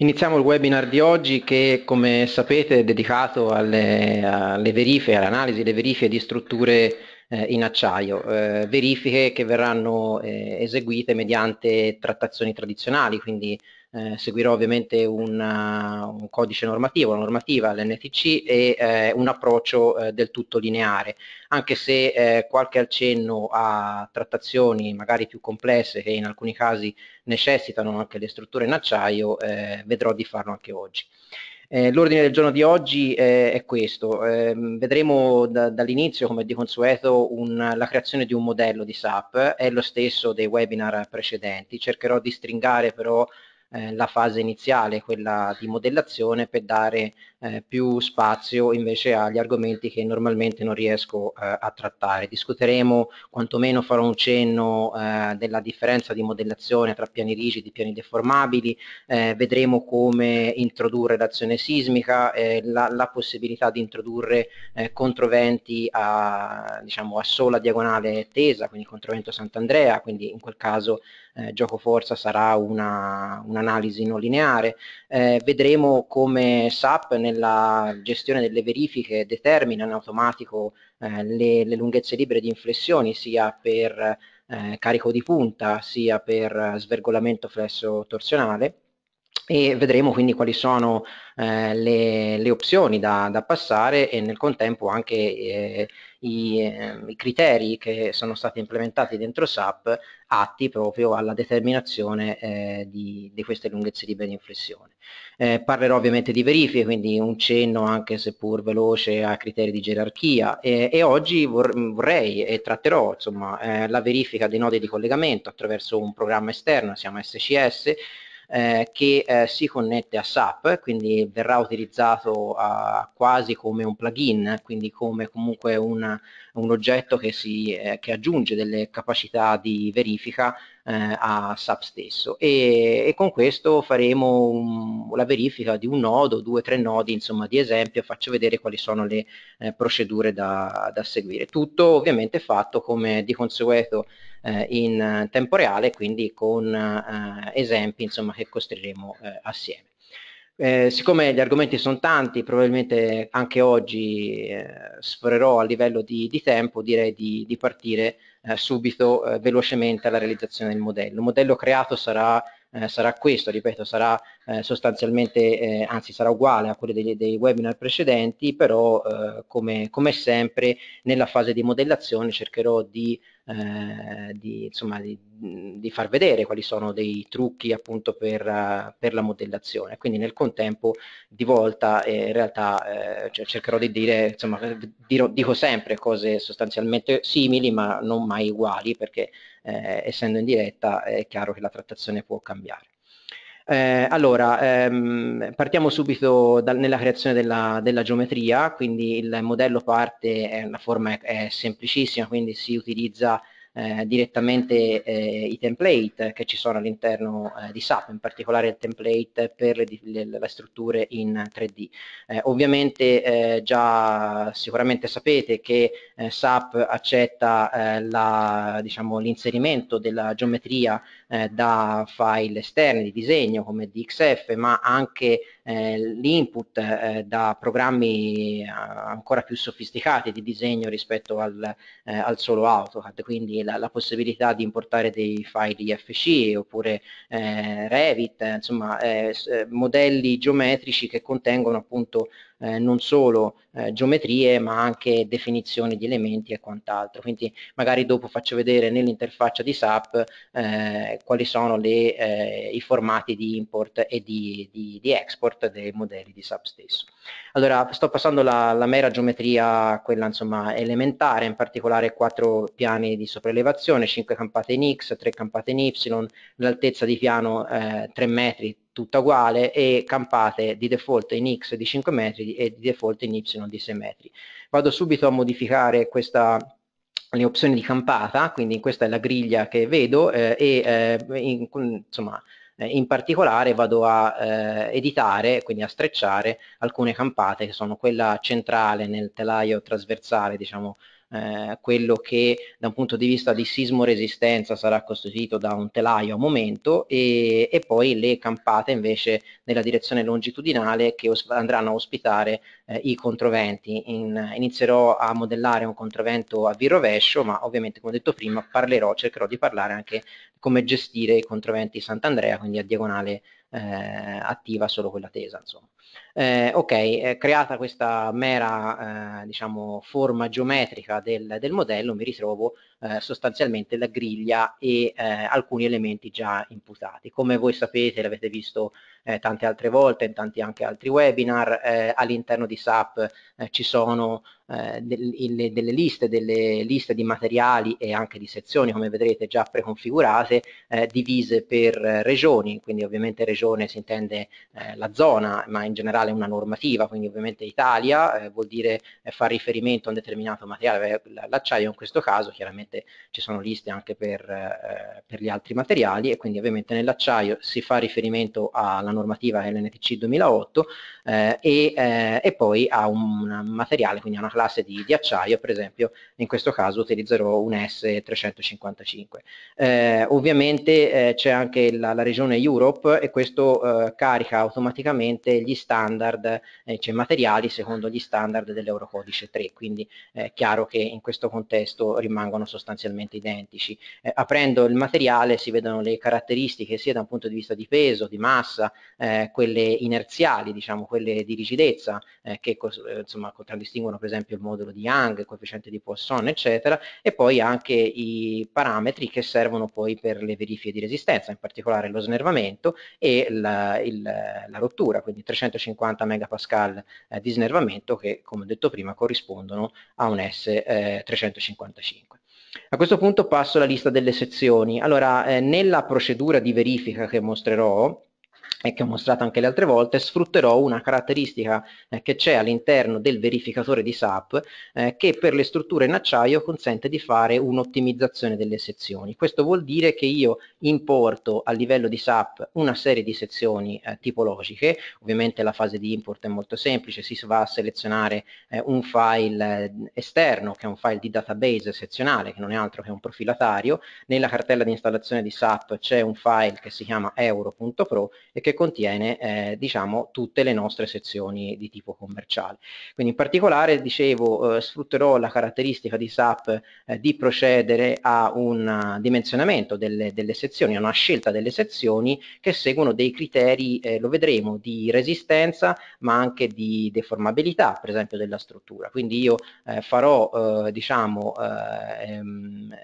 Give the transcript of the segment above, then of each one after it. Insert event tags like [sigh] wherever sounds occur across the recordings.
Iniziamo il webinar di oggi che come sapete è dedicato alle, alle verifiche, all'analisi delle verifiche di strutture eh, in acciaio, eh, verifiche che verranno eh, eseguite mediante trattazioni tradizionali, quindi eh, seguirò ovviamente una, eh, un codice normativo, la normativa, l'NTC e eh, un approccio eh, del tutto lineare, anche se eh, qualche accenno a trattazioni magari più complesse che in alcuni casi necessitano anche le strutture in acciaio, vedrò di farlo anche oggi. Eh, L'ordine del giorno di oggi eh, è questo. Eh, vedremo da, dall'inizio, come di consueto, un, la creazione di un modello di SAP, è lo stesso dei webinar precedenti. Cercherò di stringare però eh, la fase iniziale, quella di modellazione, per dare eh, più spazio invece agli argomenti che normalmente non riesco eh, a trattare. Discuteremo, quantomeno farò un cenno eh, della differenza di modellazione tra piani rigidi e piani deformabili, eh, vedremo come introdurre l'azione sismica, la, la, possibilità di introdurre controventi a, diciamo, a sola diagonale tesa, quindi controvento Sant'Andrea, quindi in quel caso eh, gioco forza sarà una, un'analisi non lineare, eh, vedremo come SAP nella gestione delle verifiche determina in automatico eh, le, le, lunghezze libere di inflessioni sia per eh, carico di punta sia per eh, svergolamento flesso torsionale e vedremo quindi quali sono eh, le, le, opzioni da, da, passare e nel contempo anche eh, i, eh, i, criteri che sono stati implementati dentro SAP atti proprio alla determinazione eh, di, di, queste lunghezze libere di inflessione. Eh, parlerò ovviamente di verifiche, quindi un cenno anche seppur veloce a criteri di gerarchia e, oggi vorrei e tratterò insomma, eh, la verifica dei nodi di collegamento attraverso un programma esterno, siamo SCS, eh, che eh, si connette a SAP, quindi verrà utilizzato uh, quasi come un plugin, quindi come comunque una, un oggetto che, si, eh, che aggiunge delle capacità di verifica eh, a SAP stesso e, e con questo faremo un, la verifica di un nodo, due, o tre nodi insomma di esempio, faccio vedere quali sono le eh, procedure da, da, seguire. Tutto ovviamente fatto come di consueto eh, in tempo reale, quindi con eh, esempi insomma che costruiremo eh, assieme. Eh, siccome gli argomenti sono tanti, probabilmente anche oggi eh, sforerò a livello di, di tempo, direi di, di partire eh, subito eh, velocemente alla realizzazione del modello. Il modello creato sarà eh, sarà questo, ripeto, sarà eh, sostanzialmente, eh, anzi sarà uguale a quello dei, dei webinar precedenti, però eh, come, come, sempre nella fase di modellazione cercherò di, eh, di, insomma, di, di, far vedere quali sono dei trucchi appunto per, per la modellazione. Quindi nel contempo di volta eh, in realtà cercherò di dire, insomma, dirò, dico sempre cose sostanzialmente simili ma non mai uguali perché eh, essendo in diretta è chiaro che la trattazione può cambiare. Eh, allora, ehm, partiamo subito da, nella creazione della, della, geometria, quindi il modello parte, è, la forma è, è semplicissima, quindi si utilizza eh, direttamente eh, i template che ci sono all'interno eh, di SAP, in particolare il template per le, le, le strutture in 3D. Eh, ovviamente eh, già sicuramente sapete che eh, SAP accetta diciamo, l'inserimento diciamo, della geometria da file esterni di disegno come DXF, ma anche eh, l'input eh, da programmi eh, ancora più sofisticati di disegno rispetto al, eh, al solo AutoCAD, quindi la, la, possibilità di importare dei file IFC oppure eh, Revit, insomma modelli geometrici che contengono appunto eh, non solo eh, geometrie ma anche definizioni di elementi e quant'altro. Quindi magari dopo faccio vedere nell'interfaccia di SAP eh, quali sono le, eh, i formati di import e di, di, di, export dei modelli di SAP stesso. Allora sto passando la, la mera geometria, quella insomma elementare, in particolare quattro piani di sopraelevazione, 5 campate in X, 3 campate in Y, l'altezza di piano 3 eh, metri, tutta uguale e campate di default in x di 5 metri e di default in y di 6 metri. Vado subito a modificare questa le opzioni di campata, quindi questa è la griglia che vedo eh, e eh, in, insomma, eh, in particolare vado a eh, editare, quindi a strecciare alcune campate che sono quella centrale nel telaio trasversale, diciamo, eh, quello che da un punto di vista di sismo resistenza sarà costituito da un telaio a momento e, e poi le campate invece nella direzione longitudinale che andranno a ospitare eh, i controventi. In, inizierò a modellare un controvento a virrovescio, ma ovviamente come ho detto prima parlerò, cercherò di parlare anche come gestire i controventi Sant'Andrea, quindi a diagonale eh, attiva solo quella tesa. Insomma. Eh, ok, eh, creata questa mera eh, diciamo, forma geometrica del, del, modello mi ritrovo eh, sostanzialmente la griglia e eh, alcuni elementi già imputati. Come voi sapete, l'avete visto eh, tante altre volte, in tanti anche altri webinar, eh, all'interno di SAP eh, ci sono eh, delle, delle, liste, delle liste di materiali e anche di sezioni, come vedrete già preconfigurate, divise per regioni, quindi ovviamente regione si intende la zona, ma in generale una normativa, quindi ovviamente Italia vuol dire eh, far riferimento a un determinato materiale, l'acciaio in questo caso chiaramente ovviamente ci sono liste anche per, eh, per gli altri materiali e quindi ovviamente nell'acciaio si fa riferimento alla normativa LNTC 2008 eh, e, eh, e, poi a un materiale, quindi a una classe di, di, acciaio, per esempio in questo caso utilizzerò un S355. Eh, ovviamente eh, c'è anche la, la, regione Europe e questo carica automaticamente gli standard, cioè materiali secondo gli standard dell'Eurocodice 3, quindi è chiaro che in questo contesto rimangono sostanzialmente sostanzialmente identici. Eh, aprendo il materiale si vedono le caratteristiche sia da un punto di vista di peso, di massa, eh, quelle inerziali, diciamo, quelle di rigidezza eh, che eh, insomma, contraddistinguono per esempio il modulo di Young, il coefficiente di Poisson, eccetera, e poi anche i parametri che servono poi per le verifiche di resistenza, in particolare lo snervamento e la, il, la rottura, quindi 350 MPa eh, di snervamento che, come ho detto prima, corrispondono a un S355. Eh, a questo punto passo alla lista delle sezioni. Allora, eh, nella procedura di verifica che mostrerò, e che ho mostrato anche le altre volte, sfrutterò una caratteristica eh, che c'è all'interno del verificatore di SAP eh, che per le strutture in acciaio consente di fare un'ottimizzazione delle sezioni. Questo vuol dire che io importo a livello di SAP una serie di sezioni eh, tipologiche, ovviamente la fase di import è molto semplice, si va a selezionare eh, un file eh, esterno che è un file di database sezionale che non è altro che un profilatario, nella cartella di installazione di SAP c'è un file che si chiama euro.pro e che che contiene eh, diciamo, tutte le nostre sezioni di tipo commerciale. Quindi in particolare, dicevo, eh, sfrutterò la caratteristica di SAP eh, di procedere a un dimensionamento delle, delle, sezioni, a una scelta delle sezioni che seguono dei criteri, eh, lo vedremo, di resistenza ma anche di deformabilità, per esempio, della struttura. Quindi io eh, farò, eh, diciamo, ehm,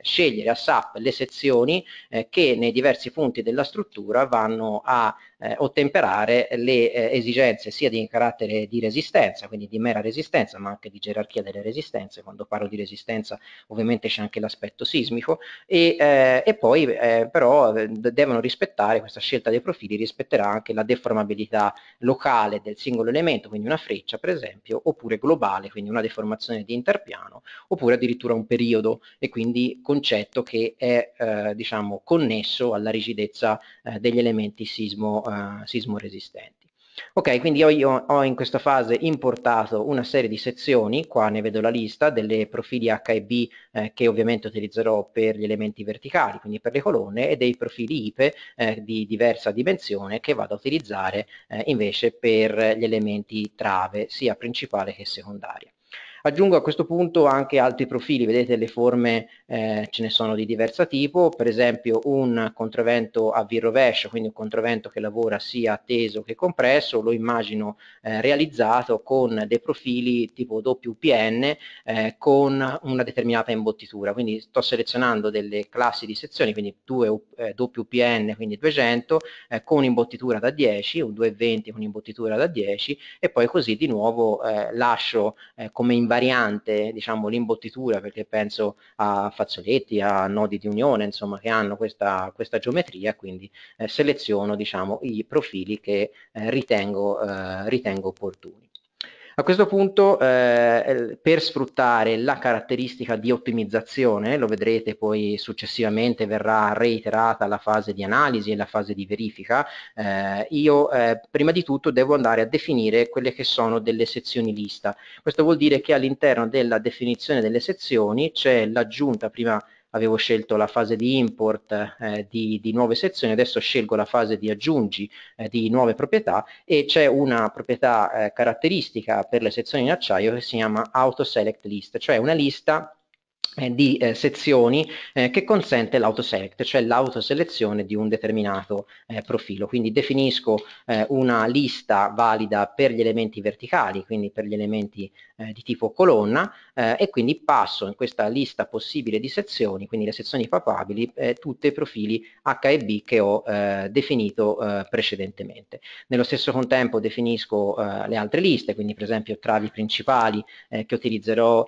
scegliere a SAP le sezioni che nei diversi punti della struttura vanno a eh, ottemperare le eh, esigenze sia di carattere di resistenza, quindi di mera resistenza, ma anche di gerarchia delle resistenze, quando parlo di resistenza ovviamente c'è anche l'aspetto sismico, e, eh, e poi eh, però eh, devono rispettare, questa scelta dei profili rispetterà anche la deformabilità locale del singolo elemento, quindi una freccia per esempio, oppure globale, quindi una deformazione di interpiano, oppure addirittura un periodo, e quindi concetto che è eh, diciamo, connesso alla rigidezza degli elementi sismici sismo, eh, sismo resistenti. Ok, quindi io, ho in questa fase importato una serie di sezioni, qua ne vedo la lista, delle profili H e B eh, che ovviamente utilizzerò per gli elementi verticali, quindi per le colonne, e dei profili IPE eh, di diversa dimensione che vado a utilizzare eh, invece per gli elementi trave, sia principale che secondaria. Aggiungo a questo punto anche altri profili, vedete le forme eh, ce ne sono di diverso tipo, per esempio un controvento a V rovescio, quindi un controvento che lavora sia teso che compresso, lo immagino eh, realizzato con dei profili tipo WPN eh, con una determinata imbottitura, quindi sto selezionando delle classi di sezioni, quindi 2 eh, WPN, quindi 200, eh, con imbottitura da 10, un 220 con imbottitura da 10 e poi così di nuovo eh, lascio eh, come imbottitura invariante diciamo, l'imbottitura perché penso a fazzoletti, a nodi di unione insomma, che hanno questa, questa geometria, quindi eh, seleziono diciamo, i profili che eh, ritengo, eh, ritengo opportuni. A questo punto eh, per sfruttare la caratteristica di ottimizzazione, lo vedrete poi successivamente verrà reiterata la fase di analisi e la fase di verifica, eh, io eh, prima di tutto devo andare a definire quelle che sono delle sezioni lista. Questo vuol dire che all'interno della definizione delle sezioni c'è l'aggiunta prima avevo scelto la fase di import eh, di, di, nuove sezioni, adesso scelgo la fase di aggiungi eh, di nuove proprietà e c'è una proprietà eh, caratteristica per le sezioni in acciaio che si chiama auto select list, cioè una lista eh, di eh, sezioni eh, che consente l'autoselect, cioè l'autoselezione di un determinato eh, profilo. Quindi definisco eh, una lista valida per gli elementi verticali, quindi per gli elementi eh, di tipo colonna eh, e quindi passo in questa lista possibile di sezioni, quindi le sezioni papabili, eh, tutti i profili H e B che ho eh, definito eh, precedentemente. Nello stesso contempo definisco eh, le altre liste, quindi per esempio travi principali che utilizzerò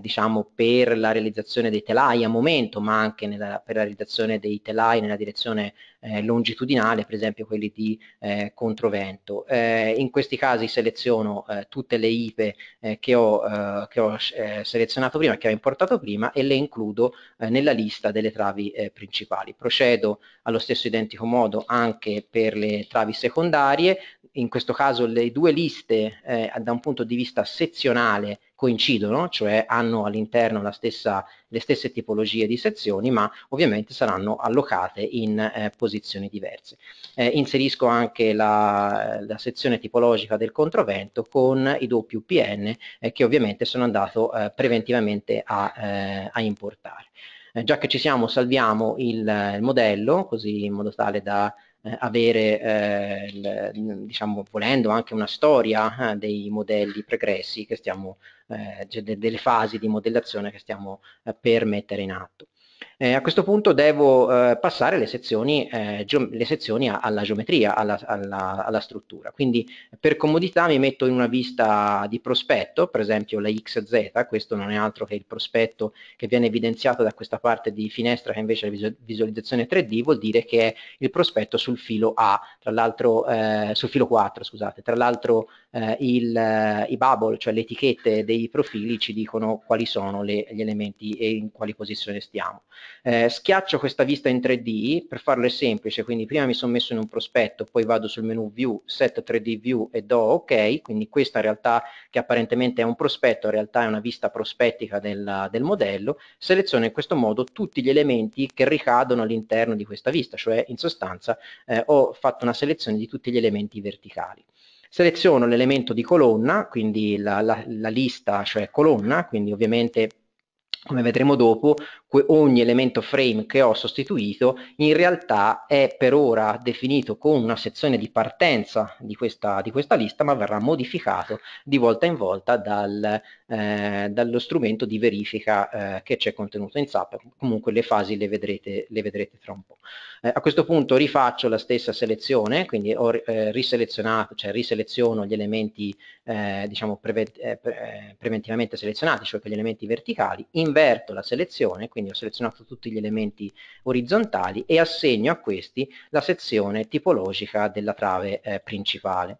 diciamo, per la realizzazione dei telai a momento, ma anche nella, per la realizzazione dei telai nella direzione eh, longitudinale, per esempio quelli di eh, controvento. Eh, in questi casi seleziono eh, tutte le IPE eh, che ho, che ho selezionato prima, che ho importato prima e le includo nella lista delle travi principali. Procedo allo stesso identico modo anche per le travi secondarie, in questo caso le due liste da un punto di vista sezionale coincidono, cioè hanno all'interno le stesse tipologie di sezioni, ma ovviamente saranno allocate in eh, posizioni diverse. Eh, inserisco anche la, la, sezione tipologica del controvento con i doppi UPN eh, che ovviamente sono andato eh, preventivamente a, eh, a importare. Eh, già che ci siamo salviamo il, il modello, così in modo tale da eh, avere, eh, il, diciamo, volendo anche una storia eh, dei modelli pregressi che stiamo, eh, delle fasi di modellazione che stiamo eh, per mettere in atto. Eh, a questo punto devo eh, passare le sezioni, eh, le sezioni, alla geometria, alla, alla, alla, struttura. Quindi per comodità mi metto in una vista di prospetto, per esempio la XZ, questo non è altro che il prospetto che viene evidenziato da questa parte di finestra che invece è visualizzazione 3D, vuol dire che è il prospetto sul filo A, tra l'altro eh, sul filo 4, scusate, tra l'altro eh, i bubble, cioè le etichette dei profili ci dicono quali sono le, gli elementi e in quali posizione stiamo. Eh, schiaccio questa vista in 3D, per farlo è semplice, quindi prima mi sono messo in un prospetto, poi vado sul menu View, Set 3D View e do OK, quindi questa in realtà che apparentemente è un prospetto, in realtà è una vista prospettica del, del modello, seleziono in questo modo tutti gli elementi che ricadono all'interno di questa vista, cioè in sostanza eh, ho fatto una selezione di tutti gli elementi verticali seleziono l'elemento di colonna, quindi la, la, la, lista, cioè colonna, quindi ovviamente come vedremo dopo, ogni elemento frame che ho sostituito in realtà è per ora definito con una sezione di partenza di questa, di questa lista, ma verrà modificato di volta in volta dal, eh, dallo strumento di verifica eh, che c'è contenuto in SAP. Comunque le fasi le vedrete, le vedrete tra un po'. Eh, a questo punto rifaccio la stessa selezione, quindi ho eh, riselezionato, cioè riseleziono gli elementi eh, diciamo eh, pre preventivamente selezionati, cioè gli elementi verticali, in ricoperto la selezione, quindi ho selezionato tutti gli elementi orizzontali e assegno a questi la sezione tipologica della trave eh, principale.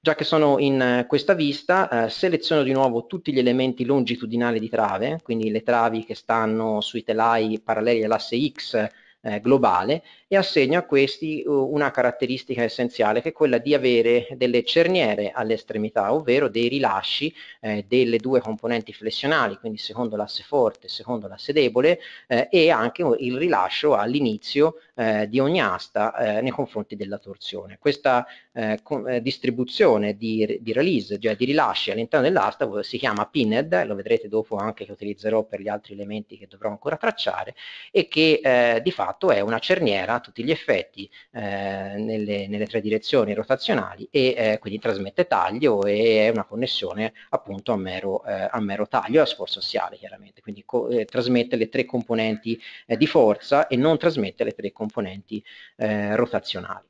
Già che sono in eh, questa vista, eh, seleziono di nuovo tutti gli elementi longitudinali di trave, quindi le travi che stanno sui telai paralleli all'asse X eh, globale e assegna a questi eh, una caratteristica essenziale che è quella di avere delle cerniere all'estremità, ovvero dei rilasci eh, delle due componenti flessionali, quindi secondo l'asse forte e secondo l'asse debole, eh, e anche il rilascio all'inizio eh, di ogni asta eh, nei confronti della torsione. Questa eh, eh distribuzione di, di, release, cioè di rilasci all'interno dell'asta si chiama pinned, lo vedrete dopo anche che utilizzerò per gli altri elementi che dovrò ancora tracciare e che eh, di fatto è una cerniera a tutti gli effetti eh, nelle, nelle, tre direzioni rotazionali e quindi trasmette taglio e è una connessione appunto a mero, a mero taglio a sforzo assiale chiaramente, quindi trasmette le tre componenti di forza e non trasmette le tre componenti componenti eh, rotazionali.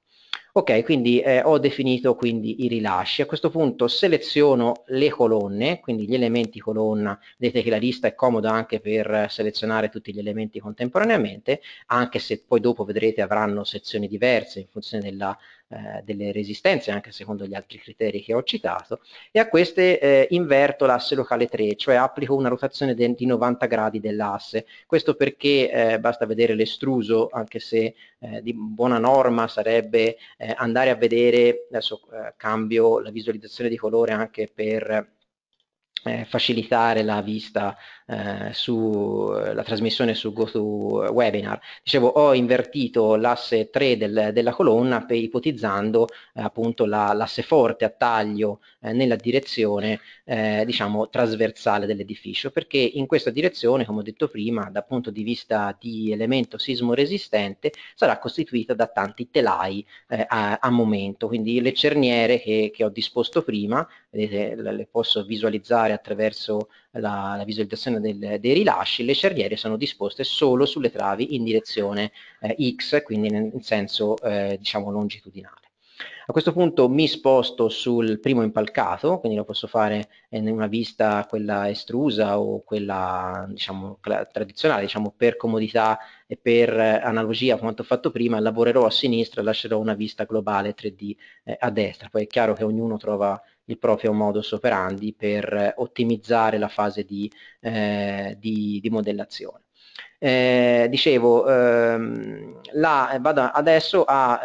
Ok, quindi eh, ho definito quindi i rilasci. A questo punto seleziono le colonne, quindi gli elementi colonna. Vedete che la lista è comoda anche per selezionare tutti gli elementi contemporaneamente, anche se poi dopo vedrete avranno sezioni diverse in funzione della eh, delle resistenze anche secondo gli altri criteri che ho citato e a queste eh, inverto l'asse locale 3, cioè applico una rotazione de, di 90 gradi dell'asse. Questo perché eh, basta vedere l'estruso, anche se eh, di buona norma sarebbe eh, andare a vedere, adesso eh, cambio la visualizzazione di colore anche per eh, facilitare la vista eh, sulla eh, trasmissione su GoToWebinar. Dicevo, ho invertito l'asse 3 del, della colonna per, ipotizzando eh, appunto la, l'asse forte a taglio eh, nella direzione eh, diciamo trasversale dell'edificio, perché in questa direzione, come ho detto prima, dal punto di vista di elemento sismo resistente, sarà costituita da tanti telai a, a, momento, quindi le cerniere che, che ho disposto prima eh, le posso visualizzare attraverso la, la visualizzazione del, dei rilasci, le cerniere sono disposte solo sulle travi in direzione eh, X, quindi nel, in senso eh, diciamo longitudinale. A questo punto mi sposto sul primo impalcato, quindi lo posso fare in una vista quella estrusa o quella diciamo, tradizionale, diciamo, per comodità e per eh, analogia a quanto ho fatto prima, lavorerò a sinistra e lascerò una vista globale 3D eh, a destra, poi è chiaro che ognuno trova il proprio modus operandi per ottimizzare la fase di, eh, di, di modellazione. Eh, dicevo, ehm, la, vado adesso a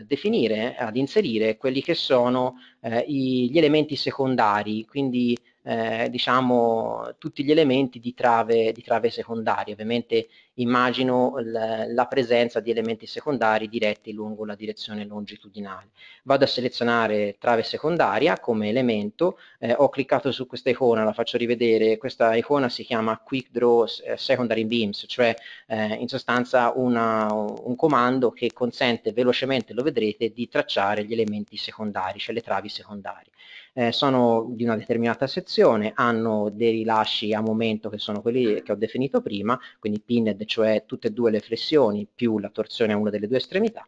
eh, definire, ad inserire quelli che sono eh, i, gli elementi secondari, quindi eh, diciamo, tutti gli elementi di trave, di trave secondarie. Ovviamente immagino la presenza di elementi secondari diretti lungo la direzione longitudinale. Vado a selezionare trave secondaria come elemento, eh, ho cliccato su questa icona, la faccio rivedere, questa icona si chiama Quick Draw eh, Secondary Beams, cioè eh, in sostanza una, un comando che consente velocemente, lo vedrete, di tracciare gli elementi secondari, cioè le travi secondarie eh, sono di una determinata sezione, hanno dei rilasci a momento che sono quelli che ho definito prima, quindi pinned, cioè tutte e due le flessioni più la torsione a una delle due estremità,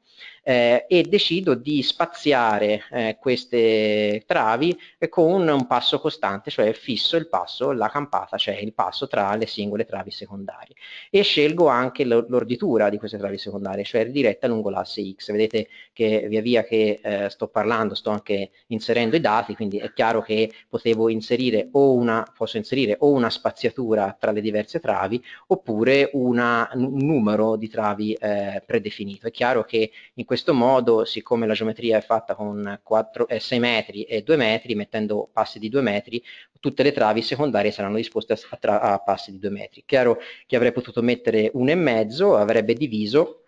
eh, e decido di spaziare eh, queste travi con un passo costante, cioè fisso il passo, la campata, cioè il passo tra le singole travi secondarie. E scelgo anche l'orditura di queste travi secondarie, cioè diretta lungo l'asse X. Vedete che via via che eh, sto parlando sto anche inserendo i dati, quindi è chiaro che potevo inserire o una, posso inserire o una spaziatura tra le diverse travi oppure una, un numero di travi eh, predefinito. È chiaro che in questo questo modo, siccome la geometria è fatta con 4, eh, 6 metri e 2 metri, mettendo passi di 2 metri, tutte le travi secondarie saranno disposte a, a, a passi di 2 metri. Chiaro che avrei potuto mettere 1,5, avrebbe diviso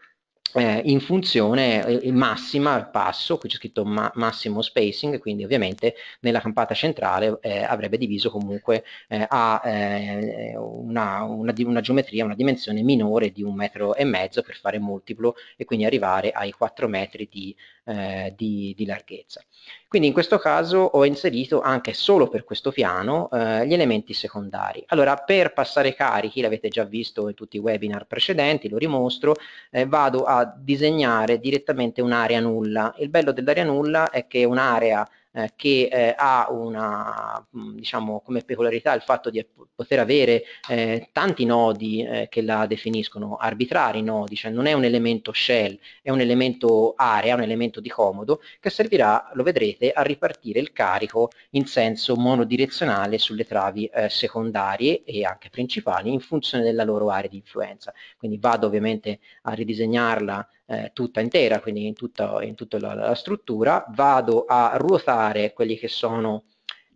eh, in funzione eh, massima passo, qui c'è scritto ma massimo spacing, quindi ovviamente nella campata centrale eh, avrebbe diviso comunque eh, a eh, una, una, una, geometria, una dimensione minore di un metro e mezzo per fare multiplo e quindi arrivare ai 4 metri di, eh, di, di larghezza. Quindi in questo caso ho inserito anche solo per questo piano gli elementi secondari. Allora per passare carichi, l'avete già visto in tutti i webinar precedenti, lo rimostro, vado a disegnare direttamente un'area nulla. Il bello dell'area nulla è che è un'area eh, che eh, ha una, mm, diciamo, come peculiarità il fatto di poter avere eh, tanti nodi eh, che la definiscono arbitrari nodi, cioè non è un elemento shell, è un elemento area, un elemento di comodo, che servirà, lo vedrete, a ripartire il carico in senso monodirezionale sulle travi eh, secondarie e anche principali in funzione della loro area di influenza. Quindi vado ovviamente a ridisegnarla eh, tutta intera, quindi in tutta, in tutta la, la struttura, vado a ruotare quelli che sono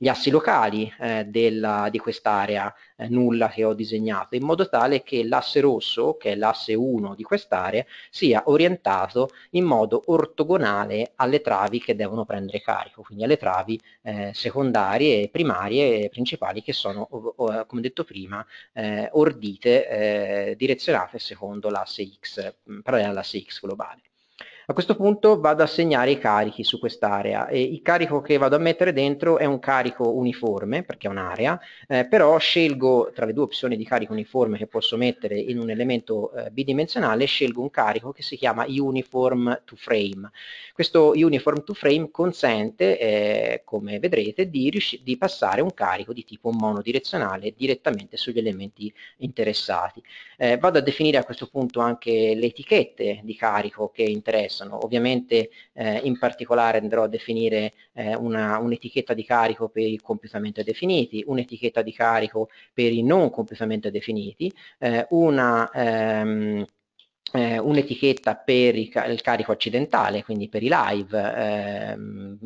gli assi locali eh, della, di quest'area eh, nulla che ho disegnato, in modo tale che l'asse rosso, che è l'asse 1 di quest'area, sia orientato in modo ortogonale alle travi che devono prendere carico, quindi alle travi eh, secondarie, primarie e principali che sono, come detto prima, eh, ordite, eh, direzionate secondo l'asse X, mm, parallelo all'asse X globale. A questo punto vado a segnare i carichi su quest'area e il carico che vado a mettere dentro è un carico uniforme, perché è un'area, eh, però scelgo tra le due opzioni di carico uniforme che posso mettere in un elemento eh, bidimensionale, scelgo un carico che si chiama uniform to frame. Questo uniform to frame consente, eh, come vedrete, di, di passare un carico di tipo monodirezionale direttamente sugli elementi interessati. Eh, vado a definire a questo punto anche le etichette di carico che interessano interessano. Ovviamente eh, in particolare andrò a definire eh, un'etichetta un di carico per i compiutamente definiti, un'etichetta di carico per i non compiutamente definiti, eh, una... Ehm, eh, un'etichetta per il, il, carico accidentale, quindi per i live, ehm,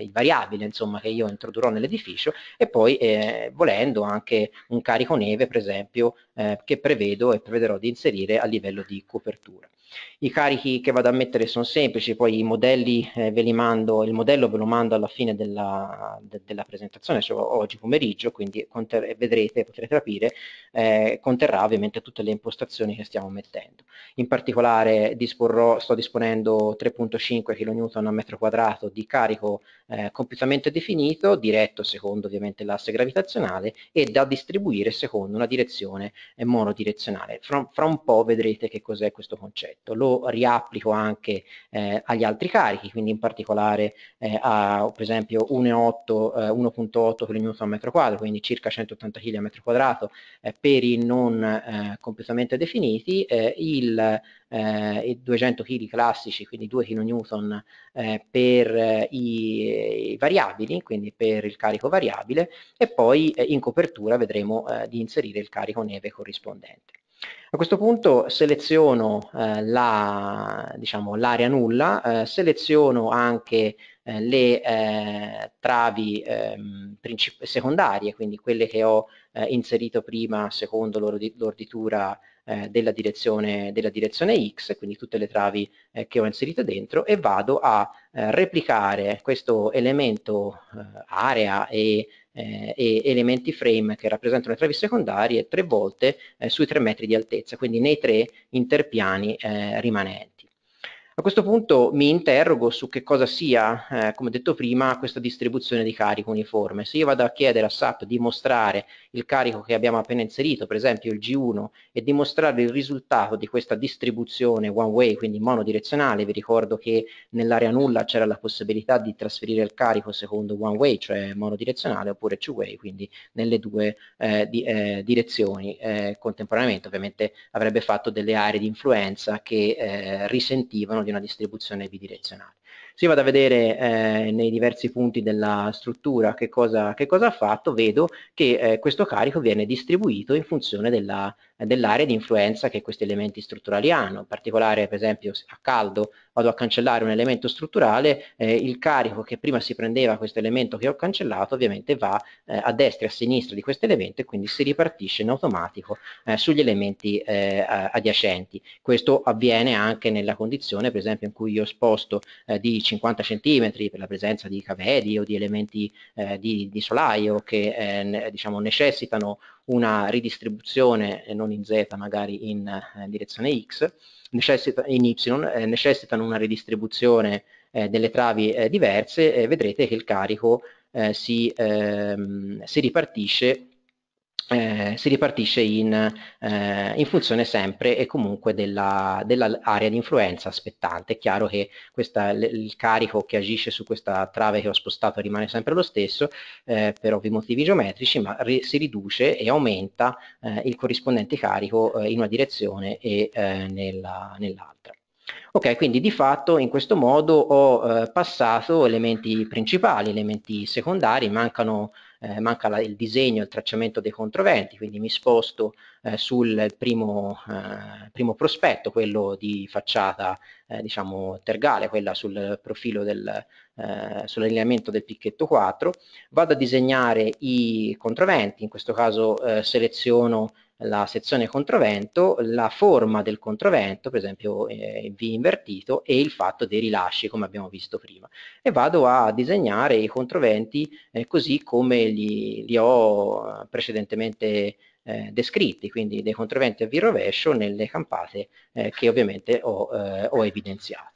il, variabile insomma, che io introdurrò nell'edificio e poi eh, volendo anche un carico neve per esempio eh, che prevedo e prevederò di inserire a livello di copertura. I carichi che vado a mettere sono semplici, poi i modelli eh, ve li mando, il modello ve lo mando alla fine della, de- della presentazione, cioè oggi pomeriggio, quindi conter- vedrete, potrete capire, eh, conterrà ovviamente tutte le impostazioni che stiamo mettendo. In particolare disporrò, sto disponendo 3.5 kN a metro quadrato di carico eh, completamente definito, diretto secondo ovviamente l'asse gravitazionale e da distribuire secondo una direzione eh, monodirezionale. Fra, fra un po' vedrete che cos'è questo concetto. Lo riapplico anche eh, agli altri carichi, quindi in particolare eh, a per esempio 1.8 eh, kN a metro quadrato, quindi circa 180 kg a metro quadrato, per i non eh, completamente definiti, il eh, i 200 kg classici, quindi 2 kN eh, per eh, i, i, variabili, quindi per il carico variabile, e poi eh, in copertura vedremo eh, di inserire il carico neve corrispondente. A questo punto seleziono eh, l'area la, diciamo, nulla, eh, seleziono anche eh, le travi ehm, secondarie, quindi quelle che ho inserito prima secondo l'orditura eh, della, direzione, della, direzione, X, quindi tutte le travi eh, che ho inserito dentro e vado a eh, replicare questo elemento eh, area e, eh, e, elementi frame che rappresentano le travi secondarie tre volte sui tre metri di altezza, quindi nei tre interpiani rimanenti. A questo punto mi interrogo su che cosa sia, eh, come detto prima, questa distribuzione di carico uniforme. Se io vado a chiedere a SAP di mostrare il carico che abbiamo appena inserito, per esempio il G1, e dimostrare il risultato di questa distribuzione one way, quindi monodirezionale, vi ricordo che nell'area nulla c'era la possibilità di trasferire il carico secondo one way, cioè monodirezionale, oppure two way, quindi nelle due eh, di, eh, direzioni eh, contemporaneamente, ovviamente avrebbe fatto delle aree di influenza che eh, risentivano di di una distribuzione bidirezionale. Se vado a vedere eh, nei diversi punti della struttura che cosa, che cosa ha fatto, vedo che eh, questo carico viene distribuito in funzione della, eh, dell'area di influenza che questi elementi strutturali hanno. In particolare, per esempio, a caldo vado a cancellare un elemento strutturale, eh, il carico che prima si prendeva questo elemento che ho cancellato ovviamente va eh, a destra e a sinistra di questo elemento e quindi si ripartisce in automatico eh, sugli elementi eh, adiacenti. Questo avviene anche nella condizione, per esempio, in cui io sposto eh, di 50 cm per la presenza di cavedi o di elementi di, di, solaio che diciamo, necessitano una ridistribuzione non in z magari in eh, direzione x, necessita, in y eh, necessitano una ridistribuzione eh, delle travi eh, diverse, e vedrete che il carico eh, si, ehm, si ripartisce eh, si ripartisce in, eh, in, funzione sempre e comunque dell'area della di influenza aspettante. È chiaro che questa, il carico che agisce su questa trave che ho spostato rimane sempre lo stesso eh, per ovvi motivi geometrici, ma ri, si riduce e aumenta eh, il corrispondente carico eh, in una direzione e nell'altra. Nell Ok, quindi di fatto in questo modo ho passato elementi principali, elementi secondari, mancano eh, manca la, il disegno, il tracciamento dei controventi, quindi mi sposto eh, sul primo, eh, primo, prospetto, quello di facciata eh, diciamo tergale, quella sul profilo del, eh, sull'allineamento del picchetto 4, vado a disegnare i controventi, in questo caso seleziono la sezione controvento, la forma del controvento, per esempio eh, V invertito, e il fatto dei rilasci, come abbiamo visto prima. E vado a disegnare i controventi eh, così come li, li ho eh, precedentemente eh, descritti, quindi dei controventi a V rovescio nelle campate eh, che ovviamente ho, eh, ho evidenziato.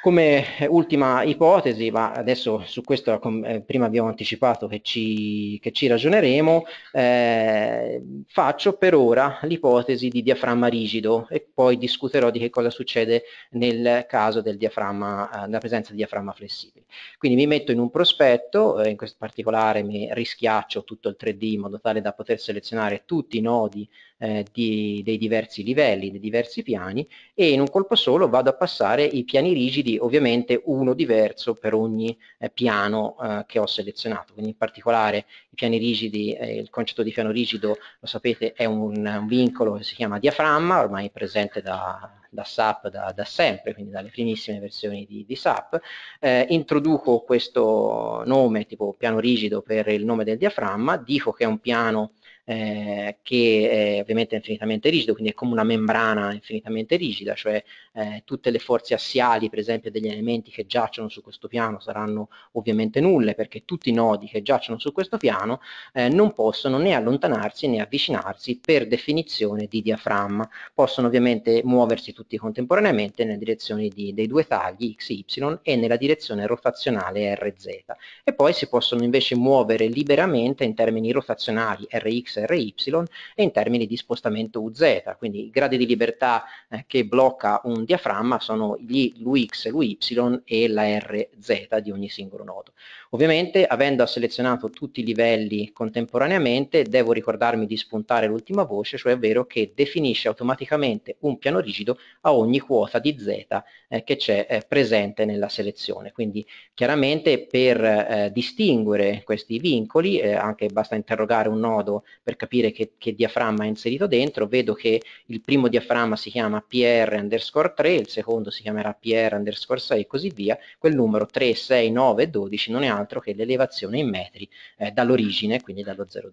Come eh, ultima ipotesi, ma adesso su questo eh, prima abbiamo anticipato che ci, che ci ragioneremo, eh, faccio per ora l'ipotesi di diaframma rigido e poi discuterò di che cosa succede nel caso del diaframma, eh, della presenza di diaframma flessibile. Quindi mi metto in un prospetto, eh, in questo particolare mi rischiaccio tutto il 3D in modo tale da poter selezionare tutti i nodi eh, di, dei diversi livelli, dei diversi piani e in un colpo solo vado a passare i piani rigidi, ovviamente uno diverso per ogni eh, piano eh, che ho selezionato. Quindi in particolare i piani rigidi, eh, il concetto di piano rigido lo sapete è un, un vincolo che si chiama diaframma, ormai presente da, da SAP da, da, sempre, quindi dalle primissime versioni di, di SAP, eh, introduco questo nome tipo piano rigido per il nome del diaframma, dico che è un piano eh, che è ovviamente infinitamente rigido, quindi è come una membrana infinitamente rigida, cioè eh, tutte le forze assiali, per esempio, degli elementi che giacciono su questo piano saranno ovviamente nulle, perché tutti i nodi che giacciono su questo piano eh, non possono né allontanarsi né avvicinarsi per definizione di diaframma, possono ovviamente muoversi tutti contemporaneamente nella direzione di, dei due tagli x y e nella direzione rotazionale rz e poi si possono invece muovere liberamente in termini rotazionali rx x, e in termini di spostamento uz, quindi i gradi di libertà eh, che blocca un diaframma sono gli UX, l'uy e la rz di ogni singolo nodo. Ovviamente avendo selezionato tutti i livelli contemporaneamente devo ricordarmi di spuntare l'ultima voce, cioè ovvero che definisce automaticamente un piano rigido a ogni quota di z eh, che c'è eh, presente nella selezione. Quindi chiaramente per eh, distinguere questi vincoli, eh, anche basta interrogare un nodo per capire che, che diaframma è inserito dentro, vedo che il primo diaframma si chiama PR underscore 3, il secondo si chiamerà PR underscore 6 e così via, quel numero 3, 6, 9 12 non è altro che l'elevazione in metri eh, dall'origine, quindi dallo 00.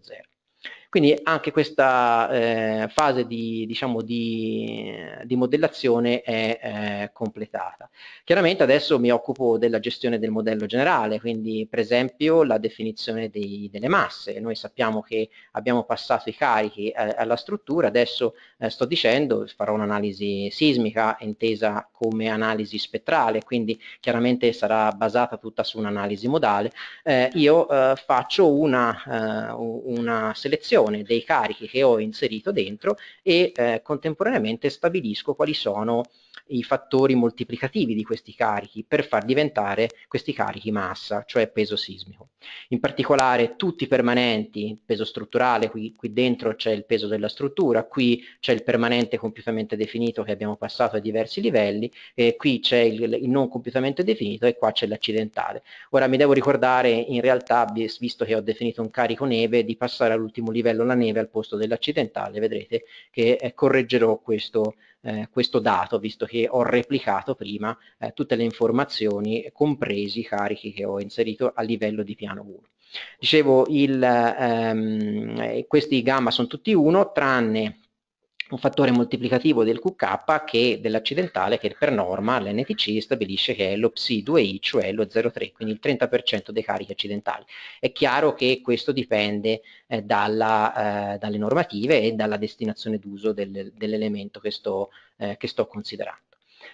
Quindi anche questa eh, fase di, diciamo, di, di modellazione è eh, completata. Chiaramente adesso mi occupo della gestione del modello generale, quindi per esempio la definizione dei, delle masse. Noi sappiamo che abbiamo passato i carichi eh, alla struttura, adesso eh, sto dicendo, farò un'analisi sismica intesa come analisi spettrale, quindi chiaramente sarà basata tutta su un'analisi modale. Eh, io eh, faccio una, una selezione dimensione dei carichi che ho inserito dentro e eh, contemporaneamente stabilisco quali sono i fattori moltiplicativi di questi carichi per far diventare questi carichi massa, cioè peso sismico. In particolare tutti i permanenti, peso strutturale, qui, qui dentro c'è il peso della struttura, qui c'è il permanente compiutamente definito che abbiamo passato a diversi livelli, eh, qui c'è il, il, non compiutamente definito e qua c'è l'accidentale. Ora mi devo ricordare in realtà, visto che ho definito un carico neve, di passare all'ultimo livello la neve al posto dell'accidentale, vedrete che eh, correggerò questo, eh, questo dato, visto che ho replicato prima eh, tutte le informazioni, compresi i carichi che ho inserito a livello di piano 1. Dicevo, il, ehm, eh, questi gamma sono tutti 1, tranne un fattore moltiplicativo del QK che, dell'accidentale che per norma l'NTC stabilisce che è lo psi 2i, cioè lo 0,3, quindi il 30% dei carichi accidentali. È chiaro che questo dipende eh, dalla, eh, dalle normative e dalla destinazione d'uso del, dell'elemento che, eh, che sto considerando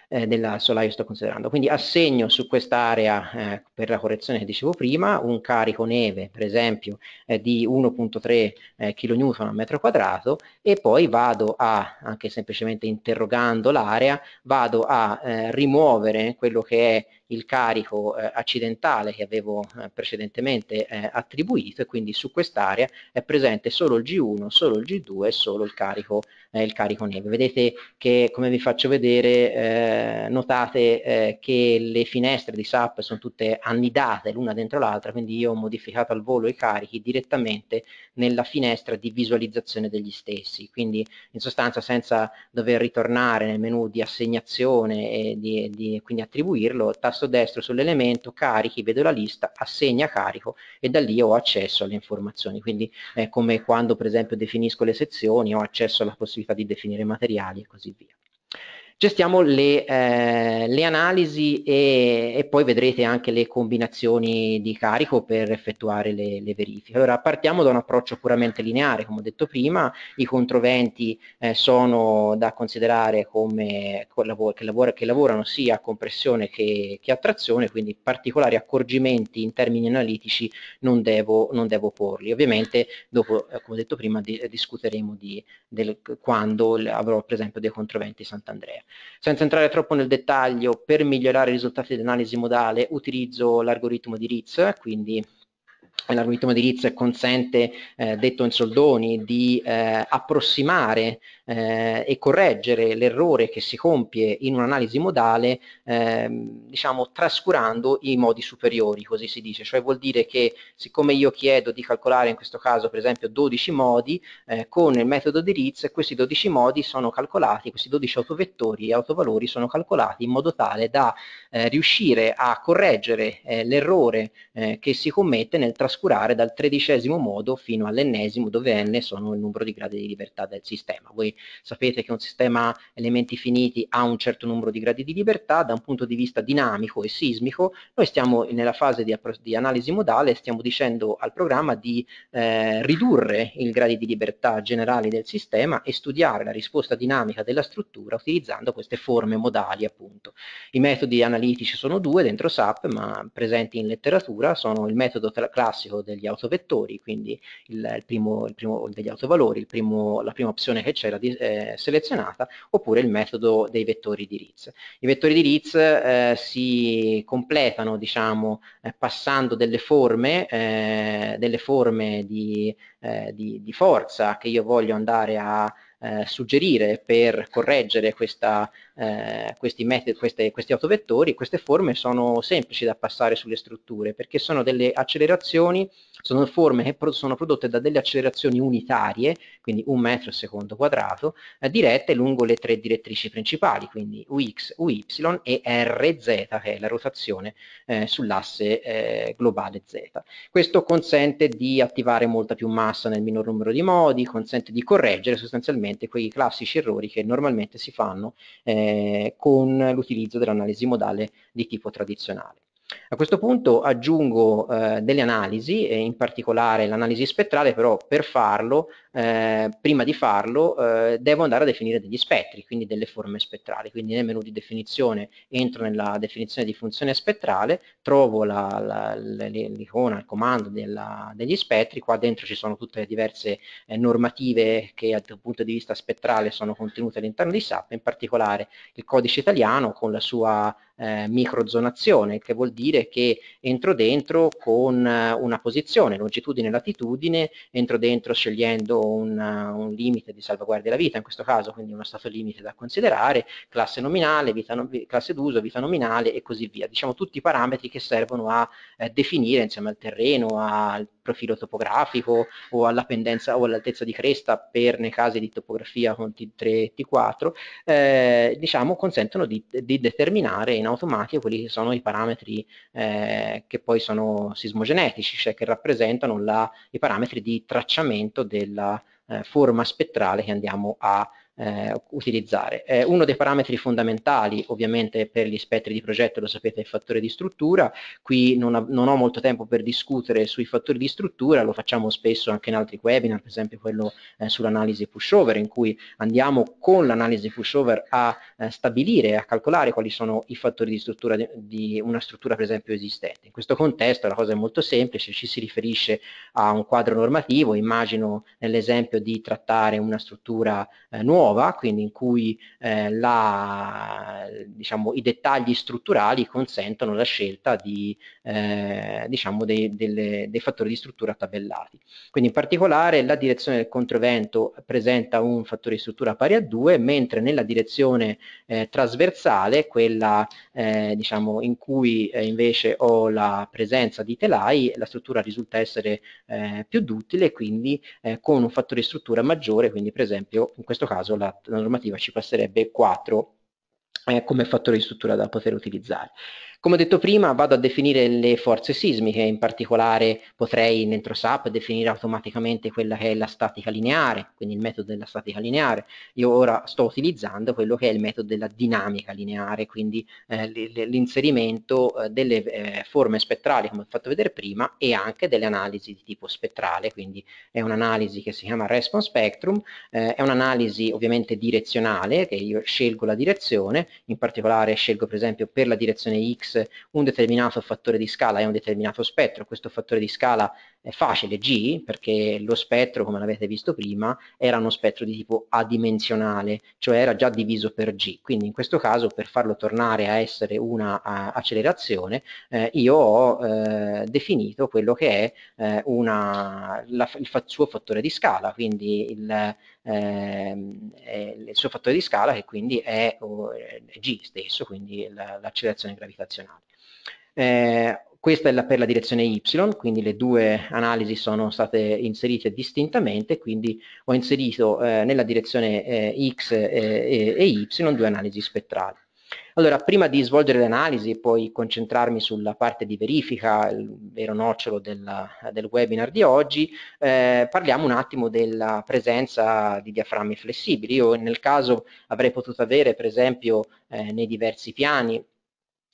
eh, del solaio sto considerando. Quindi assegno su quest'area eh, per la correzione che dicevo prima un carico neve per esempio eh, di 1.3 eh, kN al metro quadrato e poi vado a, anche semplicemente interrogando l'area, vado a eh, rimuovere quello che è il carico eh, accidentale che avevo eh, precedentemente eh, attribuito e quindi su quest'area è presente solo il G1, solo il G2 e solo il carico, eh, il carico neve. Vedete che come vi faccio vedere eh, notate eh, che le finestre di SAP sono tutte annidate l'una dentro l'altra quindi io ho modificato al volo i carichi direttamente nella finestra di visualizzazione degli stessi quindi in sostanza senza dover ritornare nel menu di assegnazione e di, di, quindi attribuirlo, tasto tasto destro sull'elemento, carichi, vedo la lista, assegna carico e da lì ho accesso alle informazioni. Quindi è come quando per esempio definisco le sezioni, ho accesso alla possibilità di definire materiali e così via gestiamo le, eh, le analisi e, e, poi vedrete anche le combinazioni di carico per effettuare le, le, verifiche. Allora partiamo da un approccio puramente lineare, come ho detto prima, i controventi eh, sono da considerare come che, lavora, che lavorano sia a compressione che, che, a trazione, quindi particolari accorgimenti in termini analitici non devo, non devo porli. Ovviamente dopo, eh, come ho detto prima, di, discuteremo di, del, quando avrò per esempio dei controventi Sant'Andrea. Senza entrare troppo nel dettaglio, per migliorare i risultati dell'analisi modale utilizzo l'algoritmo di Ritz, quindi l'algoritmo di Ritz consente, eh, detto in soldoni, di eh, approssimare eh, e correggere l'errore che si compie in un'analisi modale, ehm, diciamo trascurando i modi superiori, così si dice, cioè vuol dire che siccome io chiedo di calcolare in questo caso per esempio 12 modi, eh, con il metodo di Ritz questi 12 modi sono calcolati, questi 12 autovettori e autovalori sono calcolati in modo tale da eh, riuscire a correggere eh, l'errore che si commette nel trascurare trascurare dal tredicesimo modo fino all'ennesimo, dove n sono il numero di gradi di libertà del sistema. Voi sapete che un sistema elementi finiti ha un certo numero di gradi di libertà, da un punto di vista dinamico e sismico, noi stiamo nella fase di, di analisi modale, stiamo dicendo al programma di eh, ridurre i gradi di libertà generali del sistema e studiare la risposta dinamica della struttura utilizzando queste forme modali appunto. I metodi analitici sono due dentro SAP, ma presenti in letteratura, sono il metodo classico classico degli autovettori, quindi il, il, primo, il primo, degli autovalori, primo, la prima opzione che c'era eh, selezionata, oppure il metodo dei vettori di Ritz. I vettori di Ritz eh, si completano diciamo, eh, passando delle forme, eh, delle forme di, eh, di, di forza che io voglio andare a eh, suggerire per correggere questa eh, questi metodi, queste, questi autovettori, queste forme sono semplici da passare sulle strutture perché sono delle accelerazioni, sono forme che pro sono prodotte da delle accelerazioni unitarie, quindi un metro secondo quadrato, eh, dirette lungo le tre direttrici principali, quindi Ux, Uy e Rz, che è la rotazione eh, sull'asse eh, globale Z. Questo consente di attivare molta più massa nel minor numero di modi, consente di correggere sostanzialmente quei classici errori che normalmente si fanno eh, eh, con l'utilizzo dell'analisi modale di tipo tradizionale. A questo punto aggiungo eh, delle analisi, eh, in particolare l'analisi spettrale, però per farlo, eh, prima di farlo, eh, devo andare a definire degli spettri, quindi delle forme spettrali. Quindi nel menu di definizione entro nella definizione di funzione spettrale, trovo l'icona, il comando della, degli spettri, qua dentro ci sono tutte le diverse eh, normative che dal punto di vista spettrale sono contenute all'interno di SAP, in particolare il codice italiano con la sua eh, microzonazione, che vuol dire che entro dentro con eh, una posizione, longitudine e latitudine, entro dentro scegliendo un, eh, un, limite di salvaguardia della vita, in questo caso quindi uno stato limite da considerare, classe nominale, no, classe d'uso, vita nominale e così via. Diciamo tutti i parametri che servono a eh, definire insieme al terreno, al profilo topografico o alla pendenza o all'altezza di cresta per nei casi di topografia con T3 e T4, eh, diciamo consentono di, di, determinare in automatico quelli che sono i parametri eh, che poi sono sismogenetici, cioè che rappresentano la, i parametri di tracciamento della eh, forma spettrale che andiamo a eh, utilizzare. Eh, uno dei parametri fondamentali ovviamente per gli spettri di progetto, lo sapete, è il fattore di struttura, qui non, ha, non, ho molto tempo per discutere sui fattori di struttura, lo facciamo spesso anche in altri webinar, per esempio quello eh, sull'analisi pushover, in cui andiamo con l'analisi pushover a eh, stabilire, a calcolare quali sono i fattori di struttura di, di una struttura per esempio esistente. In questo contesto la cosa è molto semplice, ci si riferisce a un quadro normativo, immagino nell'esempio di trattare una struttura eh, nuova, nuova, quindi in cui eh, la, diciamo, i dettagli strutturali consentono la scelta di, eh, diciamo dei, delle, dei, fattori di struttura tabellati. Quindi in particolare la direzione del controvento presenta un fattore di struttura pari a 2, mentre nella direzione eh, trasversale, quella eh, diciamo, in cui eh, invece ho la presenza di telai, la struttura risulta essere eh, più duttile, quindi con un fattore di struttura maggiore, quindi per esempio in questo caso la, la normativa ci passerebbe 4 eh, come fattore di struttura da poter utilizzare. Come ho detto prima vado a definire le forze sismiche, in particolare potrei dentro SAP definire automaticamente quella che è la statica lineare, quindi il metodo della statica lineare. Io ora sto utilizzando quello che è il metodo della dinamica lineare, quindi eh, l'inserimento eh, delle eh, forme spettrali come ho fatto vedere prima e anche delle analisi di tipo spettrale, quindi è un'analisi che si chiama response spectrum, eh, è un'analisi ovviamente direzionale che io scelgo la direzione, in particolare scelgo per esempio per la direzione X un determinato fattore di scala e un determinato spettro, questo fattore di scala è facile G perché lo spettro, come l'avete visto prima, era uno spettro di tipo adimensionale, cioè era già diviso per G. Quindi in questo caso per farlo tornare a essere una a, accelerazione eh, io ho eh, definito quello che è eh, una, la, il fa, suo fattore di scala, quindi il, ehm, il suo fattore di scala che quindi è eh, G stesso, quindi l'accelerazione gravitazionale. Eh, questa è la, per la direzione Y, quindi le due analisi sono state inserite distintamente, quindi ho inserito eh, nella direzione eh, X eh, e, e, Y due analisi spettrali. Allora, prima di svolgere l'analisi e poi concentrarmi sulla parte di verifica, il vero nocciolo della, del webinar di oggi, eh, parliamo un attimo della presenza di diaframmi flessibili. Io nel caso avrei potuto avere, per esempio, eh, nei diversi piani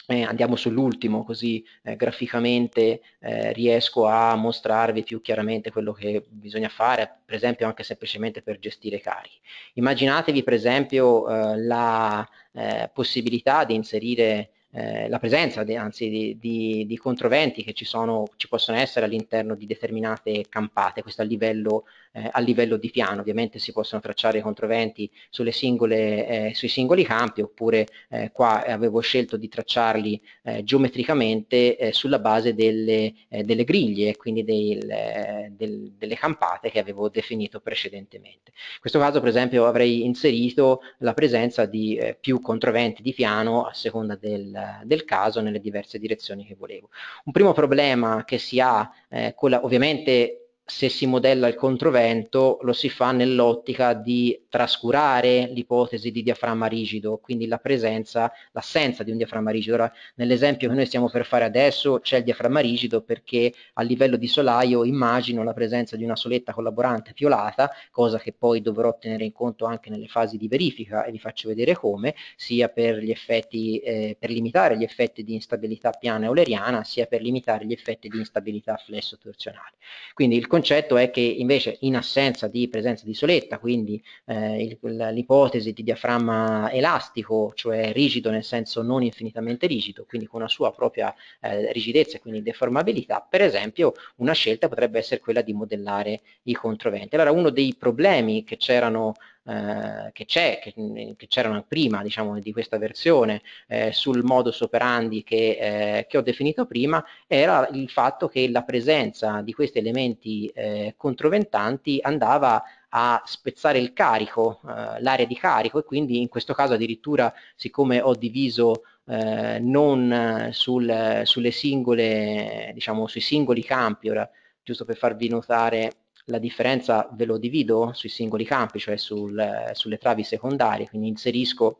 eh, andiamo sull'ultimo così eh, graficamente eh, riesco a mostrarvi più chiaramente quello che bisogna fare, per esempio anche semplicemente per gestire carichi. Immaginatevi per esempio eh, la eh, possibilità di inserire eh, la presenza di, anzi di, di, di controventi che ci, sono, ci possono essere all'interno di determinate campate, questo a livello eh, a livello di piano. Ovviamente si possono tracciare i controventi singole, eh, sui singoli campi oppure eh, qua eh, avevo scelto di tracciarli eh, geometricamente eh, sulla base delle, delle griglie, quindi del, del, delle campate che avevo definito precedentemente. In questo caso per esempio avrei inserito la presenza di più controventi di piano a seconda del, del caso nelle diverse direzioni che volevo. Un primo problema che si ha, con la, ovviamente se si modella il controvento lo si fa nell'ottica di trascurare l'ipotesi di diaframma rigido, quindi la presenza, l'assenza di un diaframma rigido. Ora, nell'esempio che noi stiamo per fare adesso c'è il diaframma rigido perché a livello di solaio immagino la presenza di una soletta collaborante piolata, cosa che poi dovrò tenere in conto anche nelle fasi di verifica e vi faccio vedere come, sia per gli effetti, eh, per limitare gli effetti di instabilità piana euleriana, sia per limitare gli effetti di instabilità flesso torsionale. Quindi il concetto è che invece in assenza di presenza di soletta, quindi eh, eh, l'ipotesi di diaframma elastico, cioè rigido nel senso non infinitamente rigido, quindi con la sua propria eh, rigidezza e quindi deformabilità, per esempio una scelta potrebbe essere quella di modellare i controventi. Allora uno dei problemi che c'erano eh, che, c'è, che c'erano prima diciamo, di questa versione eh, sul modus operandi che, eh, che, ho definito prima era il fatto che la presenza di questi elementi eh, controventanti andava a spezzare il carico, eh, l'area di carico e quindi in questo caso addirittura siccome ho diviso eh, non eh, sul, sulle singole, diciamo sui singoli campi, ora giusto per farvi notare la differenza ve lo divido sui singoli campi, cioè sul, sulle travi secondarie, quindi inserisco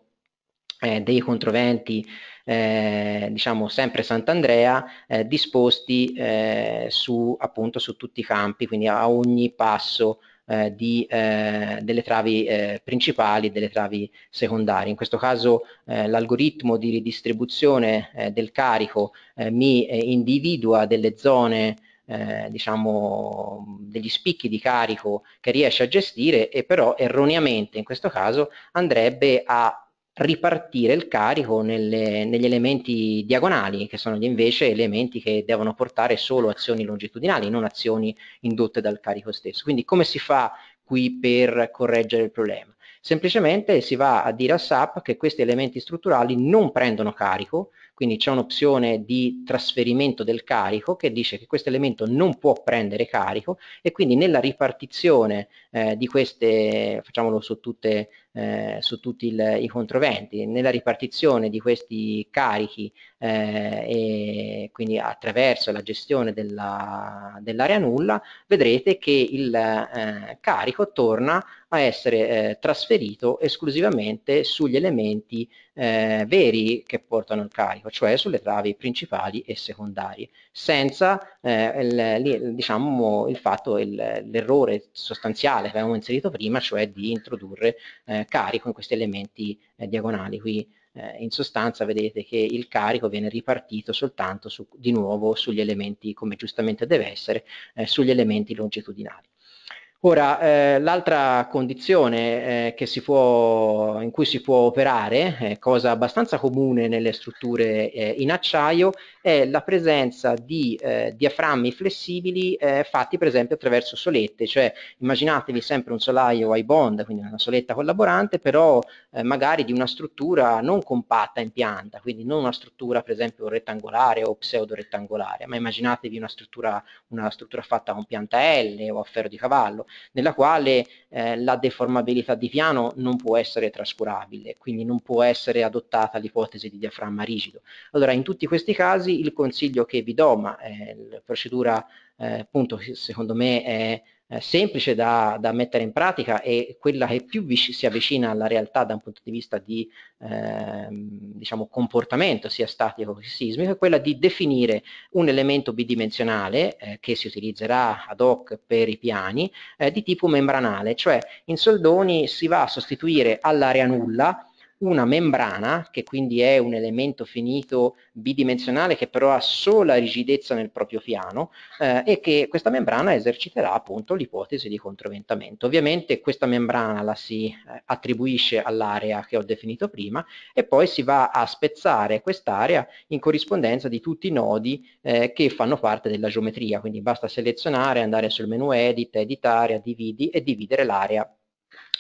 eh, dei controventi eh, diciamo sempre Sant'Andrea eh, disposti eh, su appunto su tutti i campi quindi a ogni passo eh, di, eh, delle travi eh, principali e delle travi secondarie. In questo caso eh, l'algoritmo di ridistribuzione eh, del carico eh, mi individua delle zone eh, diciamo, degli spicchi di carico che riesce a gestire e però erroneamente in questo caso andrebbe a ripartire il carico nelle, negli elementi diagonali, che sono invece elementi che devono portare solo azioni longitudinali, non azioni indotte dal carico stesso. Quindi come si fa qui per correggere il problema? Semplicemente si va a dire a SAP che questi elementi strutturali non prendono carico, quindi c'è un'opzione di trasferimento del carico che dice che questo elemento non può prendere carico e quindi nella ripartizione eh, di queste, facciamolo su tutte eh, su tutti il, i controventi. Nella ripartizione di questi carichi eh, e quindi attraverso la gestione dell'area nulla vedrete che il eh, carico torna a essere eh, trasferito esclusivamente sugli elementi eh, veri che portano il carico, cioè sulle travi principali e secondarie, senza eh, il, diciamo, il fatto, l'errore sostanziale che avevamo inserito prima, cioè di introdurre eh, carico in questi elementi eh, diagonali. Qui, eh, in sostanza vedete che il carico viene ripartito soltanto su, di nuovo sugli elementi, come giustamente deve essere, eh, sugli elementi longitudinali. Ora, eh, l'altra condizione eh, può, in cui si può operare, eh, cosa abbastanza comune nelle strutture eh, in acciaio, è la presenza di eh, diaframmi flessibili eh, fatti per esempio attraverso solette, cioè immaginatevi sempre un solaio high bond, quindi una soletta collaborante, però magari di una struttura non compatta in pianta, quindi non una struttura per esempio rettangolare o pseudo-rettangolare, ma immaginatevi una struttura, una struttura fatta con pianta L o a ferro di cavallo, nella quale eh, la deformabilità di piano non può essere trascurabile, quindi non può essere adottata l'ipotesi di diaframma rigido. Allora in tutti questi casi il consiglio che vi do, ma eh, la procedura eh, appunto secondo me è eh, semplice da, da, mettere in pratica e quella che più vic- si avvicina alla realtà da un punto di vista di eh, diciamo, comportamento sia statico che sismico è quella di definire un elemento bidimensionale eh, che si utilizzerà ad hoc per i piani eh, di tipo membranale, cioè in soldoni si va a sostituire all'area nulla una membrana, che quindi è un elemento finito bidimensionale che però ha sola rigidezza nel proprio piano, eh, e che questa membrana eserciterà appunto l'ipotesi di controventamento. Ovviamente questa membrana la si eh, attribuisce all'area che ho definito prima e poi si va a spezzare quest'area in corrispondenza di tutti i nodi eh, che fanno parte della geometria, quindi basta selezionare, andare sul menu edit, editare, dividi e dividere l'area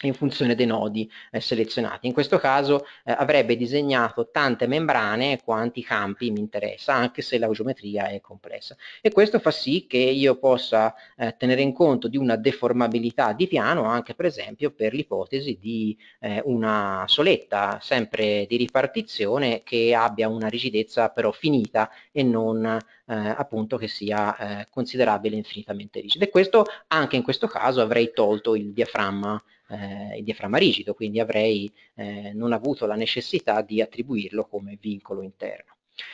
in funzione dei nodi eh, selezionati. In questo caso eh, avrebbe disegnato tante membrane quanti campi mi interessa, anche se la geometria è complessa. E questo fa sì che io possa eh, tenere in conto di una deformabilità di piano anche per esempio per l'ipotesi di eh, una soletta sempre di ripartizione che abbia una rigidezza però finita e non eh, appunto che sia eh, considerabile infinitamente rigida. E questo anche in questo caso avrei tolto il diaframma eh, il diaframma rigido, quindi avrei eh, non avuto la necessità di attribuirlo come vincolo interno.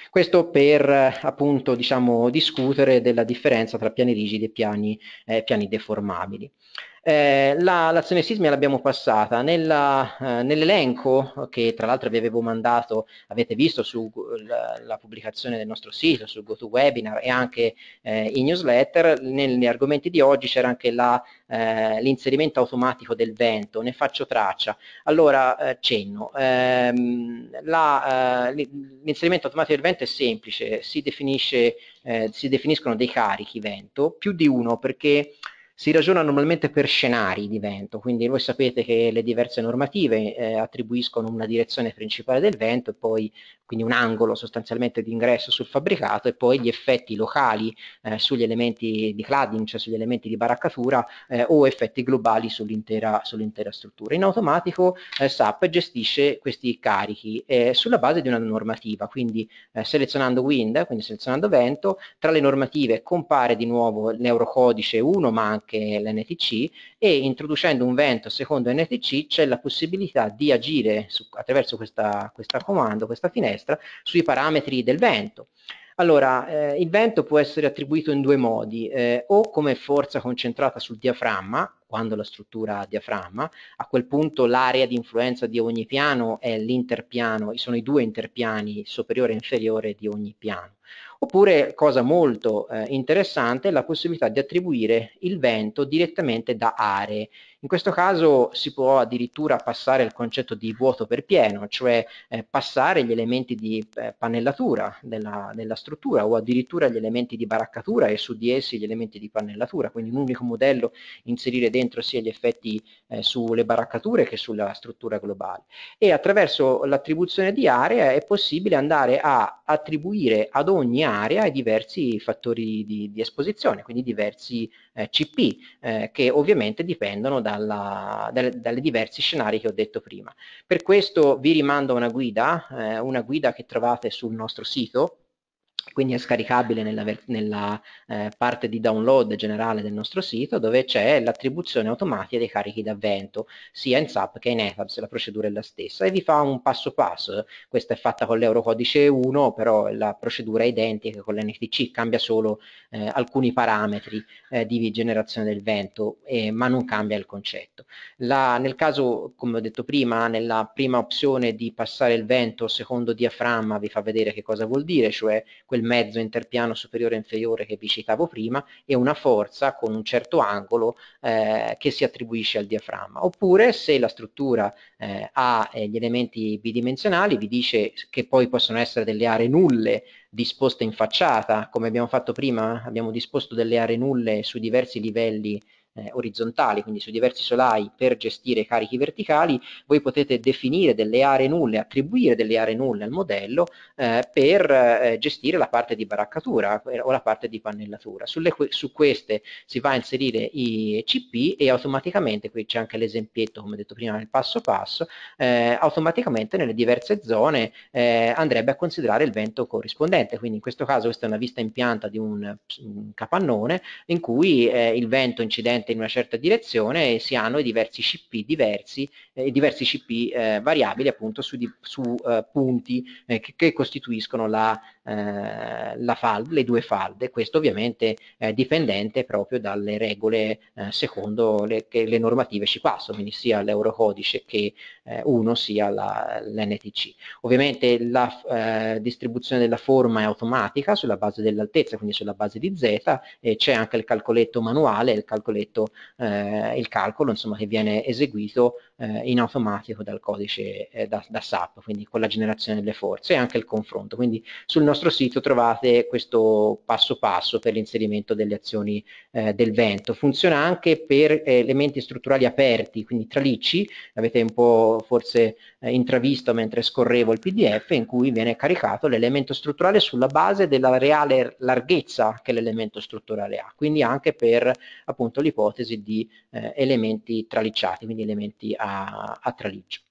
Questo per eh, appunto diciamo, discutere della differenza tra piani rigidi e piani, eh, piani deformabili. Eh, la, l'azione sismica l'abbiamo passata Nella, eh, nell'elenco che tra l'altro vi avevo mandato, avete visto sulla pubblicazione del nostro sito, su GoToWebinar e anche eh, in newsletter, negli argomenti di oggi c'era anche la, eh, l'inserimento automatico del vento, ne faccio traccia. Allora, eh, cenno, ehm, la, eh, l'inserimento automatico del vento è semplice, si, definisce, si definiscono dei carichi vento, più di uno perché si ragiona normalmente per scenari di vento, quindi voi sapete che le diverse normative eh, attribuiscono una direzione principale del vento e poi quindi un angolo sostanzialmente di ingresso sul fabbricato e poi gli effetti locali eh, sugli elementi di cladding, cioè sugli elementi di baraccatura eh, o effetti globali sull'intera, sull'intera struttura. In automatico eh, SAP gestisce questi carichi eh, sulla base di una normativa, quindi eh, selezionando wind, quindi selezionando vento, tra le normative compare di nuovo l'eurocodice 1 ma anche anche l'NTC e introducendo un vento secondo NTC c'è la possibilità di agire su, attraverso questa, questa comando, questa finestra, sui parametri del vento. Allora, eh, il vento può essere attribuito in due modi, eh, o come forza concentrata sul diaframma, quando la struttura ha diaframma, a quel punto l'area di influenza di ogni piano è l'interpiano, sono i due interpiani, superiore e inferiore di ogni piano, Oppure, cosa molto eh, interessante, la possibilità di attribuire il vento direttamente da aree. In questo caso si può addirittura passare al concetto di vuoto per pieno, cioè eh, passare gli elementi di eh, pannellatura della, della, struttura o addirittura gli elementi di baraccatura e su di essi gli elementi di pannellatura, quindi in un unico modello inserire dentro sia gli effetti eh, sulle baraccature che sulla struttura globale. E attraverso l'attribuzione di area è possibile andare a attribuire ad ogni area diversi fattori di, di esposizione, quindi diversi eh, CP, eh, che ovviamente dipendono dalla, dalle, dalle, diversi scenari che ho detto prima. Per questo vi rimando a una guida, eh, una guida che trovate sul nostro sito, quindi è scaricabile nella, nella eh, parte di download generale del nostro sito dove c'è l'attribuzione automatica dei carichi d'avvento sia in SAP che in ETABS, la procedura è la stessa e vi fa un passo passo, questa è fatta con l'eurocodice 1 però la procedura è identica con l'NTC, cambia solo eh, alcuni parametri eh, di generazione del vento ma non cambia il concetto. La, nel caso, come ho detto prima, nella prima opzione di passare il vento secondo diaframma vi fa vedere che cosa vuol dire, cioè quel mezzo interpiano superiore e inferiore che vi citavo prima e una forza con un certo angolo eh, che si attribuisce al diaframma. Oppure se la struttura eh, ha eh, gli elementi bidimensionali vi dice che poi possono essere delle aree nulle disposte in facciata, come abbiamo fatto prima, abbiamo disposto delle aree nulle su diversi livelli eh, orizzontali, quindi su diversi solai per gestire carichi verticali, voi potete definire delle aree nulle, attribuire delle aree nulle al modello eh, per eh, gestire la parte di baraccatura eh, o la parte di pannellatura. Sulle, su queste si va a inserire i CP e automaticamente, qui c'è anche l'esempietto come detto prima nel passo passo, eh, automaticamente nelle diverse zone eh, andrebbe a considerare il vento corrispondente, quindi in questo caso questa è una vista in pianta di un, un capannone in cui il vento incidente corrente in una certa direzione e si hanno i diversi CP diversi, eh, diversi CP eh, variabili appunto su, di, su eh, punti eh, che, che, costituiscono la eh, la falda, le due falde, questo ovviamente eh, dipendente proprio dalle regole eh, secondo le, che le normative ci passano, quindi sia l'Eurocodice che eh, uno sia l'NTC. Ovviamente la eh, distribuzione della forma è automatica sulla base dell'altezza, quindi sulla base di z, e c'è anche il calcoletto manuale, il, calcoletto, eh, il calcolo insomma, che viene eseguito eh, in automatico dal codice eh, da, da, SAP, quindi con la generazione delle forze e anche il confronto. Quindi sul nostro sito trovate questo passo passo per l'inserimento delle azioni eh, del vento. Funziona anche per eh, elementi strutturali aperti, quindi tralicci, avete un po' forse eh, intravisto mentre scorrevo il PDF in cui viene caricato l'elemento strutturale sulla base della reale larghezza che l'elemento strutturale ha, quindi anche per appunto l'ipotesi di eh, elementi tralicciati, quindi elementi a, a traliggio.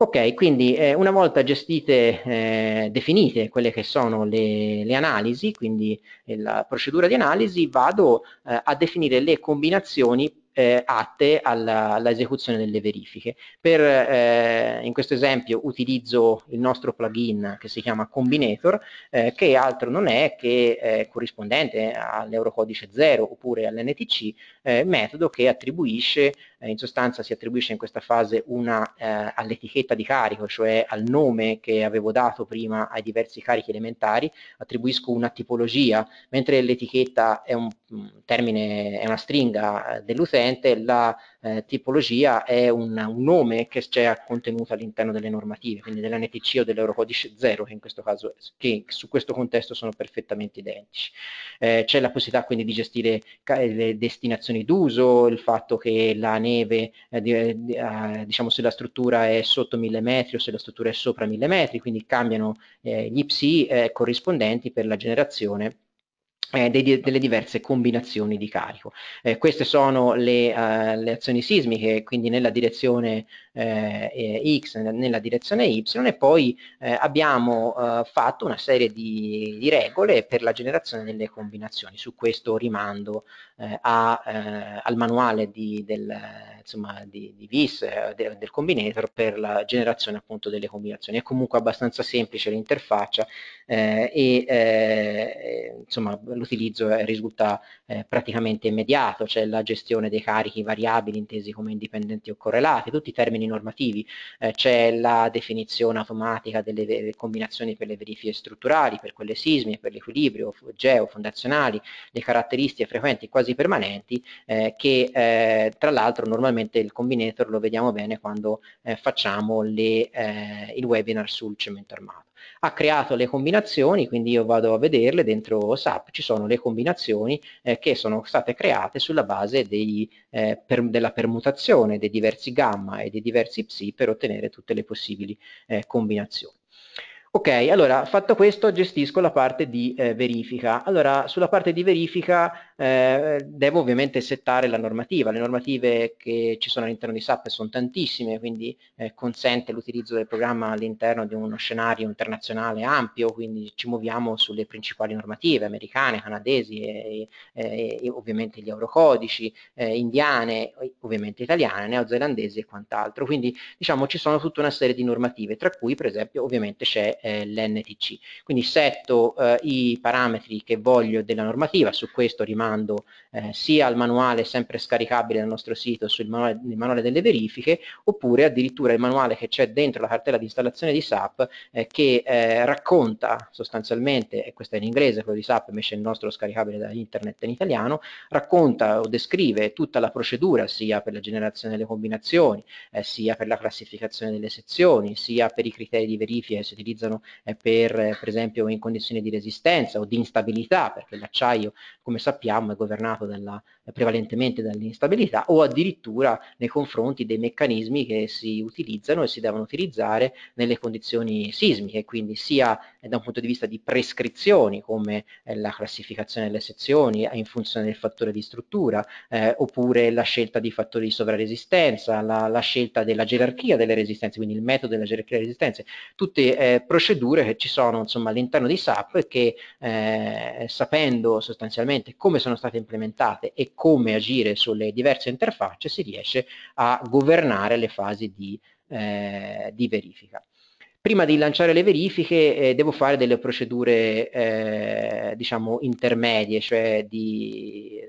Ok, quindi eh, una volta gestite, eh, definite quelle che sono le, le analisi, quindi eh, la procedura di analisi, vado eh, a definire le combinazioni eh, atte alla, all'esecuzione delle verifiche. Per, eh, in questo esempio utilizzo il nostro plugin che si chiama Combinator, eh, che altro non è che eh, corrispondente all'Eurocodice 0 oppure all'NTC, eh, metodo che attribuisce eh, in sostanza si attribuisce in questa fase una eh, all'etichetta di carico, cioè al nome che avevo dato prima ai diversi carichi elementari, attribuisco una tipologia, mentre l'etichetta è un mm, termine, è una stringa eh, dell'utente, la eh, tipologia è un, un nome che c'è contenuto all'interno delle normative, quindi dell'NTC o dell'Eurocodice 0, che in questo caso, che su questo contesto sono perfettamente identici. Eh, c'è la possibilità quindi di gestire le destinazioni d'uso, il fatto che la neve eh, eh, eh, diciamo se la struttura è sotto 1000 metri o se la struttura è sopra 1000 metri, quindi cambiano eh, gli psi corrispondenti per la generazione eh, dei, delle diverse combinazioni di carico. Eh, queste sono le, uh, le, azioni sismiche, quindi nella direzione eh, X nella direzione Y e poi eh, abbiamo eh, fatto una serie di, di, regole per la generazione delle combinazioni. Su questo rimando eh, a, eh, al manuale di, del, insomma, di, di VIS, eh, de, del combinator, per la generazione appunto delle combinazioni. È comunque abbastanza semplice l'interfaccia e insomma l'utilizzo risulta praticamente immediato, c'è cioè la gestione dei carichi variabili intesi come indipendenti o correlati, tutti i termini normativi, eh, c'è la definizione automatica delle, combinazioni per le verifiche strutturali, per quelle sismi, per l'equilibrio geo, fondazionali, le caratteristiche frequenti quasi permanenti eh, che eh, tra l'altro normalmente il combinator lo vediamo bene quando eh, facciamo le, eh, il webinar sul cemento armato. Ha creato le combinazioni, quindi io vado a vederle dentro SAP, ci sono le combinazioni eh, che sono state create sulla base dei, eh, per, della permutazione dei diversi gamma e dei diversi psi per ottenere tutte le possibili eh, combinazioni. Ok, allora fatto questo gestisco la parte di eh, verifica. Allora sulla parte di verifica eh, devo ovviamente settare la normativa. Le normative che ci sono all'interno di SAP sono tantissime, quindi eh, consente l'utilizzo del programma all'interno di uno scenario internazionale ampio, quindi ci muoviamo sulle principali normative americane, canadesi e, e, e ovviamente gli eurocodici, eh, indiane, ovviamente italiane, neozelandesi e quant'altro. Quindi diciamo ci sono tutta una serie di normative, tra cui per esempio ovviamente c'è eh, l'NTC. Quindi setto eh, i parametri che voglio della normativa, su questo rimane comando eh, sia il manuale sempre scaricabile dal nostro sito sul manuale, manuale, delle verifiche oppure addirittura il manuale che c'è dentro la cartella di installazione di SAP eh, che eh, racconta sostanzialmente, e questo è in inglese, quello di SAP invece il nostro scaricabile da internet in italiano, racconta o descrive tutta la procedura sia per la generazione delle combinazioni, eh, sia per la classificazione delle sezioni, sia per i criteri di verifica che si utilizzano eh, per per esempio in condizioni di resistenza o di instabilità perché l'acciaio come sappiamo programma è governato dalla, prevalentemente dall'instabilità o addirittura nei confronti dei meccanismi che si utilizzano e si devono utilizzare nelle condizioni sismiche, quindi sia eh, da un punto di vista di prescrizioni come eh, la classificazione delle sezioni eh, in funzione del fattore di struttura, eh, oppure la scelta di fattori di sovraresistenza, la, la, scelta della gerarchia delle resistenze, quindi il metodo della gerarchia delle resistenze, tutte eh, procedure che ci sono insomma, all'interno di SAP che eh, sapendo sostanzialmente come sono sono state implementate e come agire sulle diverse interfacce si riesce a governare le fasi di, eh, di verifica. Prima di lanciare le verifiche eh, devo fare delle procedure eh, diciamo intermedie, cioè di,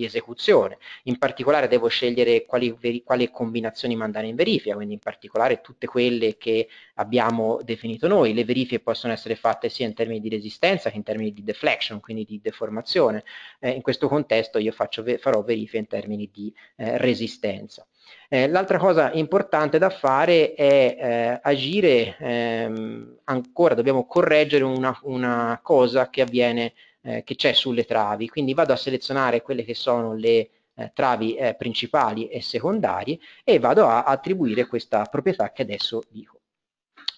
di esecuzione. In particolare devo scegliere quali, veri, quali, combinazioni mandare in verifica, quindi in particolare tutte quelle che abbiamo definito noi. Le verifiche possono essere fatte sia in termini di resistenza che in termini di deflection, quindi di deformazione. Eh, in questo contesto io faccio, farò verifiche in termini di eh, resistenza. Eh, L'altra cosa importante da fare è eh, agire ehm, ancora, dobbiamo correggere una, una cosa che avviene eh, che c'è sulle travi, quindi vado a selezionare quelle che sono le eh, travi eh, principali e secondarie e vado a attribuire questa proprietà che adesso dico.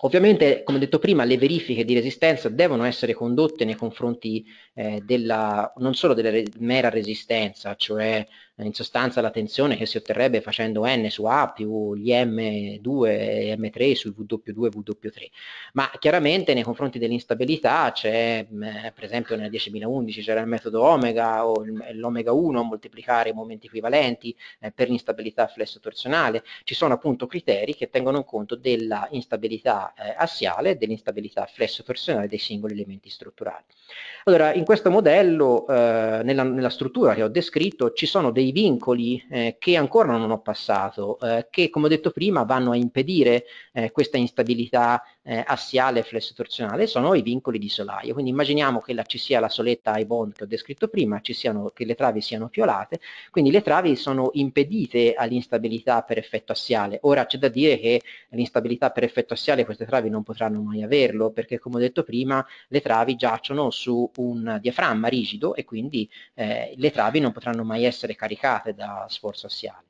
Ovviamente, come detto prima, le verifiche di resistenza devono essere condotte nei confronti eh, della, non solo della re, mera resistenza, cioè eh, in sostanza la tensione che si otterrebbe facendo N su A più gli M2 e M3 sul W2 e W3, ma chiaramente nei confronti dell'instabilità c'è, mm, eh, per esempio nel 10.011 c'era il metodo omega o l'omega 1, a moltiplicare i momenti equivalenti eh, per l'instabilità flesso-torsionale, ci sono appunto criteri che tengono conto della instabilità eh, assiale dell'instabilità flesso torsionale dei singoli elementi strutturali. Allora, in questo modello, eh, nella, nella, struttura che ho descritto, ci sono dei vincoli eh, che ancora non ho passato, eh, che come ho detto prima vanno a impedire eh, questa instabilità eh, assiale e flesso torsionale sono i vincoli di solaio. Quindi immaginiamo che la, ci sia la soletta i bond che ho descritto prima, ci siano, che le travi siano piolate, quindi le travi sono impedite all'instabilità per effetto assiale. Ora c'è da dire che l'instabilità per effetto assiale queste travi non potranno mai averlo perché come ho detto prima le travi giacciono su un diaframma rigido e quindi eh, le travi non potranno mai essere caricate da sforzo assiale.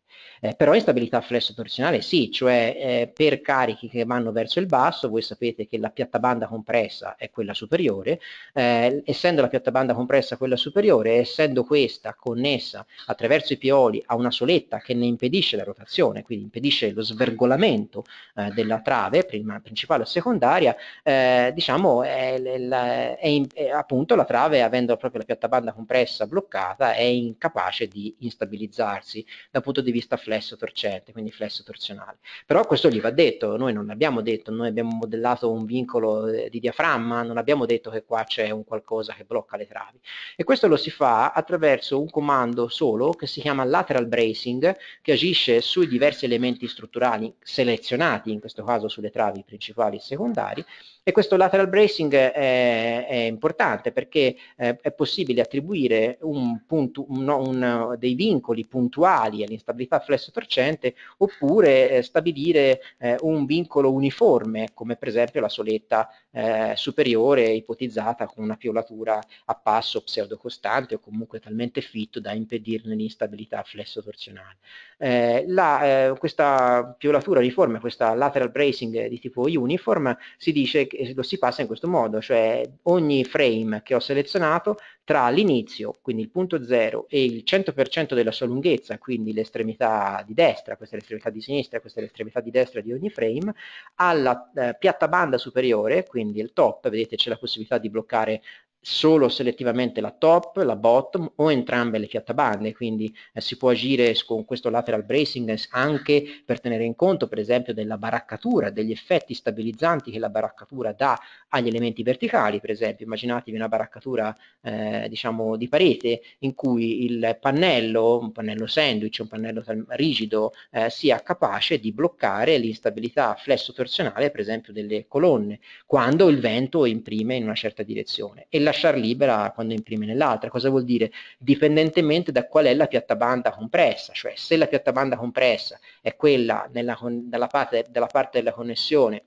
Eh, però in stabilità flash torsionale sì, cioè eh, per carichi che vanno verso il basso, voi sapete che la piatta banda compressa è quella superiore, eh, essendo la piatta banda compressa quella superiore, essendo questa connessa attraverso i pioli a una soletta che ne impedisce la rotazione, quindi impedisce lo svergolamento eh, della trave, prima, principale o secondaria, eh, diciamo è, è, è, è, appunto la trave avendo proprio la piatta banda compressa bloccata è incapace di instabilizzarsi dal punto di vista flesso flesso torcente, quindi flesso torsionale. Però questo gli va detto, noi non l'abbiamo detto, noi abbiamo modellato un vincolo eh, di diaframma, non abbiamo detto che qua c'è un qualcosa che blocca le travi. E questo lo si fa attraverso un comando solo che si chiama lateral bracing, che agisce sui diversi elementi strutturali selezionati, in questo caso sulle travi principali e secondarie, e questo lateral bracing è, è importante perché eh, è possibile attribuire un punto, un, un, dei vincoli puntuali all'instabilità flesso torcente oppure eh, stabilire eh, un vincolo uniforme come per esempio la soletta eh, superiore ipotizzata con una piolatura a passo pseudocostante o comunque talmente fitto da impedirne l'instabilità flesso torsionale. Eh, la, eh, questa piolatura uniforme, questa lateral bracing di tipo uniform si dice lo si passa in questo modo, cioè ogni frame che ho selezionato tra l'inizio, quindi il punto 0, e il 100% della sua lunghezza, quindi l'estremità di destra, questa è l'estremità di sinistra, questa è l'estremità di destra di ogni frame, alla eh, piatta banda superiore, quindi il top, vedete c'è la possibilità di bloccare solo selettivamente la top, la bottom o entrambe le piattabande, quindi eh, si può agire con questo lateral bracing anche per tenere in conto per esempio della baraccatura, degli effetti stabilizzanti che la baraccatura dà agli elementi verticali, per esempio immaginatevi una baraccatura eh, diciamo di parete in cui il pannello, un pannello sandwich, un pannello rigido eh, sia capace di bloccare l'instabilità flesso-torsionale per esempio delle colonne quando il vento imprime in una certa direzione e la lasciar libera quando imprime nell'altra. Cosa vuol dire? Dipendentemente da qual è la piatta banda compressa, cioè se la piatta banda compressa è quella nella, dalla parte, della parte della connessione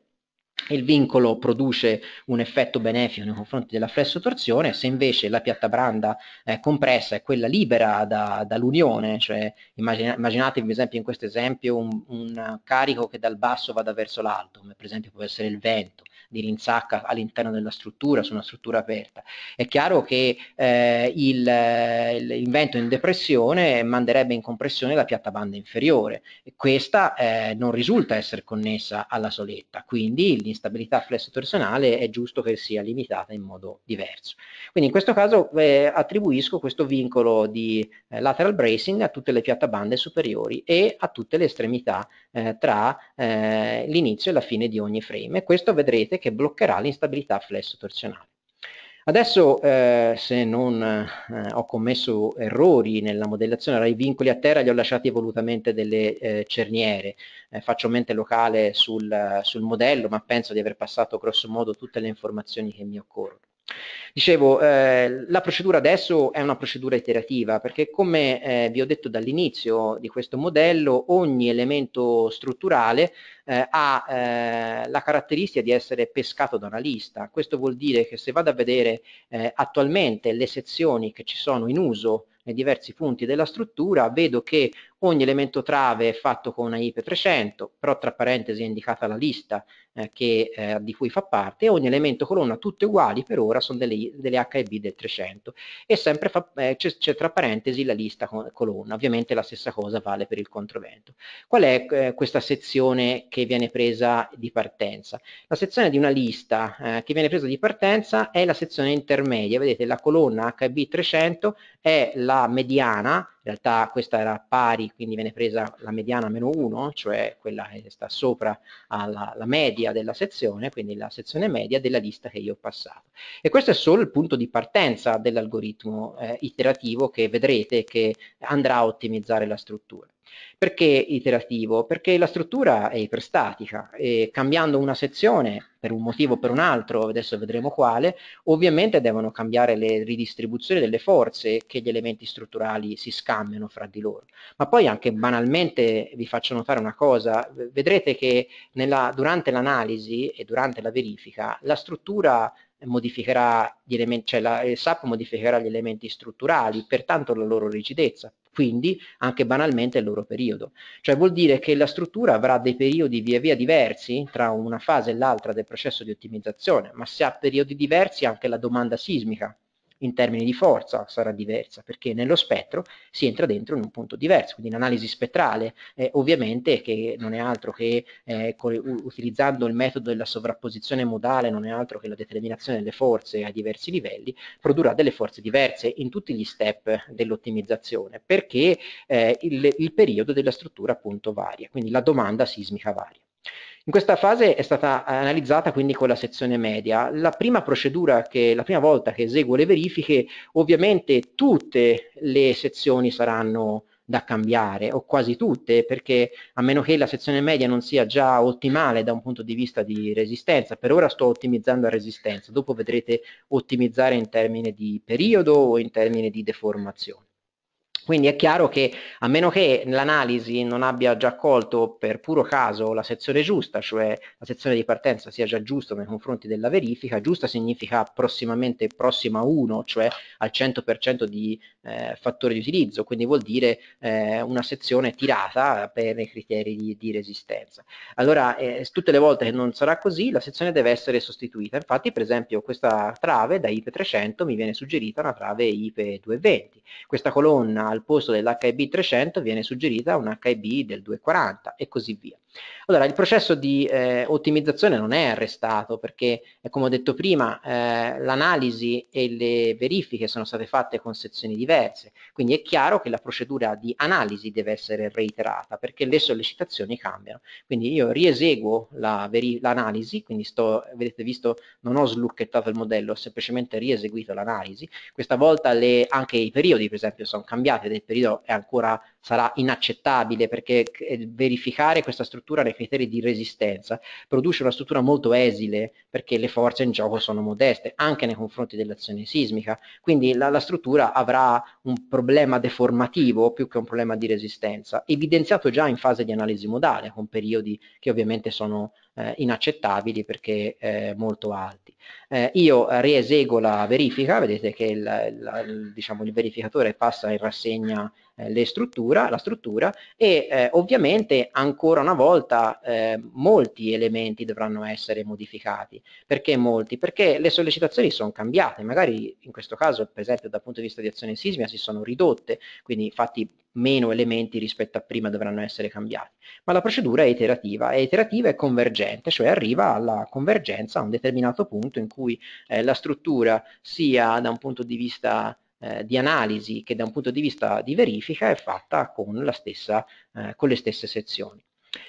il vincolo produce un effetto benefico nei confronti della flesso torsione, se invece la piattabranda eh, compressa è quella libera da, dall'unione, cioè immagina, immaginatevi per esempio in questo esempio un, un, carico che dal basso vada verso l'alto, come per esempio può essere il vento, di Linzacca all'interno della struttura, su una struttura aperta. È chiaro che eh, il, il, vento in depressione manderebbe in compressione la piatta banda inferiore e questa eh, non risulta essere connessa alla soletta, quindi l'instabilità flesso-torsionale è giusto che sia limitata in modo diverso. Quindi in questo caso eh, attribuisco questo vincolo di eh, lateral bracing a tutte le piatta bande superiori e a tutte le estremità eh, tra eh, l'inizio e la fine di ogni frame e questo vedrete che che bloccherà l'instabilità flesso torsionale. Adesso eh, se non eh, ho commesso errori nella modellazione, allora i vincoli a terra li ho lasciati volutamente delle eh, cerniere, eh, faccio mente locale sul, sul modello ma penso di aver passato grossomodo tutte le informazioni che mi occorrono. Dicevo, eh, la procedura adesso è una procedura iterativa perché come eh, vi ho detto dall'inizio di questo modello ogni elemento strutturale eh, ha eh, la caratteristica di essere pescato da una lista. Questo vuol dire che se vado a vedere eh, attualmente le sezioni che ci sono in uso nei diversi punti della struttura vedo che Ogni elemento trave è fatto con una IP 300, però tra parentesi è indicata la lista eh, che, eh, di cui fa parte, e ogni elemento colonna, tutte uguali per ora, sono delle, delle HIB del 300. E sempre eh, c'è, tra parentesi la lista con, colonna, ovviamente la stessa cosa vale per il controvento. Qual è eh, questa sezione che viene presa di partenza? La sezione di una lista eh, che viene presa di partenza è la sezione intermedia, vedete la colonna HIB 300 è la mediana in realtà questa era pari, quindi viene presa la mediana meno 1, cioè quella che sta sopra alla media della sezione, quindi la sezione media della lista che io ho passato. E questo è solo il punto di partenza dell'algoritmo eh, iterativo che vedrete che andrà a ottimizzare la struttura. Perché iterativo? Perché la struttura è iperstatica e cambiando una sezione per un motivo o per un altro, adesso vedremo quale, ovviamente devono cambiare le ridistribuzioni delle forze che gli elementi strutturali si scambiano fra di loro. Ma poi anche banalmente vi faccio notare una cosa, vedrete che nella, durante l'analisi e durante la verifica la struttura modificherà gli elementi, cioè la, SAP modificherà gli elementi strutturali, pertanto la loro rigidezza, quindi anche banalmente il loro periodo. Cioè vuol dire che la struttura avrà dei periodi via via diversi tra una fase e l'altra del processo di ottimizzazione, ma se ha periodi diversi anche la domanda sismica in termini di forza sarà diversa, perché nello spettro si entra dentro in un punto diverso, quindi l'analisi spettrale eh, ovviamente che non è altro che eh, utilizzando il metodo della sovrapposizione modale, non è altro che la determinazione delle forze a diversi livelli, produrrà delle forze diverse in tutti gli step dell'ottimizzazione, perché eh, il, il periodo della struttura appunto varia, quindi la domanda sismica varia. In questa fase è stata analizzata quindi con la sezione media. La prima procedura, che, la prima volta che eseguo le verifiche, ovviamente tutte le sezioni saranno da cambiare o quasi tutte perché a meno che la sezione media non sia già ottimale da un punto di vista di resistenza per ora sto ottimizzando la resistenza dopo vedrete ottimizzare in termini di periodo o in termini di deformazione quindi è chiaro che a meno che l'analisi non abbia già colto per puro caso la sezione giusta, cioè la sezione di partenza sia già giusta nei confronti della verifica, giusta significa prossimamente prossima 1, cioè al 100% di eh, fattore di utilizzo, quindi vuol dire eh, una sezione tirata per i criteri di, di resistenza. Allora eh, tutte le volte che non sarà così la sezione deve essere sostituita, infatti per esempio questa trave da IP300 mi viene suggerita una trave IP220, questa colonna al posto dell'HIB 300 viene suggerita un HIB del 240 e così via. Allora, il processo di eh, ottimizzazione non è arrestato perché, eh, come ho detto prima, eh, l'analisi e le verifiche sono state fatte con sezioni diverse, quindi è chiaro che la procedura di analisi deve essere reiterata perché le sollecitazioni cambiano. Quindi io rieseguo l'analisi, la quindi sto, vedete visto, non ho slucchettato il modello, ho semplicemente rieseguito l'analisi. Questa volta le, anche i periodi, per esempio, sono cambiati, ed il periodo è ancora sarà inaccettabile perché eh, verificare questa struttura nei criteri di resistenza produce una struttura molto esile perché le forze in gioco sono modeste anche nei confronti dell'azione sismica, quindi la, la struttura avrà un problema deformativo più che un problema di resistenza, evidenziato già in fase di analisi modale con periodi che ovviamente sono eh, inaccettabili perché eh, molto alti. Eh, io rieseguo la verifica, vedete che il, la, il, diciamo, il verificatore passa in rassegna eh, struttura, la struttura e eh, ovviamente ancora una volta eh, molti elementi dovranno essere modificati. Perché molti? Perché le sollecitazioni sono cambiate, magari in questo caso per esempio dal punto di vista di azione sismica si sono ridotte, quindi infatti meno elementi rispetto a prima dovranno essere cambiati. Ma la procedura è iterativa, è iterativa e convergente, cioè arriva alla convergenza a un determinato punto in cui eh, la struttura sia da un punto di vista eh, di analisi che da un punto di vista di verifica è fatta con, stessa, eh, con le stesse sezioni.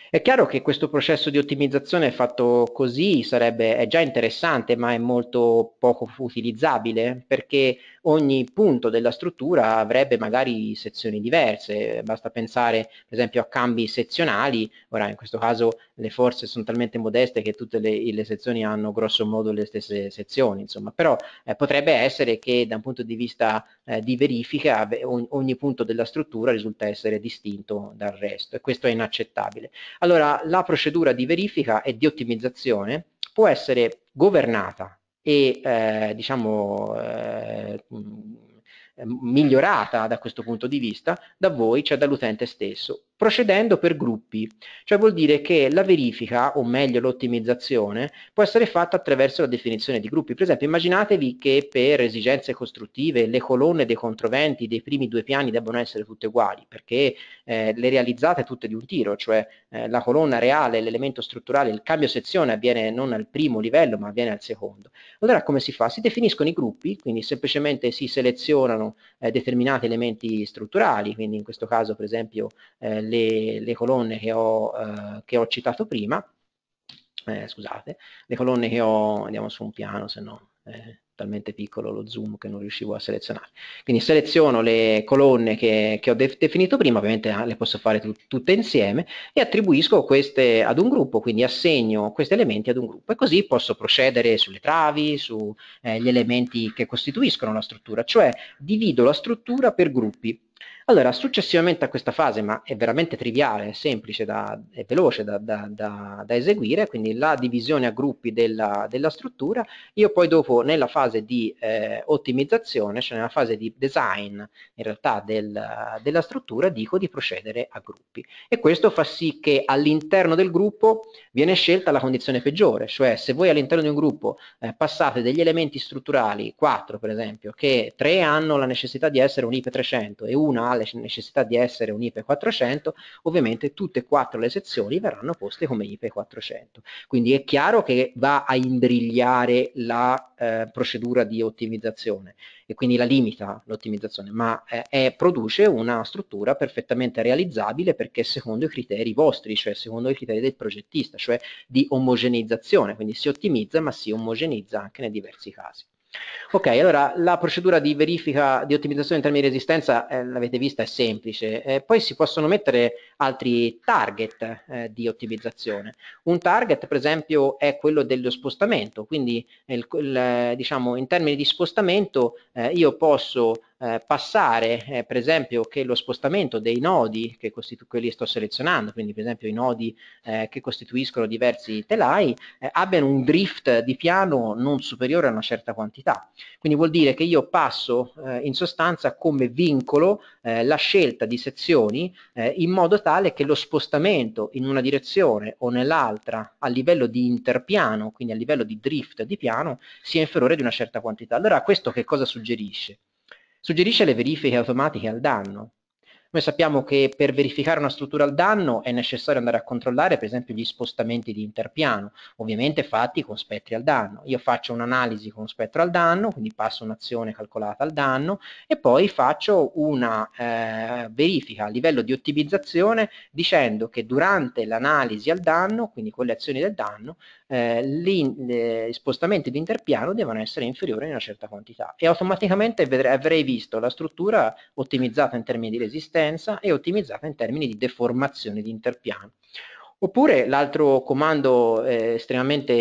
È chiaro che questo processo di ottimizzazione fatto così sarebbe, è già interessante, ma è molto poco utilizzabile perché ogni punto della struttura avrebbe magari sezioni diverse. Basta pensare, per esempio, a cambi sezionali. Ora, in questo caso le forze sono talmente modeste che tutte le, le sezioni hanno grosso modo le stesse sezioni, insomma. Però eh, potrebbe essere che da un punto di vista eh, di verifica ogni, ogni punto della struttura risulta essere distinto dal resto e questo è inaccettabile. Allora la procedura di verifica e di ottimizzazione può essere governata e eh, diciamo eh, mm, eh migliorata da questo punto di vista da voi, cioè dall'utente stesso, procedendo per gruppi, cioè vuol dire che la verifica, o meglio l'ottimizzazione, può essere fatta attraverso la definizione di gruppi. Per esempio, immaginatevi che per esigenze costruttive le colonne dei controventi dei primi due piani debbano essere tutte uguali, perché eh, le realizzate tutte di un tiro, cioè eh, la colonna reale, l'elemento strutturale, il cambio sezione avviene non al primo livello, ma avviene al secondo. Allora come si fa? Si definiscono i gruppi, quindi semplicemente si selezionano eh, determinati elementi strutturali, quindi in questo caso per esempio eh, le, le, colonne che ho, eh, che ho citato prima, eh, scusate, le colonne che ho, andiamo su un piano se no è eh, talmente piccolo lo zoom che non riuscivo a selezionare. Quindi seleziono le colonne che, che ho de definito prima, ovviamente ah, le posso fare tut tutte insieme, e attribuisco queste ad un gruppo, quindi assegno questi elementi ad un gruppo. E così posso procedere sulle travi, sugli eh, elementi che costituiscono la struttura, cioè divido la struttura per gruppi. Allora, successivamente a questa fase, ma è veramente triviale, semplice da, e veloce da, da, da, eseguire, quindi la divisione a gruppi della, della, struttura, io poi dopo nella fase di eh, ottimizzazione, cioè nella fase di design in realtà del, della struttura, dico di procedere a gruppi. E questo fa sì che all'interno del gruppo viene scelta la condizione peggiore, cioè se voi all'interno di un gruppo eh, passate degli elementi strutturali, 4 per esempio, che 3 hanno la necessità di essere un IP300 e una ha ha necessità di essere un IP400, ovviamente tutte e quattro le sezioni verranno poste come IP400. Quindi è chiaro che va a imbrigliare la eh, procedura di ottimizzazione e quindi la limita l'ottimizzazione, ma eh, è, produce una struttura perfettamente realizzabile perché secondo i criteri vostri, cioè secondo i criteri del progettista, cioè di omogeneizzazione, quindi si ottimizza ma si omogeneizza anche nei diversi casi. Ok, allora la procedura di verifica di ottimizzazione in termini di resistenza, eh, l'avete vista, è semplice. Eh, poi si possono mettere altri target eh, di ottimizzazione. Un target, per esempio, è quello dello spostamento, quindi il, il, diciamo, in termini di spostamento eh, io posso eh, passare eh, per esempio che lo spostamento dei nodi che, che sto selezionando, quindi per esempio i nodi eh, che costituiscono diversi telai, eh, abbiano un drift di piano non superiore a una certa quantità. Quindi vuol dire che io passo eh, in sostanza come vincolo eh, la scelta di sezioni in modo tale che lo spostamento in una direzione o nell'altra a livello di interpiano, quindi a livello di drift di piano, sia inferiore di una certa quantità. Allora questo che cosa suggerisce? Suggerisce le verifiche automatiche al danno. Noi sappiamo che per verificare una struttura al danno è necessario andare a controllare per esempio gli spostamenti di interpiano, ovviamente fatti con spettri al danno. Io faccio un'analisi con spettro al danno, quindi passo un'azione calcolata al danno e poi faccio una eh, verifica a livello di ottimizzazione dicendo che durante l'analisi al danno, quindi con le azioni del danno, eh, gli spostamenti di interpiano devono essere inferiori a una certa quantità e automaticamente avrei visto la struttura ottimizzata in termini di resistenza potenza e ottimizzata in termini di deformazione di interpiano. Oppure l'altro comando eh, estremamente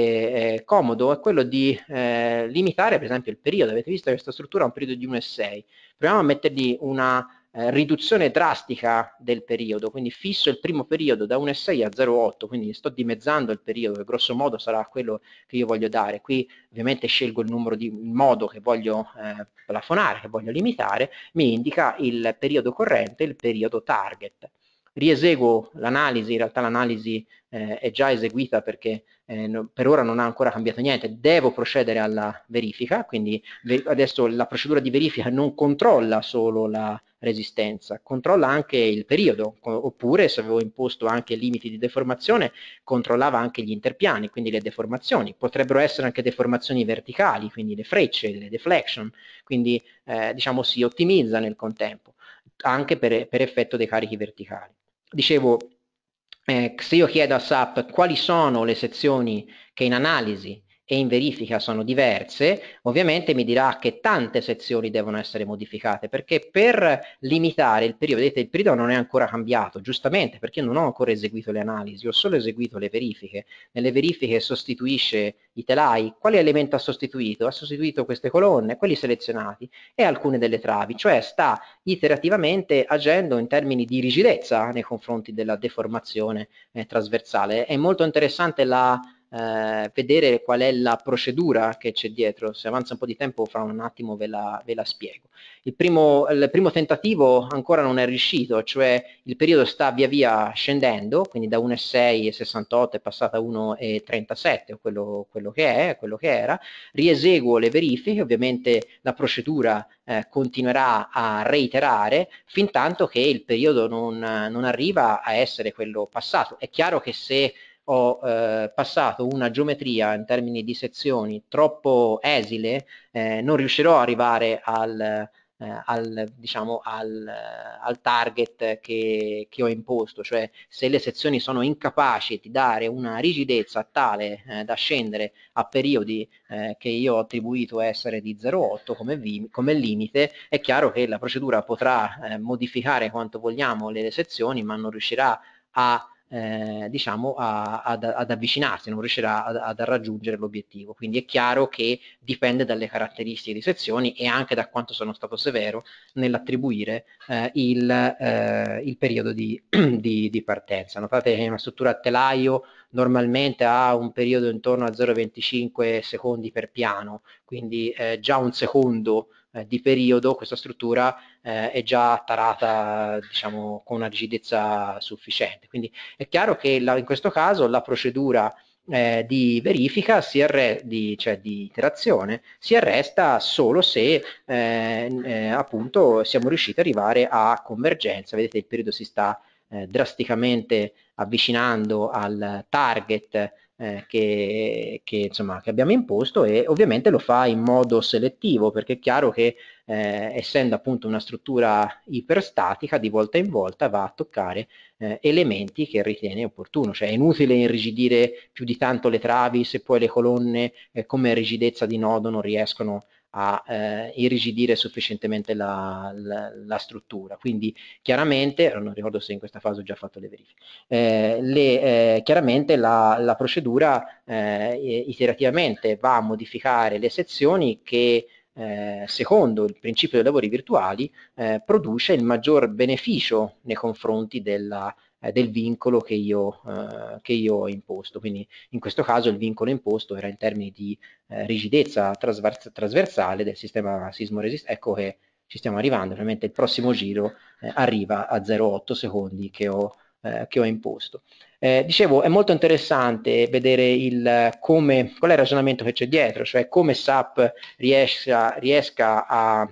eh, comodo è quello di eh, limitare per esempio il periodo, avete visto che questa struttura ha un periodo di 1,6, proviamo a mettergli una eh, riduzione drastica del periodo, quindi fisso il primo periodo da 1,6 a 0,8, quindi sto dimezzando il periodo, che grosso modo sarà quello che io voglio dare. Qui ovviamente scelgo il numero di modo che voglio eh, plafonare, che voglio limitare, mi indica il periodo corrente, il periodo target rieseguo l'analisi, in realtà l'analisi eh, è già eseguita perché eh, no, per ora non ha ancora cambiato niente, devo procedere alla verifica, quindi ve adesso la procedura di verifica non controlla solo la resistenza, controlla anche il periodo, oppure se avevo imposto anche limiti di deformazione, controllava anche gli interpiani, quindi le deformazioni, potrebbero essere anche deformazioni verticali, quindi le frecce, le deflection, quindi eh, diciamo si ottimizza nel contempo, anche per, per effetto dei carichi verticali dicevo, eh, se io chiedo a SAP quali sono le sezioni che in analisi e in verifica sono diverse, ovviamente mi dirà che tante sezioni devono essere modificate, perché per limitare il periodo, vedete il periodo non è ancora cambiato, giustamente perché non ho ancora eseguito le analisi, ho solo eseguito le verifiche, nelle verifiche sostituisce i telai, quale elemento ha sostituito? Ha sostituito queste colonne, quelli selezionati e alcune delle travi, cioè sta iterativamente agendo in termini di rigidezza nei confronti della deformazione eh, trasversale. È molto interessante la eh, vedere qual è la procedura che c'è dietro. Se avanza un po' di tempo, fra un attimo ve la, ve la spiego. Il primo, il primo, tentativo ancora non è riuscito, cioè il periodo sta via via scendendo, quindi da 1,6,68 è passata a 1,37, quello, quello che è, quello che era. Rieseguo le verifiche, ovviamente la procedura eh, continuerà a reiterare fin tanto che il periodo non, non arriva a essere quello passato. È chiaro che se ho eh, passato una geometria in termini di sezioni troppo esile, eh, non riuscirò a arrivare al, eh, al, diciamo, al, eh, al target che, che, ho imposto, cioè se le sezioni sono incapaci di dare una rigidezza tale eh, da scendere a periodi eh, che io ho attribuito essere di 0,8 come, vi, come limite, è chiaro che la procedura potrà eh, modificare quanto vogliamo le sezioni ma non riuscirà a eh, diciamo a, ad, ad, avvicinarsi, non riuscirà ad, ad raggiungere l'obiettivo. Quindi è chiaro che dipende dalle caratteristiche di sezioni e anche da quanto sono stato severo nell'attribuire eh, il, eh, il, periodo di, [clears throat] di, di, partenza. Notate che una struttura a telaio normalmente ha un periodo intorno a 0,25 secondi per piano, quindi eh, già un secondo eh, di periodo questa struttura eh, è già tarata diciamo, con una rigidezza sufficiente. Quindi è chiaro che la, in questo caso la procedura eh, di verifica, si arre- di, cioè di iterazione, si arresta solo se eh, eh appunto siamo riusciti ad arrivare a convergenza. Vedete il periodo si sta eh, drasticamente avvicinando al target eh, che, che, insomma, che, abbiamo imposto e ovviamente lo fa in modo selettivo perché è chiaro che eh, essendo appunto una struttura iperstatica di volta in volta va a toccare eh, elementi che ritiene opportuno, cioè è inutile irrigidire più di tanto le travi se poi le colonne eh, come rigidezza di nodo non riescono a eh, irrigidire sufficientemente la, la, la, struttura. Quindi chiaramente, non ricordo se in questa fase ho già fatto le verifiche, eh, le, eh, chiaramente la, la procedura eh, iterativamente va a modificare le sezioni che eh, secondo il principio dei lavori virtuali eh, produce il maggior beneficio nei confronti della, eh, del vincolo che io, eh, che io, ho imposto. Quindi in questo caso il vincolo imposto era in termini di eh, rigidezza trasvers trasversale del sistema sismoresistente. Ecco che ci stiamo arrivando, ovviamente il prossimo giro eh, arriva a 0,8 secondi che ho, eh, che ho imposto. Eh, dicevo, è molto interessante vedere il, come, qual è il ragionamento che c'è dietro, cioè come SAP riesca, riesca a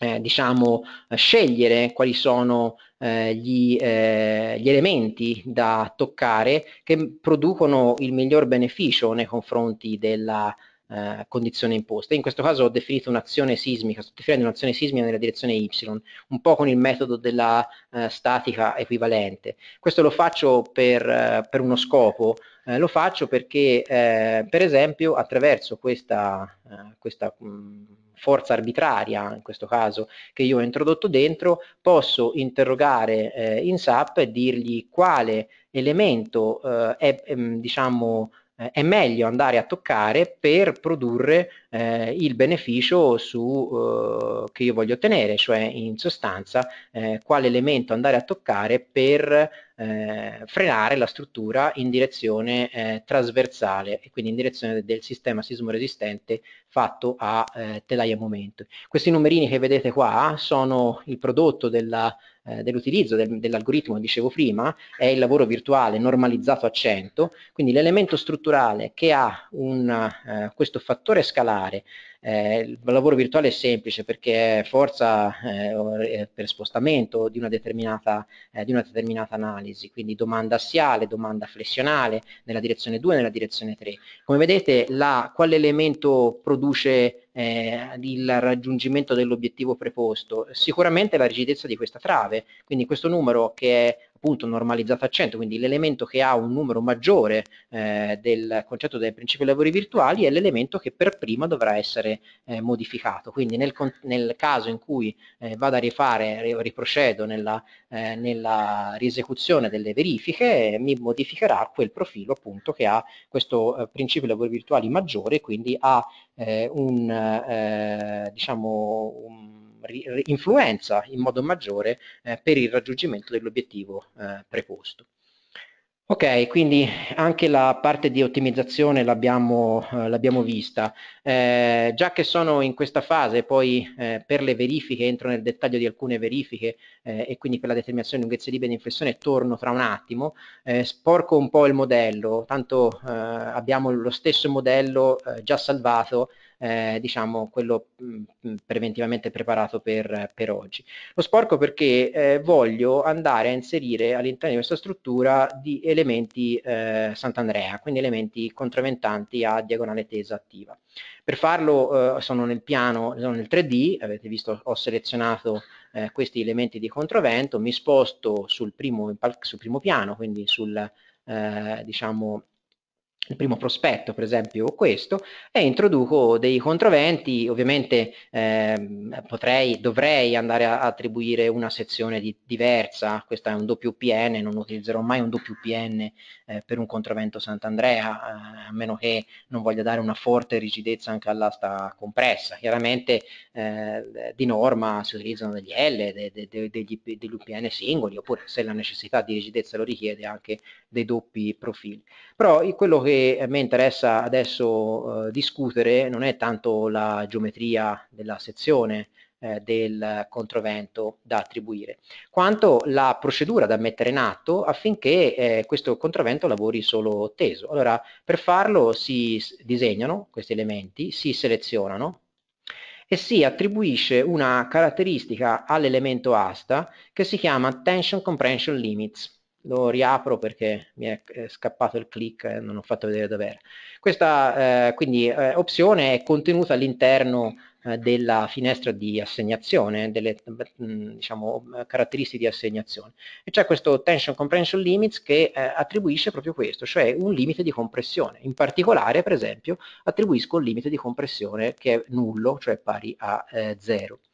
eh, diciamo, scegliere quali sono eh, gli, eh, gli, elementi da toccare che producono il miglior beneficio nei confronti della eh, condizione imposta. In questo caso ho definito un'azione sismica, sto definendo un'azione sismica nella direzione Y, un po' con il metodo della eh, statica equivalente. Questo lo faccio per, eh, per uno scopo, eh, lo faccio perché per esempio attraverso questa, questa mh, mm, forza arbitraria in questo caso che io ho introdotto dentro, posso interrogare eh, in SAP e dirgli quale elemento eh, è, ehm, diciamo, eh, è meglio andare a toccare per produrre eh, il beneficio su, eh, che io voglio ottenere, cioè in sostanza eh, quale elemento andare a toccare per eh, frenare la struttura in direzione eh, trasversale e quindi in direzione del sistema sismo resistente fatto a telaia momento. Questi numerini che vedete qua sono il prodotto della eh, dell'utilizzo del, dell'algoritmo, dicevo prima, è il lavoro virtuale normalizzato a 100, quindi l'elemento strutturale che ha una, eh, questo fattore scalare, eh, il lavoro virtuale è semplice perché è forza eh, eh, per spostamento di una, determinata, eh, di una determinata analisi, quindi domanda assiale, domanda flessionale nella direzione 2 e nella direzione 3. Come vedete la, quale elemento produce eh, il raggiungimento dell'obiettivo preposto, sicuramente la rigidezza di questa trave, quindi questo numero che è appunto normalizzata a 100, quindi l'elemento che ha un numero maggiore eh, del concetto del principio dei lavori virtuali è l'elemento che per prima dovrà essere eh, modificato, quindi nel, nel, caso in cui eh, vado a rifare, riprocedo nella, eh, nella riesecuzione delle verifiche, mi modificherà quel profilo appunto che ha questo eh, principio dei lavori virtuali maggiore, quindi ha eh, un, diciamo, un influenza in modo maggiore eh, per il raggiungimento dell'obiettivo eh, preposto. Ok, quindi anche la parte di ottimizzazione l'abbiamo, eh, vista. Eh, già che sono in questa fase, poi eh, per le verifiche, entro nel dettaglio di alcune verifiche eh, e quindi per la determinazione di lunghezze libere di inflessione, torno tra un attimo, eh, sporco un po' il modello, tanto eh, abbiamo lo stesso modello già salvato eh, diciamo quello mh, mm, preventivamente preparato per, per, oggi. Lo sporco perché eh, voglio andare a inserire all'interno di questa struttura di elementi eh, Sant'Andrea, quindi elementi contraventanti a diagonale tesa attiva. Per farlo eh, sono nel piano, sono nel 3D, avete visto ho selezionato eh, questi elementi di controvento, mi sposto sul primo, sul primo piano, quindi sul, eh, diciamo, il primo prospetto, per esempio questo, e introduco dei controventi, ovviamente eh, potrei, dovrei andare a attribuire una sezione di, diversa, questa è un WPN, non utilizzerò mai un WPN eh, per un controvento Sant'Andrea, eh, a meno che non voglia dare una forte rigidezza anche all'asta compressa. Chiaramente eh, di norma si utilizzano degli L, de, de, de, degli, degli UPN singoli, oppure se la necessità di rigidezza lo richiede anche dei doppi profili. Però quello che mi interessa adesso eh, discutere non è tanto la geometria della sezione eh, del controvento da attribuire, quanto la procedura da mettere in atto affinché eh, questo controvento lavori solo teso. Allora, per farlo si disegnano questi elementi, si selezionano e si attribuisce una caratteristica all'elemento asta che si chiama Tension Compression Limits lo riapro perché mi è scappato il click e eh, non ho fatto vedere dov'era. Questa eh, quindi, eh, opzione è contenuta all'interno eh, della finestra di assegnazione, delle mm, diciamo, caratteristiche di assegnazione. E c'è questo Tension Compression Limits che eh, attribuisce proprio questo, cioè un limite di compressione. In particolare, per esempio, attribuisco un limite di compressione che è nullo, cioè pari a 0. Eh,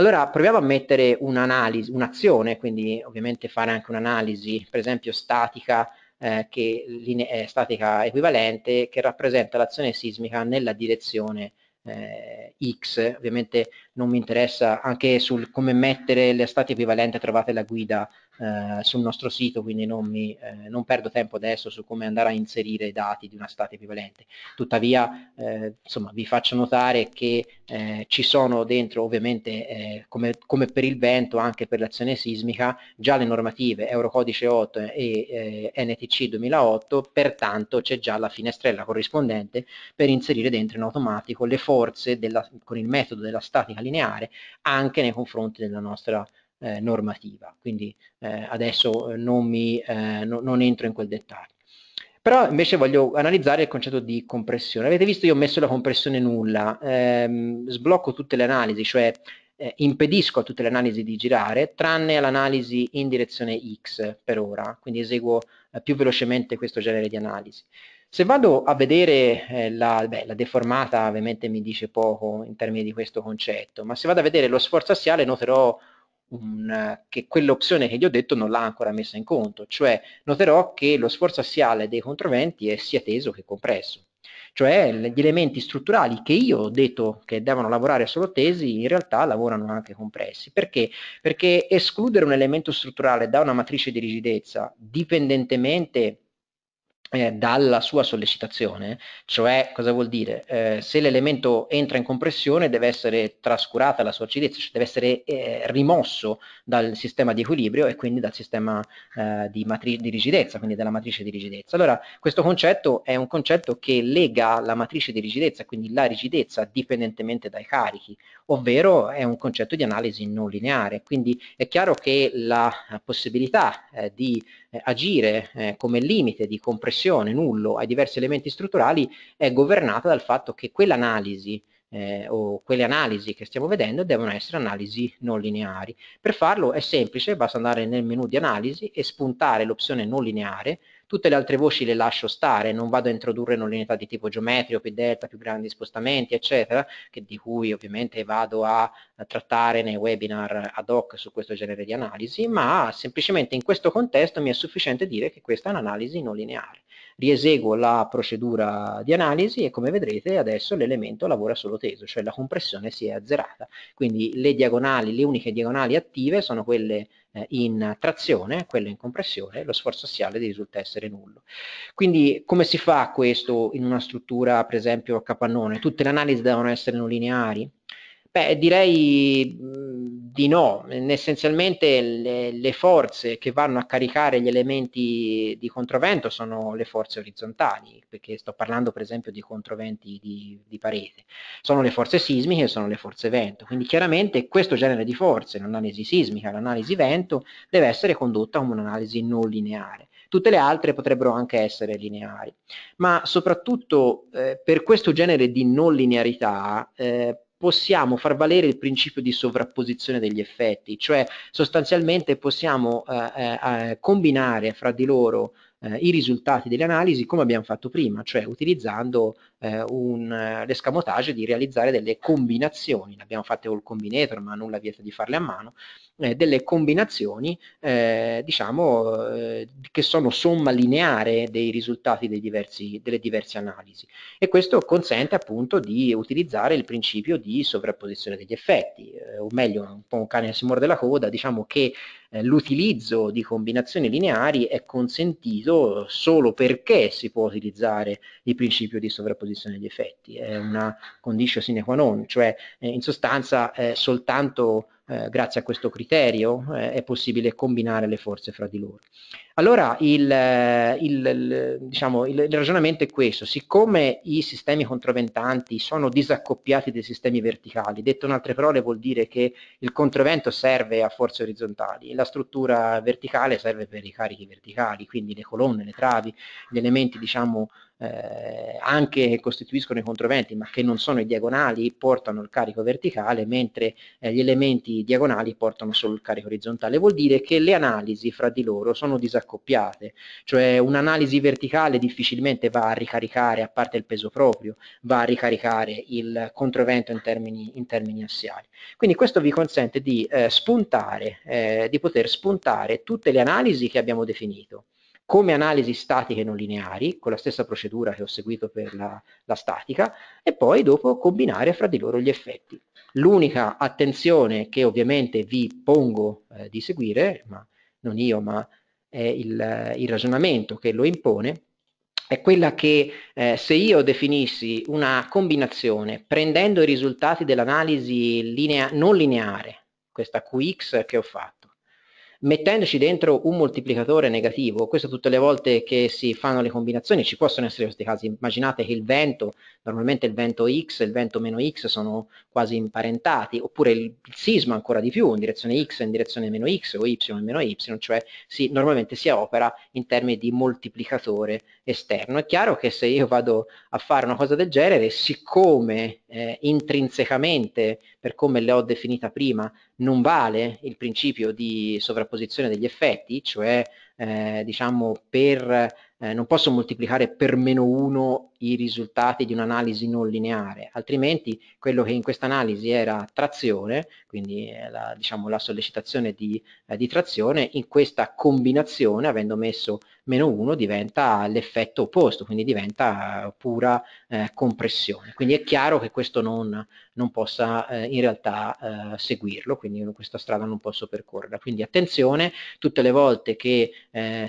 allora proviamo a mettere un'analisi, un'azione, quindi ovviamente fare anche un'analisi, per esempio statica, eh, che, linea, eh, statica equivalente che rappresenta l'azione sismica nella direzione eh, X. Ovviamente non mi interessa, anche sul come mettere le stati equivalente trovate la guida eh, sul nostro sito, quindi non, mi, eh, non, perdo tempo adesso su come andare a inserire i dati di una stati equivalente. Tuttavia, eh, insomma, vi faccio notare che eh, ci sono dentro, ovviamente, eh, come, come, per il vento, anche per l'azione sismica, già le normative Eurocodice 8 e eh, NTC 2008, pertanto c'è già la finestrella corrispondente per inserire dentro in automatico le forze della, con il metodo della statica lineare anche nei confronti della nostra eh, normativa. Quindi eh, adesso eh, non, mi, eh, no, non entro in quel dettaglio. Però invece voglio analizzare il concetto di compressione. Avete visto io ho messo la compressione nulla, ehm, sblocco tutte le analisi, cioè eh, impedisco a tutte le analisi di girare, tranne all'analisi in direzione X per ora, quindi eseguo eh, più velocemente questo genere di analisi. Se vado a vedere eh, la, beh, la, deformata ovviamente mi dice poco in termini di questo concetto, ma se vado a vedere lo sforzo assiale noterò un, che quell'opzione che gli ho detto non l'ha ancora messa in conto, cioè noterò che lo sforzo assiale dei controventi è sia teso che compresso, cioè gli elementi strutturali che io ho detto che devono lavorare solo tesi in realtà lavorano anche compressi, perché? Perché escludere un elemento strutturale da una matrice di rigidezza dipendentemente eh, dalla sua sollecitazione, cioè cosa vuol dire? Eh, se l'elemento entra in compressione deve essere trascurata la sua acidezza, cioè deve essere eh, rimosso dal sistema di equilibrio e quindi dal sistema eh, di, matri- di rigidezza, quindi dalla matrice di rigidezza. Allora questo concetto è un concetto che lega la matrice di rigidezza, quindi la rigidezza dipendentemente dai carichi, ovvero è un concetto di analisi non lineare, quindi è chiaro che la possibilità eh, di eh, agire eh, come limite di compressione nullo ai diversi elementi strutturali è governata dal fatto che quell'analisi eh, o quelle analisi che stiamo vedendo devono essere analisi non lineari. Per farlo è semplice, basta andare nel menu di analisi e spuntare l'opzione non lineare Tutte le altre voci le lascio stare, non vado a introdurre un'unità di tipo geometrico, più delta, più grandi spostamenti, eccetera, che di cui ovviamente vado a trattare nei webinar ad hoc su questo genere di analisi, ma semplicemente in questo contesto mi è sufficiente dire che questa è un'analisi non lineare rieseguo la procedura di analisi e come vedrete adesso l'elemento lavora solo teso, cioè la compressione si è azzerata. Quindi le diagonali, le uniche diagonali attive sono quelle eh, in trazione, quello in compressione, lo sforzo assiale risulta essere nullo. Quindi come si fa questo in una struttura per esempio a capannone? Tutte le analisi devono essere non lineari? Beh, direi di no, essenzialmente le, le, forze che vanno a caricare gli elementi di controvento sono le forze orizzontali, perché sto parlando per esempio di controventi di, di, parete, sono le forze sismiche e sono le forze vento, quindi chiaramente questo genere di forze, l'analisi sismica, l'analisi vento, deve essere condotta come un'analisi non lineare tutte le altre potrebbero anche essere lineari. Ma soprattutto eh, per questo genere di non linearità eh, possiamo far valere il principio di sovrapposizione degli effetti, cioè sostanzialmente possiamo eh, eh, combinare fra di loro eh, i risultati delle analisi come abbiamo fatto prima, cioè utilizzando eh, un, eh, l'escamotage di realizzare delle combinazioni, l'abbiamo fatte col combinator ma nulla vieta di farle a mano, eh, delle combinazioni eh, diciamo, eh, che sono somma lineare dei risultati dei diversi, delle diverse analisi e questo consente appunto di utilizzare il principio di sovrapposizione degli effetti, eh, o meglio un po' un cane al si morde la coda, diciamo che eh, l'utilizzo di combinazioni lineari è consentito solo perché si può utilizzare il principio di sovrapposizione degli effetti, è una condition sine qua non, cioè eh, in sostanza eh, soltanto eh, grazie a questo criterio eh, è possibile combinare le forze fra di loro. Allora eh, il, il, diciamo, il, ragionamento è questo, siccome i sistemi controventanti sono disaccoppiati dai sistemi verticali, detto in altre parole vuol dire che il controvento serve a forze orizzontali, e la struttura verticale serve per i carichi verticali, quindi le colonne, le travi, gli elementi diciamo, eh, anche costituiscono i controventi ma che non sono i diagonali portano il carico verticale mentre eh, gli elementi diagonali portano solo il carico orizzontale vuol dire che le analisi fra di loro sono disaccoppiate cioè un'analisi verticale difficilmente va a ricaricare a parte il peso proprio va a ricaricare il controvento in termini, in termini assiali quindi questo vi consente di eh, spuntare eh, di poter spuntare tutte le analisi che abbiamo definito come analisi statiche non lineari, con la stessa procedura che ho seguito per la, la statica, e poi dopo combinare fra di loro gli effetti. L'unica attenzione che ovviamente vi pongo eh, di seguire, ma non io, ma è il, il ragionamento che lo impone, è quella che eh, se io definissi una combinazione prendendo i risultati dell'analisi linea non lineare, questa QX che ho fatto, mettendoci dentro un moltiplicatore negativo, questo tutte le volte che si fanno le combinazioni, ci possono essere questi casi, immaginate che il vento, normalmente il vento x e il vento meno x sono quasi imparentati, oppure il, sisma ancora di più, in direzione x e in direzione meno x o y e meno y, cioè si, normalmente si opera in termini di moltiplicatore esterno. È chiaro che se io vado a fare una cosa del genere, siccome eh, intrinsecamente, per come le ho definita prima, non vale il principio di sovrapposizione degli effetti, cioè eh, diciamo per, eh, non posso moltiplicare per meno 1 i risultati di un'analisi non lineare, altrimenti quello che in questa analisi era trazione, quindi eh, la, diciamo, la sollecitazione di, eh, di, trazione, in questa combinazione, avendo messo meno 1, diventa l'effetto opposto, quindi diventa eh, pura eh, compressione. Quindi è chiaro che questo non, non possa eh, in realtà eh, seguirlo, quindi questa strada non posso percorrere. Quindi attenzione, tutte le volte che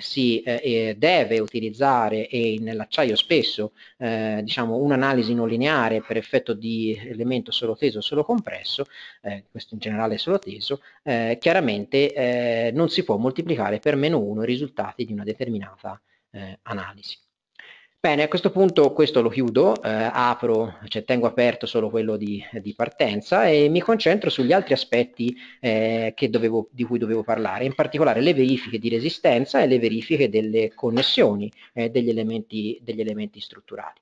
si deve utilizzare e nell'acciaio spesso eh, diciamo, un'analisi non lineare per effetto di elemento solo teso o solo compresso, eh, questo in generale è solo teso, eh, chiaramente eh, non si può moltiplicare per meno 1 i risultati di una determinata eh, analisi. Bene, a questo punto questo lo chiudo, eh, apro, cioè tengo aperto solo quello di, di, partenza e mi concentro sugli altri aspetti eh, dovevo, di cui dovevo parlare, in particolare le verifiche di resistenza e le verifiche delle connessioni eh, degli, elementi, degli elementi strutturali.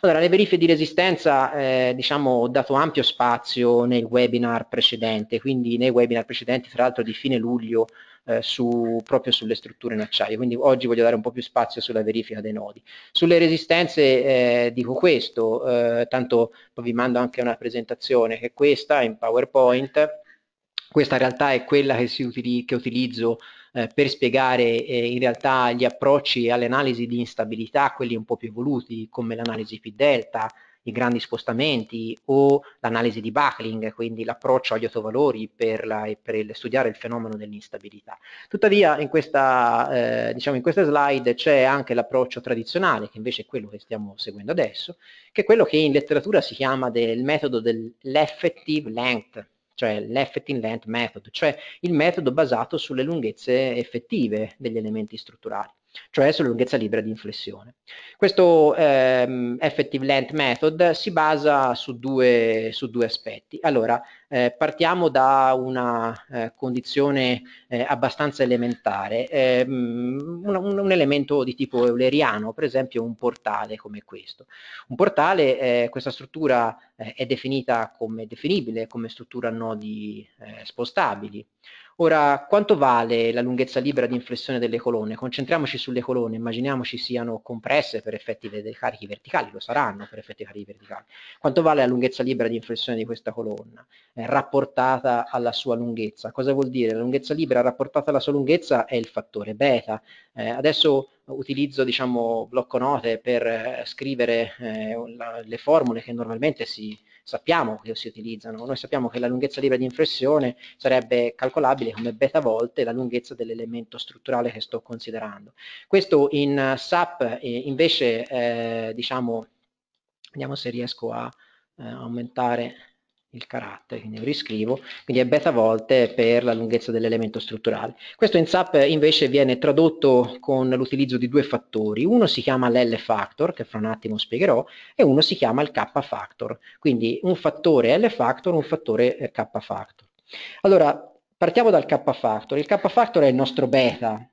Allora, le verifiche di resistenza, eh, diciamo, ho dato ampio spazio nel webinar precedente, quindi nei webinar precedenti, tra l'altro di fine luglio eh, su, proprio sulle strutture in acciaio, quindi oggi voglio dare un po' più spazio sulla verifica dei nodi. Sulle resistenze eh, dico questo, eh, tanto vi mando anche una presentazione che è questa in PowerPoint, questa in realtà è quella che, utili, che utilizzo eh, per spiegare eh, in realtà gli approcci alle analisi di instabilità, quelli un po' più evoluti come l'analisi P delta, i grandi spostamenti o l'analisi di buckling, quindi l'approccio agli ottovalori per, la, per il, studiare il fenomeno dell'instabilità. Tuttavia in questa, eh, diciamo in questa slide c'è anche l'approccio tradizionale, che invece è quello che stiamo seguendo adesso, che è quello che in letteratura si chiama del metodo dell'effective length, cioè l'effective length method, cioè il metodo basato sulle lunghezze effettive degli elementi strutturali cioè sulla lunghezza libera di inflessione. Questo ehm, effective length method si basa su due, su due aspetti. Allora, eh, partiamo da una eh, condizione eh, abbastanza elementare, ehm, un, un, elemento di tipo euleriano, per esempio un portale come questo. Un portale, eh, questa struttura eh, è definita come definibile, come struttura nodi eh, spostabili. Ora, quanto vale la lunghezza libera di inflessione delle colonne? Concentriamoci sulle colonne, immaginiamoci siano compresse per effetti dei carichi verticali, lo saranno per effetti dei carichi verticali. Quanto vale la lunghezza libera di inflessione di questa colonna eh, rapportata alla sua lunghezza? Cosa vuol dire? La lunghezza libera rapportata alla sua lunghezza è il fattore beta. Eh, adesso utilizzo diciamo, blocco note per eh, scrivere eh, la, le formule che normalmente si, sappiamo che si utilizzano, noi sappiamo che la lunghezza libera di inflessione sarebbe calcolabile come beta volte la lunghezza dell'elemento strutturale che sto considerando. Questo in eh, SAP eh, invece eh, diciamo, vediamo se riesco a eh, aumentare il carattere, quindi lo riscrivo, quindi è beta volte per la lunghezza dell'elemento strutturale. Questo in SAP invece viene tradotto con l'utilizzo di due fattori, uno si chiama l'L factor, che fra un attimo spiegherò, e uno si chiama il K factor, quindi un fattore L factor, un fattore eh, K factor. Allora, partiamo dal K factor, il K factor è il nostro beta,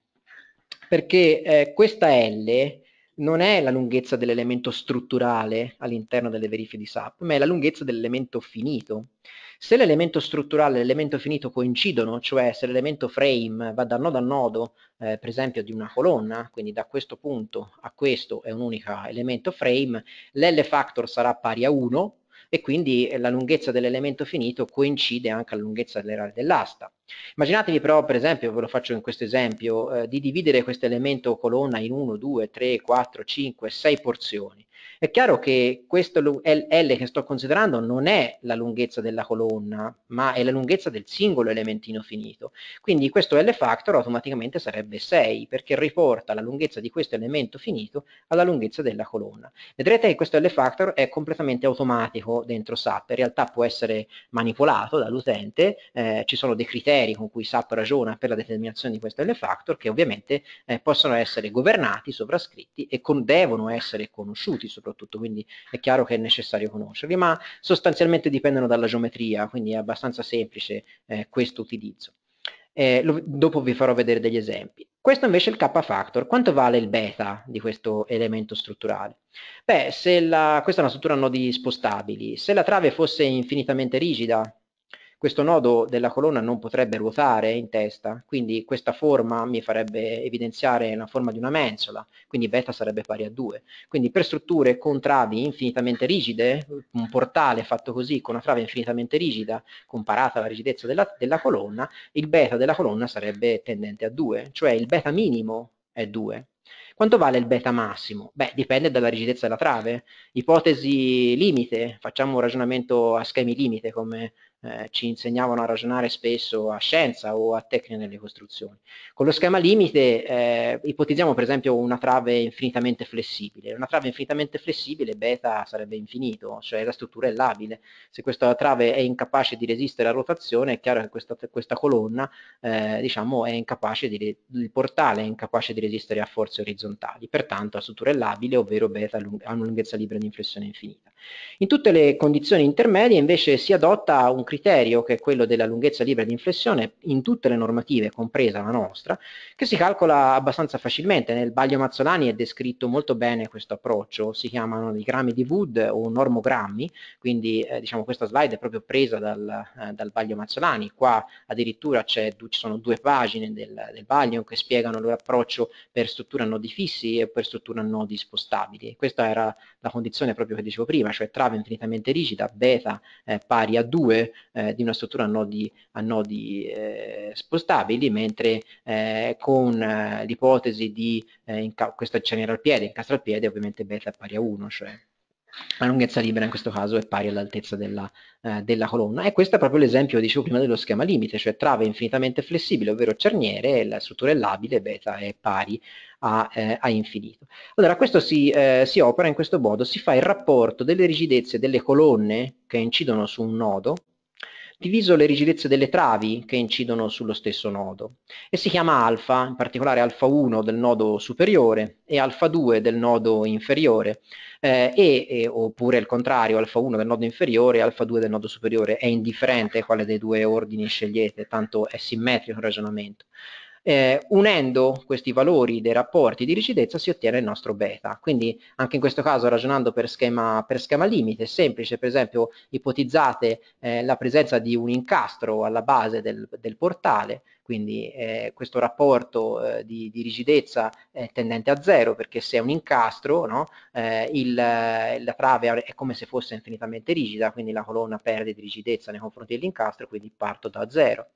perché eh, questa L non è la lunghezza dell'elemento strutturale all'interno delle verifiche di SAP, ma è la lunghezza dell'elemento finito. Se l'elemento strutturale e l'elemento finito coincidono, cioè se l'elemento frame va da nodo a nodo, eh, per esempio di una colonna, quindi da questo punto a questo è un unico elemento frame, l'L factor sarà pari a 1, e quindi eh, la lunghezza dell'elemento finito coincide anche alla lunghezza dell'erario dell'asta. Immaginatevi però, per esempio, ve lo faccio in questo esempio, eh, di dividere questo elemento colonna in 1, 2, 3, 4, 5, 6 porzioni. È chiaro che questo L che sto considerando non è la lunghezza della colonna, ma è la lunghezza del singolo elementino finito. Quindi questo L factor automaticamente sarebbe 6, perché riporta la lunghezza di questo elemento finito alla lunghezza della colonna. Vedrete che questo L factor è completamente automatico dentro SAP, in realtà può essere manipolato dall'utente, eh, ci sono dei criteri con cui SAP ragiona per la determinazione di questo L factor che ovviamente eh, possono essere governati, sovrascritti e con, devono essere conosciuti soprattutto soprattutto, quindi è chiaro che è necessario conoscerli, ma sostanzialmente dipendono dalla geometria, quindi è abbastanza semplice eh, questo utilizzo. Eh, lo, dopo vi farò vedere degli esempi. Questo invece è il K-factor. Quanto vale il beta di questo elemento strutturale? Beh, se la, questa è una struttura a nodi spostabili. Se la trave fosse infinitamente rigida, questo nodo della colonna non potrebbe ruotare in testa, quindi questa forma mi farebbe evidenziare la forma di una mensola, quindi beta sarebbe pari a 2. Quindi per strutture con travi infinitamente rigide, un portale fatto così con una trave infinitamente rigida, comparata alla rigidezza della, della colonna, il beta della colonna sarebbe tendente a 2, cioè il beta minimo è 2. Quanto vale il beta massimo? Beh, dipende dalla rigidezza della trave. Ipotesi limite, facciamo un ragionamento a schemi limite come eh, ci insegnavano a ragionare spesso a scienza o a tecnica nelle costruzioni. Con lo schema limite eh, ipotizziamo per esempio una trave infinitamente flessibile. Una trave infinitamente flessibile beta sarebbe infinito, cioè la struttura è labile. Se questa trave è incapace di resistere alla rotazione è chiaro che questa, questa colonna eh, diciamo, è incapace di, il portale è incapace di resistere a forze orizzontali, pertanto la struttura è labile, ovvero beta ha una lunghezza libera di inflessione infinita. In tutte le condizioni intermedie invece si adotta un criterio che è quello della lunghezza libera di inflessione in tutte le normative, compresa la nostra, che si calcola abbastanza facilmente. Nel Baglio Mazzolani è descritto molto bene questo approccio, si chiamano i grammi di Wood o normogrammi, quindi eh, diciamo questa slide è proprio presa dal, eh, dal Baglio Mazzolani, qua addirittura ci sono due pagine del, del Baglio che spiegano l'approccio per struttura a nodi fissi e per struttura a nodi spostabili. Questa era la condizione proprio che dicevo prima, cioè trave infinitamente rigida, beta eh, pari a 2 eh, di una struttura a nodi, a nodi eh, spostabili, mentre eh, con eh, l'ipotesi di eh, in, questa general piede, in castra al piede, ovviamente beta è pari a 1, cioè la lunghezza libera in questo caso è pari all'altezza della, eh, della, colonna e questo è proprio l'esempio, dicevo prima, dello schema limite, cioè trave infinitamente flessibile, ovvero cerniere, la struttura è labile, beta è pari a, eh, a infinito. Allora questo si, eh, si opera in questo modo, si fa il rapporto delle rigidezze delle colonne che incidono su un nodo, diviso le rigidezze delle travi che incidono sullo stesso nodo e si chiama alfa, in particolare alfa 1 del nodo superiore e alfa 2 del nodo inferiore, eh, e, e, oppure il contrario, alfa 1 del nodo inferiore e alfa 2 del nodo superiore, è indifferente quale dei due ordini scegliete, tanto è simmetrico il ragionamento. Eh, unendo questi valori dei rapporti di rigidezza si ottiene il nostro beta. Quindi anche in questo caso ragionando per schema, per schema limite, semplice, per esempio ipotizzate eh, la presenza di un incastro alla base del, del portale, quindi eh, questo rapporto eh, di, di, rigidezza è tendente a zero perché se è un incastro no, eh, il, la trave è come se fosse infinitamente rigida, quindi la colonna perde di rigidezza nei confronti dell'incastro, quindi parto da zero.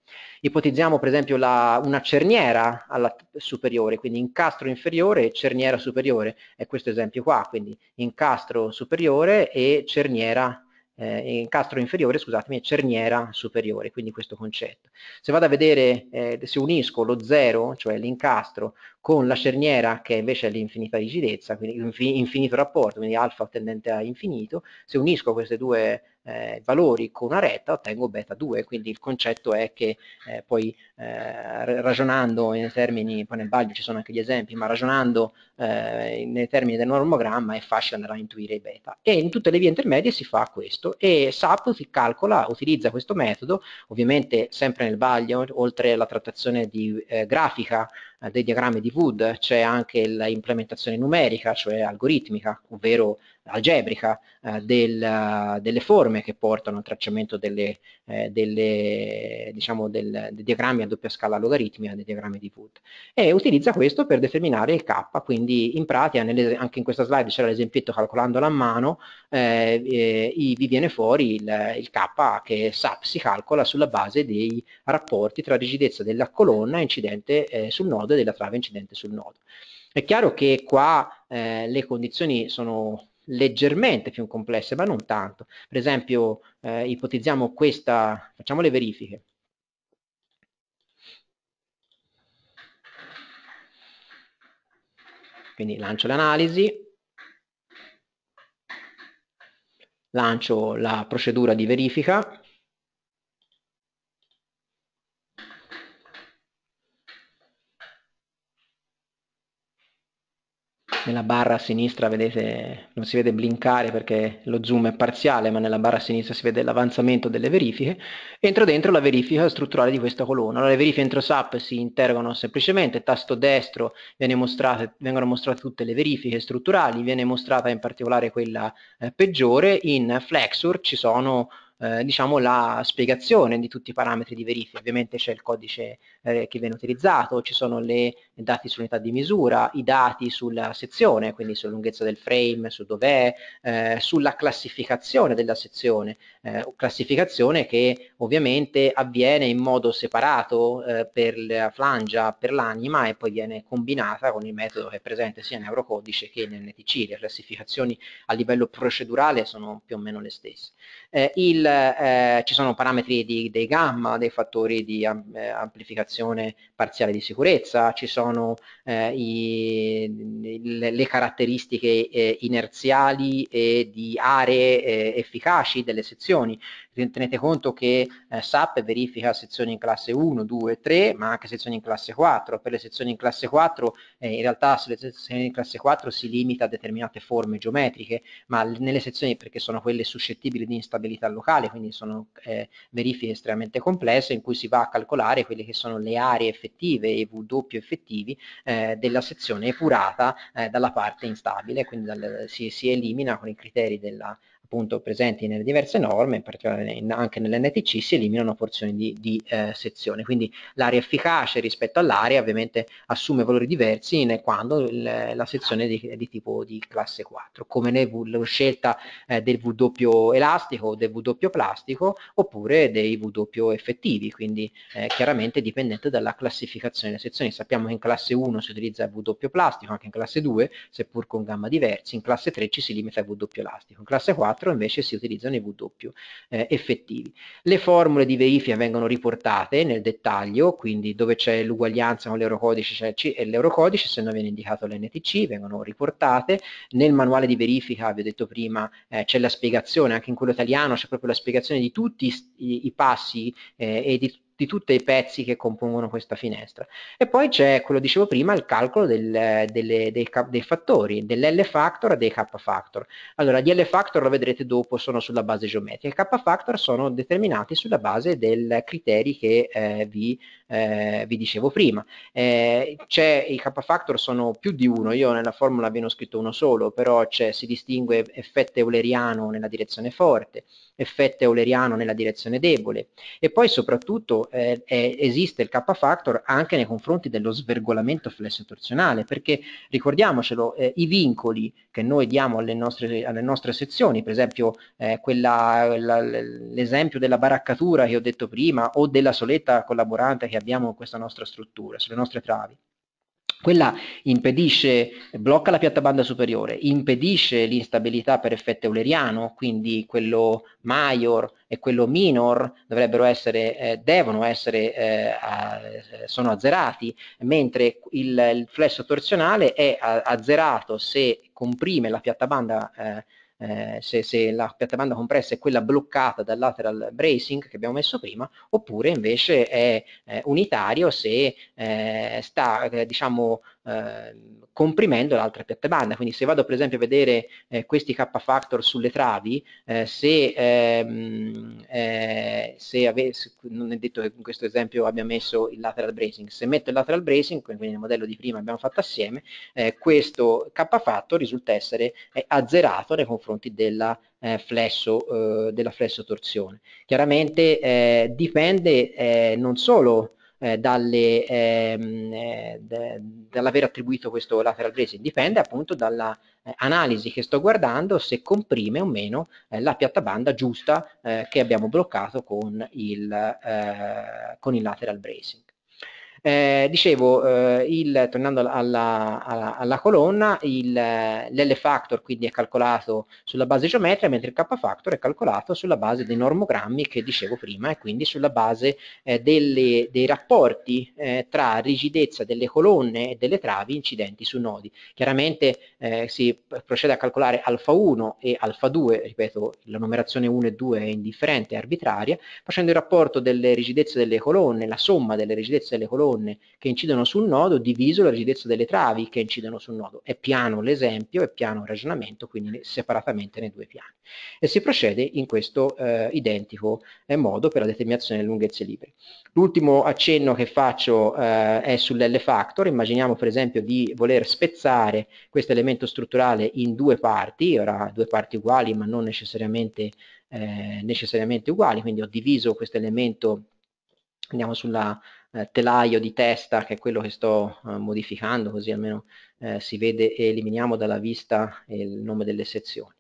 Ipotizziamo per esempio la, una cerniera alla superiore, quindi incastro inferiore e cerniera superiore, è questo esempio qua, quindi incastro superiore e cerniera eh, incastro inferiore, scusatemi, e cerniera superiore, quindi questo concetto. Se vado a vedere, eh, se unisco lo zero, cioè l'incastro, con la cerniera che invece è l'infinita rigidezza, quindi infinito rapporto, quindi alfa tendente a infinito, se unisco queste due eh, valori con una retta ottengo beta 2, quindi il concetto è che eh, poi eh, ragionando nei termini, poi nel vaglio ci sono anche gli esempi, ma ragionando eh, nei termini del normogramma è facile andare a intuire i beta. E in tutte le vie intermedie si fa questo e SAP si calcola, utilizza questo metodo, ovviamente sempre nel vaglio, oltre alla trattazione di eh, grafica eh, dei diagrammi di Wood c'è anche l'implementazione numerica, cioè algoritmica, ovvero algebrica eh, del, delle forme che portano al tracciamento delle, eh, delle, diciamo del, dei diagrammi a doppia scala logaritmica, dei diagrammi di Wood. E utilizza questo per determinare il K, quindi in pratica, nelle, anche in questa slide c'era l'esempietto calcolandolo a mano, eh, eh vi viene fuori il, il K che SAP si calcola sulla base dei rapporti tra rigidezza della colonna incidente eh, sul nodo e della trave incidente sul nodo. È chiaro che qua eh, le condizioni sono leggermente più complesse, ma non tanto. Per esempio, eh, ipotizziamo questa, facciamo le verifiche. Quindi lancio l'analisi, lancio la procedura di verifica, nella barra a sinistra vedete, non si vede blinkare perché lo zoom è parziale, ma nella barra a sinistra si vede l'avanzamento delle verifiche, entro dentro la verifica strutturale di questa colonna. Allora, le verifiche entro SAP si interrogano semplicemente, tasto destro viene mostrate, vengono mostrate tutte le verifiche strutturali, viene mostrata in particolare quella eh, peggiore, in Flexur ci sono eh, diciamo la spiegazione di tutti i parametri di verifica ovviamente c'è il codice eh, che viene utilizzato ci sono le dati sull'unità di misura, i dati sulla sezione, quindi sulla lunghezza del frame, su dov'è, eh, sulla classificazione della sezione, eh, classificazione che ovviamente avviene in modo separato eh, per la flangia, per l'anima e poi viene combinata con il metodo che è presente sia in Eurocodice che nel NTC, le classificazioni a livello procedurale sono più o meno le stesse. Eh, il, eh, ci sono parametri di, dei gamma, dei fattori di eh, amplificazione parziale di sicurezza, ci sono sono eh, i, le, le caratteristiche eh, inerziali e di aree eh, efficaci delle sezioni, tenete conto che eh, SAP verifica sezioni in classe 1, 2, 3, ma anche sezioni in classe 4. Per le sezioni in classe 4, eh, in realtà le sezioni in classe 4 si limita a determinate forme geometriche, ma nelle sezioni, perché sono quelle suscettibili di instabilità locale, quindi sono eh, verifiche estremamente complesse, in cui si va a calcolare quelle che sono le aree effettive e i W effettivi eh, della sezione epurata eh, dalla parte instabile, quindi dal, si, si elimina con i criteri della appunto presenti nelle diverse norme, in particolare anche nell'NTC, si eliminano porzioni di, di eh, sezione. Quindi l'area efficace rispetto all'area ovviamente assume valori diversi quando il, la sezione è di, di, tipo di classe 4, come le, la scelta eh, del W elastico o del W plastico oppure dei W effettivi, quindi eh, chiaramente dipendente dalla classificazione delle sezioni. Sappiamo che in classe 1 si utilizza W plastico, anche in classe 2, seppur con gamma diversi, in classe 3 ci si limita a W elastico, in classe 4 4 invece si utilizzano i W eh, effettivi. Le formule di verifica vengono riportate nel dettaglio, quindi dove c'è l'uguaglianza con l'eurocodice c'è C e l'eurocodice, se non viene indicato l'NTC vengono riportate. Nel manuale di verifica, vi ho detto prima, eh, c'è la spiegazione, anche in quello italiano c'è proprio la spiegazione di tutti i, i passi eh, e di tutti di tutti i pezzi che compongono questa finestra. E poi c'è, quello dicevo prima, il calcolo del, delle, dei, dei, fattori, dell'L factor e dei K factor. Allora, gli L factor lo vedrete dopo, sono sulla base geometrica, i K factor sono determinati sulla base dei criteri che eh, vi eh, vi dicevo prima. Eh, I K-factor sono più di uno, io nella formula avevo scritto uno solo, però si distingue effetto euleriano nella direzione forte, effetto euleriano nella direzione debole e poi soprattutto eh, è, esiste il K-factor anche nei confronti dello svergolamento flesso torsionale, perché ricordiamocelo, eh, i vincoli che noi diamo alle nostre, alle nostre sezioni, per esempio eh, quella, la, l'esempio della baraccatura che ho detto prima o della soletta collaborante che che abbiamo questa nostra struttura, sulle nostre travi. Quella impedisce, blocca la piatta banda superiore, impedisce l'instabilità per effetto euleriano, quindi quello major e quello minor dovrebbero essere, eh, devono essere, eh, a, sono azzerati, mentre il, il, flesso torsionale è azzerato se comprime la piatta banda eh, eh, se, se, la piattaforma compressa è quella bloccata dal lateral bracing che abbiamo messo prima, oppure invece è eh, unitario se eh, sta eh, diciamo, Ehm, comprimendo l'altra piatta banda. Quindi se vado per esempio a vedere eh, questi K-factor sulle travi, eh, se, ehm, eh, se avesse, non è detto che in questo esempio abbia messo il lateral bracing, se metto il lateral bracing, quindi nel modello di prima abbiamo fatto assieme, eh, questo K-factor risulta essere azzerato nei confronti della eh, flesso, della flesso torsione. Chiaramente dipende non solo eh, dalle, ehm, eh, de, dall'aver attribuito questo lateral bracing, dipende appunto dalla eh, analisi che sto guardando se comprime o meno eh, la banda giusta eh, che abbiamo bloccato con il, con il lateral bracing. Eh, dicevo, eh, il, tornando alla, alla, alla colonna, eh, l'L factor quindi è calcolato sulla base geometrica, mentre il K factor è calcolato sulla base dei normogrammi che dicevo prima e quindi sulla base eh, delle, dei rapporti eh, tra rigidezza delle colonne e delle travi incidenti su nodi. Chiaramente eh, si procede a calcolare alfa 1 e alfa 2, ripeto, la numerazione 1 e 2 è indifferente, è arbitraria, facendo il rapporto delle rigidezze delle colonne, la somma delle rigidezze delle colonne colonne che incidono sul nodo diviso la rigidezza delle travi che incidono sul nodo. È piano l'esempio, è piano il ragionamento, quindi separatamente nei due piani. E si procede in questo eh, identico eh, modo per la determinazione delle lunghezze libere. L'ultimo accenno che faccio eh, è sull'L factor, immaginiamo per esempio di voler spezzare questo elemento strutturale in due parti, ora due parti uguali ma non necessariamente, eh, necessariamente uguali, quindi ho diviso questo elemento andiamo sulla eh, telaio di testa che è quello che sto eh, modificando così almeno eh, si vede e eliminiamo dalla vista il nome delle sezioni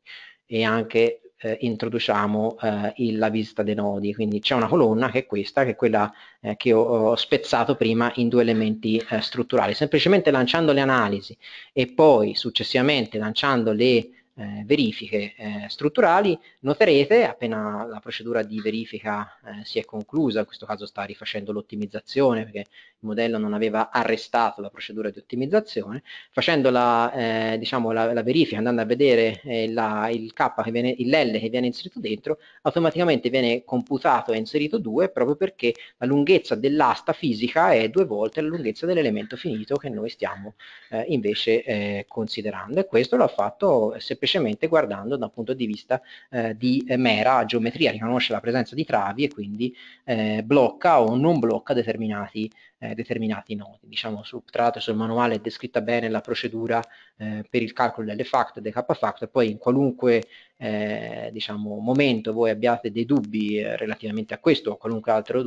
e anche eh, introduciamo eh, il, la vista dei nodi quindi c'è una colonna che è questa che è quella che ho, ho, spezzato prima in due elementi strutturali semplicemente lanciando le analisi e poi successivamente lanciando le eh, verifiche eh, strutturali, noterete appena la procedura di verifica eh, si è conclusa, in questo caso sta rifacendo l'ottimizzazione perché il modello non aveva arrestato la procedura di ottimizzazione, facendo la, eh, diciamo, la, la verifica, andando a vedere eh, la, il, K che viene, il L che viene inserito dentro, automaticamente viene computato e inserito 2 proprio perché la lunghezza dell'asta fisica è due volte la lunghezza dell'elemento finito che noi stiamo eh, invece considerando e questo l'ha fatto semplicemente semplicemente guardando da un punto di vista eh, di eh, mera geometria, riconosce la presenza di travi e quindi eh, blocca o non blocca determinati, eh, determinati nodi. Diciamo, su, tra l'altro sul manuale è descritta bene la procedura eh, per il calcolo delle factor, dei k fact poi in qualunque eh, diciamo, momento voi abbiate dei dubbi relativamente a questo o a qualunque altro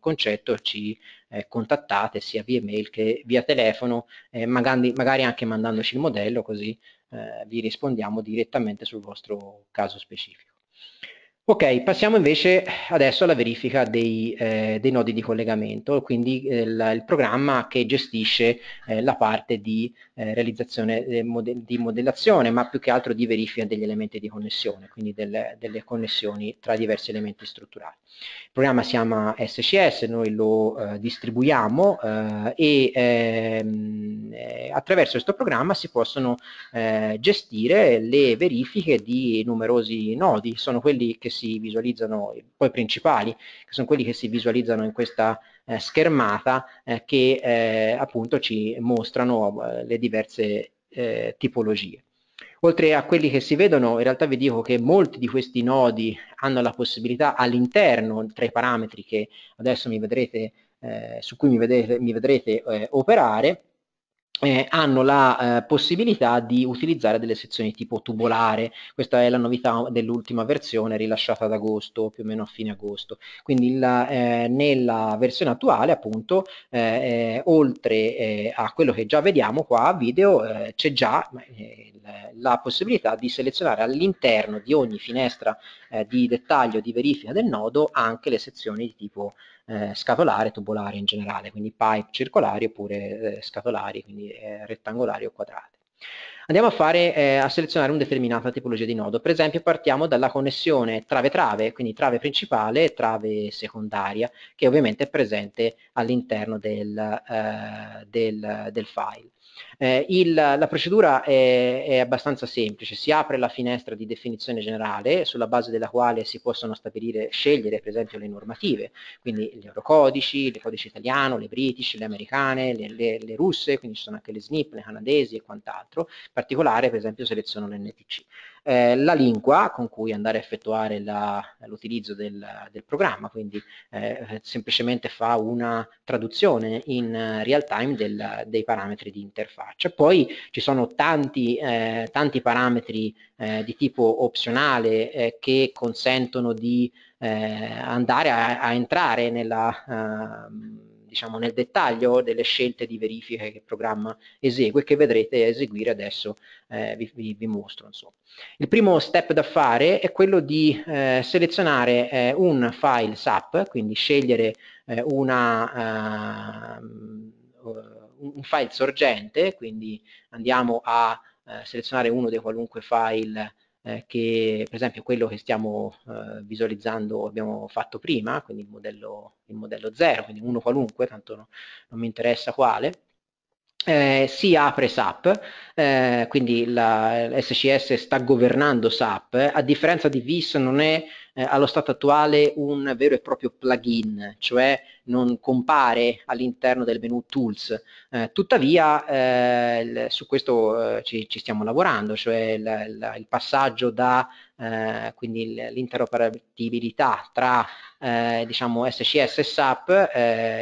concetto ci contattate sia via mail che via telefono, magari, magari anche mandandoci il modello così eh, vi rispondiamo direttamente sul vostro caso specifico. Ok, passiamo invece adesso alla verifica dei, eh, dei nodi di collegamento, quindi eh, il, programma che gestisce eh, la parte di eh, realizzazione eh, di modellazione, ma più che altro di verifica degli elementi di connessione, quindi del, delle connessioni tra diversi elementi strutturali. Il programma si chiama SCS, noi lo eh, distribuiamo e ehm, attraverso questo programma si possono gestire le verifiche di numerosi nodi, sono quelli che si si visualizzano poi principali, che sono quelli che si visualizzano in questa eh, schermata eh, che eh, appunto ci mostrano eh, le diverse eh, tipologie. Oltre a quelli che si vedono, in realtà vi dico che molti di questi nodi hanno la possibilità all'interno, tra i parametri che adesso mi vedrete, eh, su cui mi vedrete, mi vedrete operare, eh, hanno la eh, possibilità di utilizzare delle sezioni tipo tubolare, questa è la novità dell'ultima versione rilasciata ad agosto, più o meno a fine agosto, quindi la, eh, nella versione attuale appunto eh, eh, oltre eh, a quello che già vediamo qua a video c'è già la possibilità di selezionare all'interno di ogni finestra di dettaglio di verifica del nodo anche le sezioni di tipo eh, scatolare, tubolare in generale, quindi pipe circolari oppure eh, scatolari, quindi eh, rettangolari o quadrate. Andiamo a, fare, eh, a selezionare una determinata tipologia di nodo, per esempio partiamo dalla connessione trave-trave, quindi trave principale e trave secondaria, che ovviamente è presente all'interno del, eh, del, del file. Eh, il, la procedura è, è, abbastanza semplice, si apre la finestra di definizione generale sulla base della quale si possono stabilire, scegliere per esempio le normative, quindi gli eurocodici, il codice italiano, le british, le americane, le, le, le russe, quindi ci sono anche le SNIP, le canadesi e quant'altro, in particolare per esempio seleziono l'NTC eh, la lingua con cui andare a effettuare l'utilizzo del, del, programma, quindi eh, semplicemente fa una traduzione in real time del, dei parametri di interfaccia. Poi ci sono tanti, eh, tanti parametri eh, di tipo opzionale eh, che consentono di eh, andare a, a entrare nella... Uh, diciamo, nel dettaglio delle scelte di verifica che il programma esegue che vedrete eseguire adesso eh, vi, vi, vi, mostro. Insomma. Il primo step da fare è quello di eh, selezionare eh, un file SAP, quindi scegliere eh, una, ehm, un file sorgente, quindi andiamo a eh, selezionare uno dei qualunque file eh, che per esempio quello che stiamo eh, visualizzando abbiamo fatto prima, quindi il modello, il modello 0, quindi uno qualunque, tanto no, non mi interessa quale, eh, si apre SAP, eh, quindi la SCS sta governando SAP, a differenza di VIS non è eh, allo stato attuale un vero e proprio plugin, cioè non compare all'interno del menu Tools. Eh, tuttavia eh, su questo eh, ci, ci, stiamo lavorando, cioè la, la, il passaggio da eh, quindi l'interoperabilità tra eh, diciamo SCS e SAP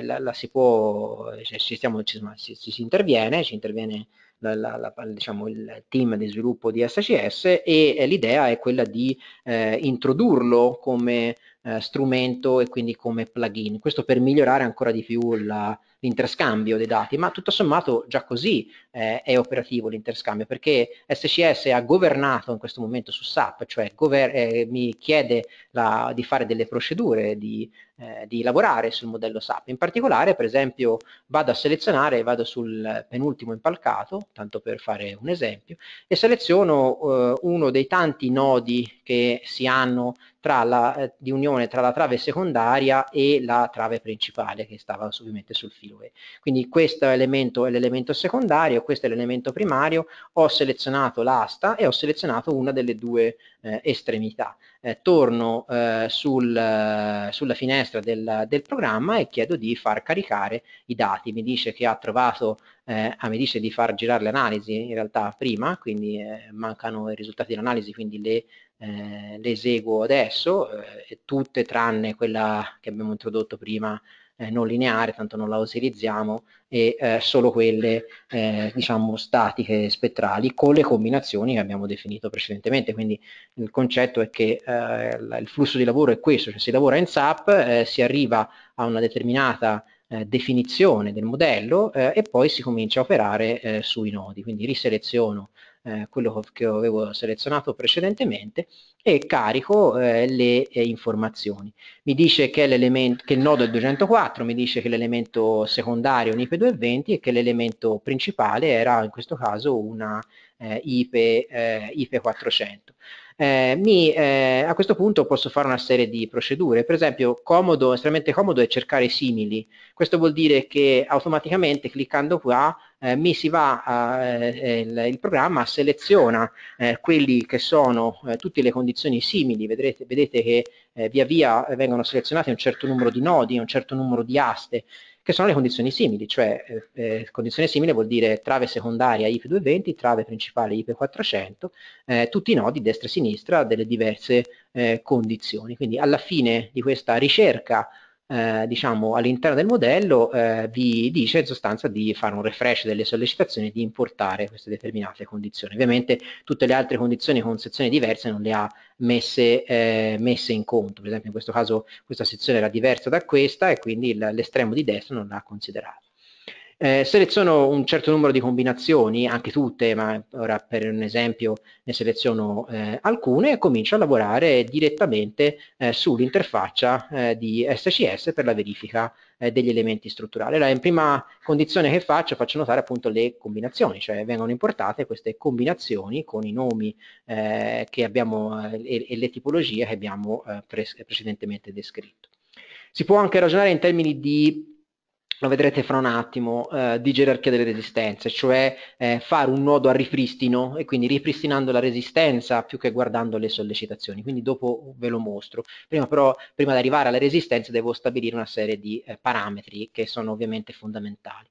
la, la, si può, cioè, ci, stiamo, ci, ci, si interviene, ci interviene la, la, diciamo, il team di sviluppo di SCS e l'idea è quella di eh, introdurlo come eh, strumento e quindi come plugin. Questo per migliorare ancora di più la, l'interscambio dei dati, ma tutto sommato già così eh, è operativo l'interscambio, perché SCS ha governato in questo momento su SAP, cioè gover- eh, mi chiede la, di fare delle procedure, di, eh, di, lavorare sul modello SAP. In particolare, per esempio, vado a selezionare, vado sul penultimo impalcato, tanto per fare un esempio, e seleziono eh, uno dei tanti nodi che si hanno tra la, eh, di unione tra la trave secondaria e la trave principale che stava ovviamente sul filo di lui. Quindi questo elemento è l'elemento secondario, questo è l'elemento primario, ho selezionato l'asta e ho selezionato una delle due eh, estremità. Eh, torno eh, sul, eh, sulla finestra del, del, programma e chiedo di far caricare i dati, mi dice che ha trovato, eh, ah, mi dice di far girare le analisi in realtà prima, quindi eh, mancano i risultati dell'analisi, quindi le eh, le eseguo adesso, eh, tutte tranne quella che abbiamo introdotto prima eh, non lineare, tanto non la utilizziamo, e eh, solo quelle eh, diciamo statiche spettrali con le combinazioni che abbiamo definito precedentemente. Quindi il concetto è che eh, il flusso di lavoro è questo, cioè si lavora in SAP, eh, si arriva a una determinata eh, definizione del modello eh, e poi si comincia a operare eh, sui nodi, quindi riseleziono eh, quello che avevo selezionato precedentemente e carico eh, le eh, informazioni. Mi dice che, che, il nodo è 204, mi dice che l'elemento secondario è un IP220 e che l'elemento principale era in questo caso una eh, IP, eh, IP400 eh, mi, eh, a questo punto posso fare una serie di procedure. Per esempio, comodo, estremamente comodo è cercare simili. Questo vuol dire che automaticamente cliccando qua eh, mi si va, a, eh, il, il, programma seleziona eh, quelli che sono eh, tutte le condizioni simili. Vedrete, vedete che via via vengono selezionati un certo numero di nodi, un certo numero di aste che sono le condizioni simili, cioè eh, eh condizione simile vuol dire trave secondaria IP220, trave principale IP400, eh, tutti i nodi destra e sinistra delle diverse eh, condizioni. Quindi alla fine di questa ricerca eh, diciamo, all'interno del modello eh, vi dice in sostanza di fare un refresh delle sollecitazioni di importare queste determinate condizioni. Ovviamente tutte le altre condizioni con sezioni diverse non le ha messe, eh, messe in conto, per esempio in questo caso questa sezione era diversa da questa e quindi l'estremo di destra non l'ha considerata. Eh, seleziono un certo numero di combinazioni, anche tutte, ma ora per un esempio ne seleziono eh, alcune e comincio a lavorare direttamente eh, sull'interfaccia eh, di SCS per la verifica eh, degli elementi strutturali. Allora, in prima condizione che faccio, faccio notare appunto le combinazioni, cioè vengono importate queste combinazioni con i nomi eh, che abbiamo e, e, le tipologie che abbiamo pre precedentemente descritto. Si può anche ragionare in termini di lo vedrete fra un attimo, eh, di gerarchia delle resistenze, cioè eh, fare un nodo a ripristino e quindi ripristinando la resistenza più che guardando le sollecitazioni, quindi dopo ve lo mostro. Prima però, prima di arrivare alla resistenza devo stabilire una serie di eh, parametri che sono ovviamente fondamentali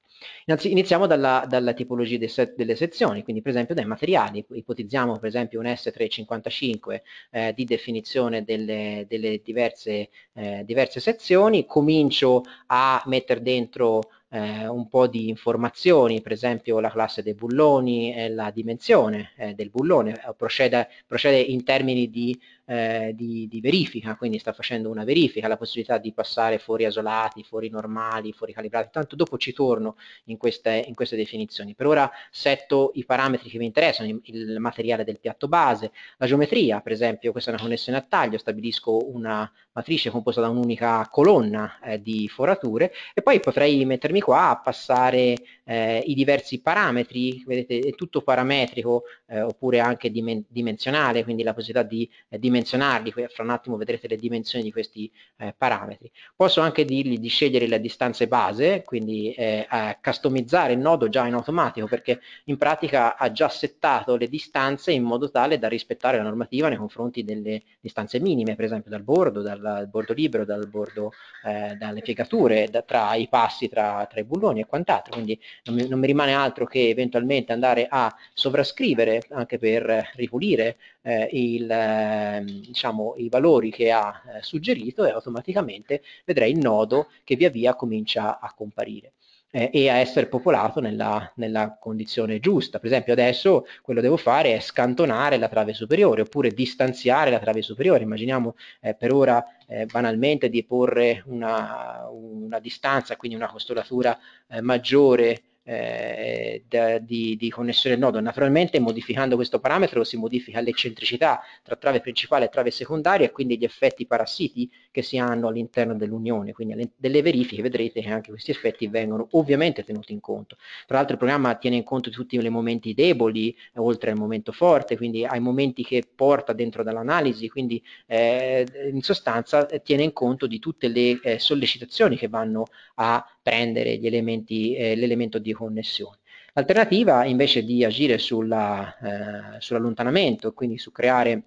iniziamo dalla, dalla tipologia se, delle sezioni, quindi per esempio dai materiali, ipotizziamo per esempio un S355 eh, di definizione delle, delle diverse, eh, diverse, sezioni, comincio a mettere dentro eh, un po' di informazioni, per esempio la classe dei bulloni e la dimensione eh, del bullone, eh, procede, procede in termini di eh, di, di, verifica, quindi sta facendo una verifica, la possibilità di passare fuori isolati, fuori normali, fuori calibrati, tanto dopo ci torno in queste, in queste definizioni. Per ora setto i parametri che mi interessano, il materiale del piatto base, la geometria, per esempio questa è una connessione a taglio, stabilisco una matrice composta da un'unica colonna eh, di forature e poi potrei mettermi qua a passare eh, i diversi parametri, vedete è tutto parametrico eh, oppure anche dimen dimensionale, quindi la possibilità di dimensionare eh, dimensionarli, fra un attimo vedrete le dimensioni di questi eh, parametri. Posso anche dirgli di scegliere le distanze base, quindi eh, customizzare il nodo già in automatico perché in pratica ha già settato le distanze in modo tale da rispettare la normativa nei confronti delle distanze minime, per esempio dal bordo, dal, dal bordo libero, dal bordo, eh, dalle piegature, da, tra i passi, tra, tra, i bulloni e quant'altro, quindi non mi, non mi rimane altro che eventualmente andare a sovrascrivere anche per ripulire eh, il, eh, Ehm, diciamo, i valori che ha eh, suggerito e automaticamente vedrai il nodo che via via comincia a comparire eh, e a essere popolato nella, nella, condizione giusta. Per esempio adesso quello che devo fare è scantonare la trave superiore oppure distanziare la trave superiore. Immaginiamo eh, per ora eh, banalmente di porre una, una, distanza, quindi una costolatura eh, maggiore eh, di, di, connessione del nodo. Naturalmente modificando questo parametro si modifica l'eccentricità tra trave principale e trave secondaria e quindi gli effetti parassiti che si hanno all'interno dell'unione, quindi delle verifiche vedrete che anche questi effetti vengono ovviamente tenuti in conto. Tra l'altro il programma tiene in conto tutti i momenti deboli, eh, oltre al momento forte, quindi ai momenti che porta dentro dall'analisi, quindi eh, in sostanza eh, tiene in conto di tutte le eh, sollecitazioni che vanno a prendere eh, l'elemento di connessione. L'alternativa invece di agire eh, sull'allontanamento, eh, sull quindi su creare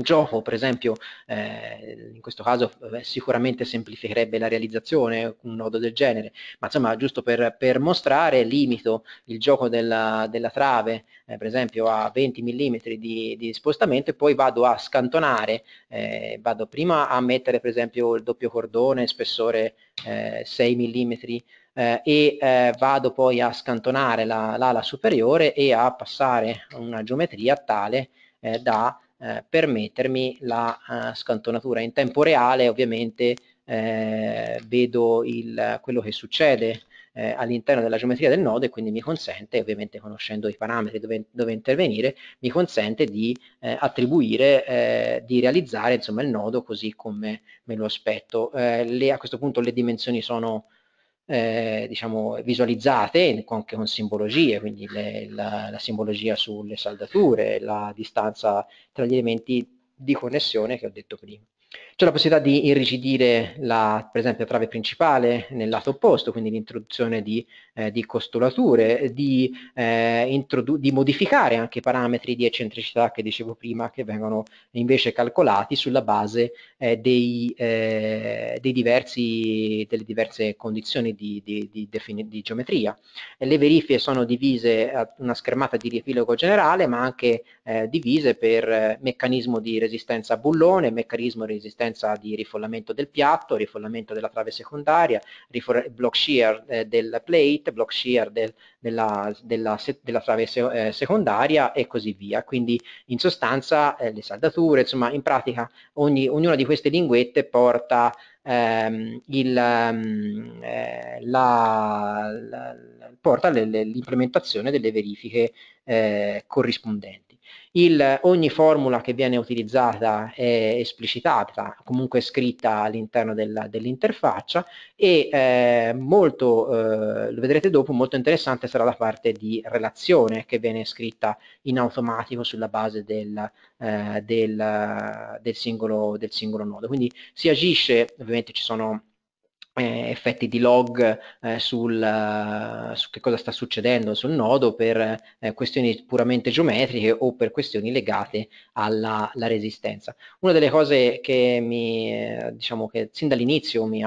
gioco, per esempio eh, in questo caso eh, sicuramente semplificherebbe la realizzazione, un nodo del genere, ma insomma giusto per, per mostrare limito il gioco della, della trave eh, per esempio a 20 mm di, di spostamento e poi vado a scantonare, eh, vado prima a mettere per esempio il doppio cordone spessore 6 eh, mm eh, e eh, vado poi a scantonare l'ala la, superiore e a passare una geometria tale eh, da eh, permettermi la uh, scantonatura in tempo reale ovviamente eh, vedo il, quello che succede eh, all'interno della geometria del nodo e quindi mi consente ovviamente conoscendo i parametri dove, dove intervenire mi consente di eh, attribuire eh, di realizzare insomma il nodo così come me lo aspetto le, a questo punto le dimensioni sono eh, diciamo, visualizzate anche con simbologie, quindi le, la, la, simbologia sulle saldature, la distanza tra gli elementi di connessione che ho detto prima. C'è la possibilità di irrigidire la, per esempio la trave principale nel lato opposto, quindi l'introduzione di, eh, di costolature, di, eh, di, modificare anche i parametri di eccentricità che dicevo prima che vengono invece calcolati sulla base eh, dei, eh, dei diversi, delle diverse condizioni di, di geometria. E le verifiche sono divise a una schermata di riepilogo generale ma anche eh, divise per eh, meccanismo di resistenza a bullone, meccanismo di resistenza di rifollamento del piatto, rifollamento della trave secondaria, block shear eh, del plate, block shear del, della, della, della, trave se, eh, secondaria e così via. Quindi in sostanza eh, le saldature, insomma in pratica ogni, ognuna di queste linguette porta ehm, il, ehm, eh, la, la, porta l'implementazione delle verifiche eh, corrispondenti. Il, ogni formula che viene utilizzata è esplicitata, comunque scritta all'interno dell'interfaccia dell e eh, molto, eh, lo vedrete dopo, molto interessante sarà la parte di relazione che viene scritta in automatico sulla base del, eh, del, del, singolo, del singolo nodo. Quindi si agisce, ovviamente ci sono eh, effetti di log eh, sul, eh, su che cosa sta succedendo sul nodo per eh, questioni puramente geometriche o per questioni legate alla, alla resistenza. Una delle cose che mi, eh, diciamo che sin dall'inizio mi,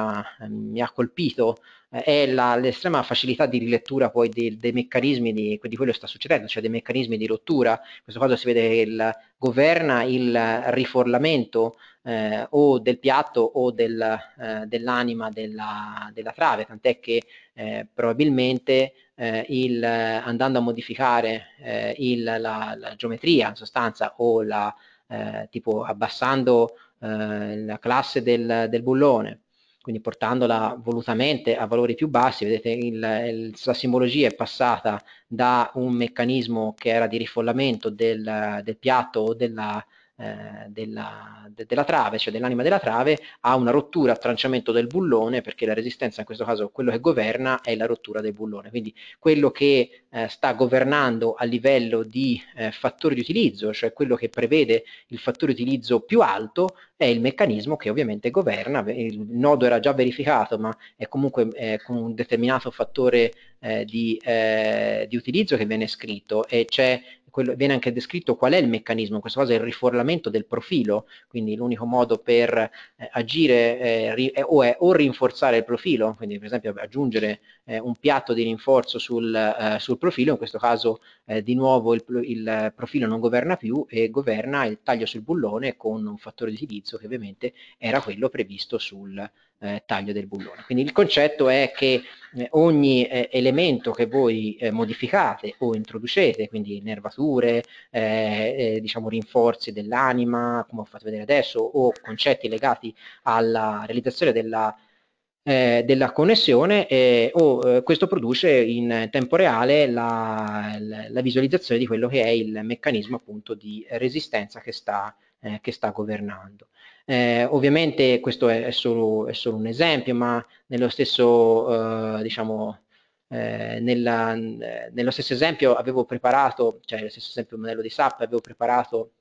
mi ha, colpito eh, è l'estrema facilità di rilettura poi dei, dei meccanismi di, di, quello che sta succedendo, cioè dei meccanismi di rottura. In questo caso si vede che il, governa il rifornamento eh, o del piatto o del, eh, dell'anima della, della, trave, tant'è che eh, probabilmente eh, il, andando a modificare eh, il, la, la, geometria in sostanza o la, eh, tipo abbassando la classe del, del, bullone, quindi portandola volutamente a valori più bassi, vedete il, la simbologia è passata da un meccanismo che era di rifollamento del, del piatto o della, eh, della, de, della, trave, cioè dell'anima della trave, ha una rottura a tranciamento del bullone, perché la resistenza in questo caso quello che governa è la rottura del bullone. Quindi quello che eh, sta governando a livello di eh, fattore di utilizzo, cioè quello che prevede il fattore di utilizzo più alto, è il meccanismo che ovviamente governa. Il nodo era già verificato, ma è comunque con un determinato fattore eh, di, eh, di utilizzo che viene scritto e c'è quello, viene anche descritto qual è il meccanismo, in questo caso è il riforlamento del profilo, quindi l'unico modo per eh, agire eh, ri, eh, o è o rinforzare il profilo, quindi per esempio aggiungere eh, un piatto di rinforzo sul, eh, sul profilo, in questo caso eh, di nuovo il, il, profilo non governa più e governa il taglio sul bullone con un fattore di utilizzo che ovviamente era quello previsto sul, profilo eh, taglio del bullone. Quindi il concetto è che eh, ogni eh, elemento che voi eh, modificate o introducete, quindi nervature, eh, eh, diciamo rinforzi dell'anima, come ho fatto vedere adesso, o concetti legati alla realizzazione della, della connessione, o questo produce in tempo reale la, la, visualizzazione di quello che è il meccanismo appunto di resistenza che sta, che sta governando. Eh, ovviamente questo è, è, solo, è, solo, un esempio, ma nello stesso, eh, diciamo, eh, nella, eh, nello stesso esempio avevo preparato, cioè nello stesso esempio il modello di SAP avevo preparato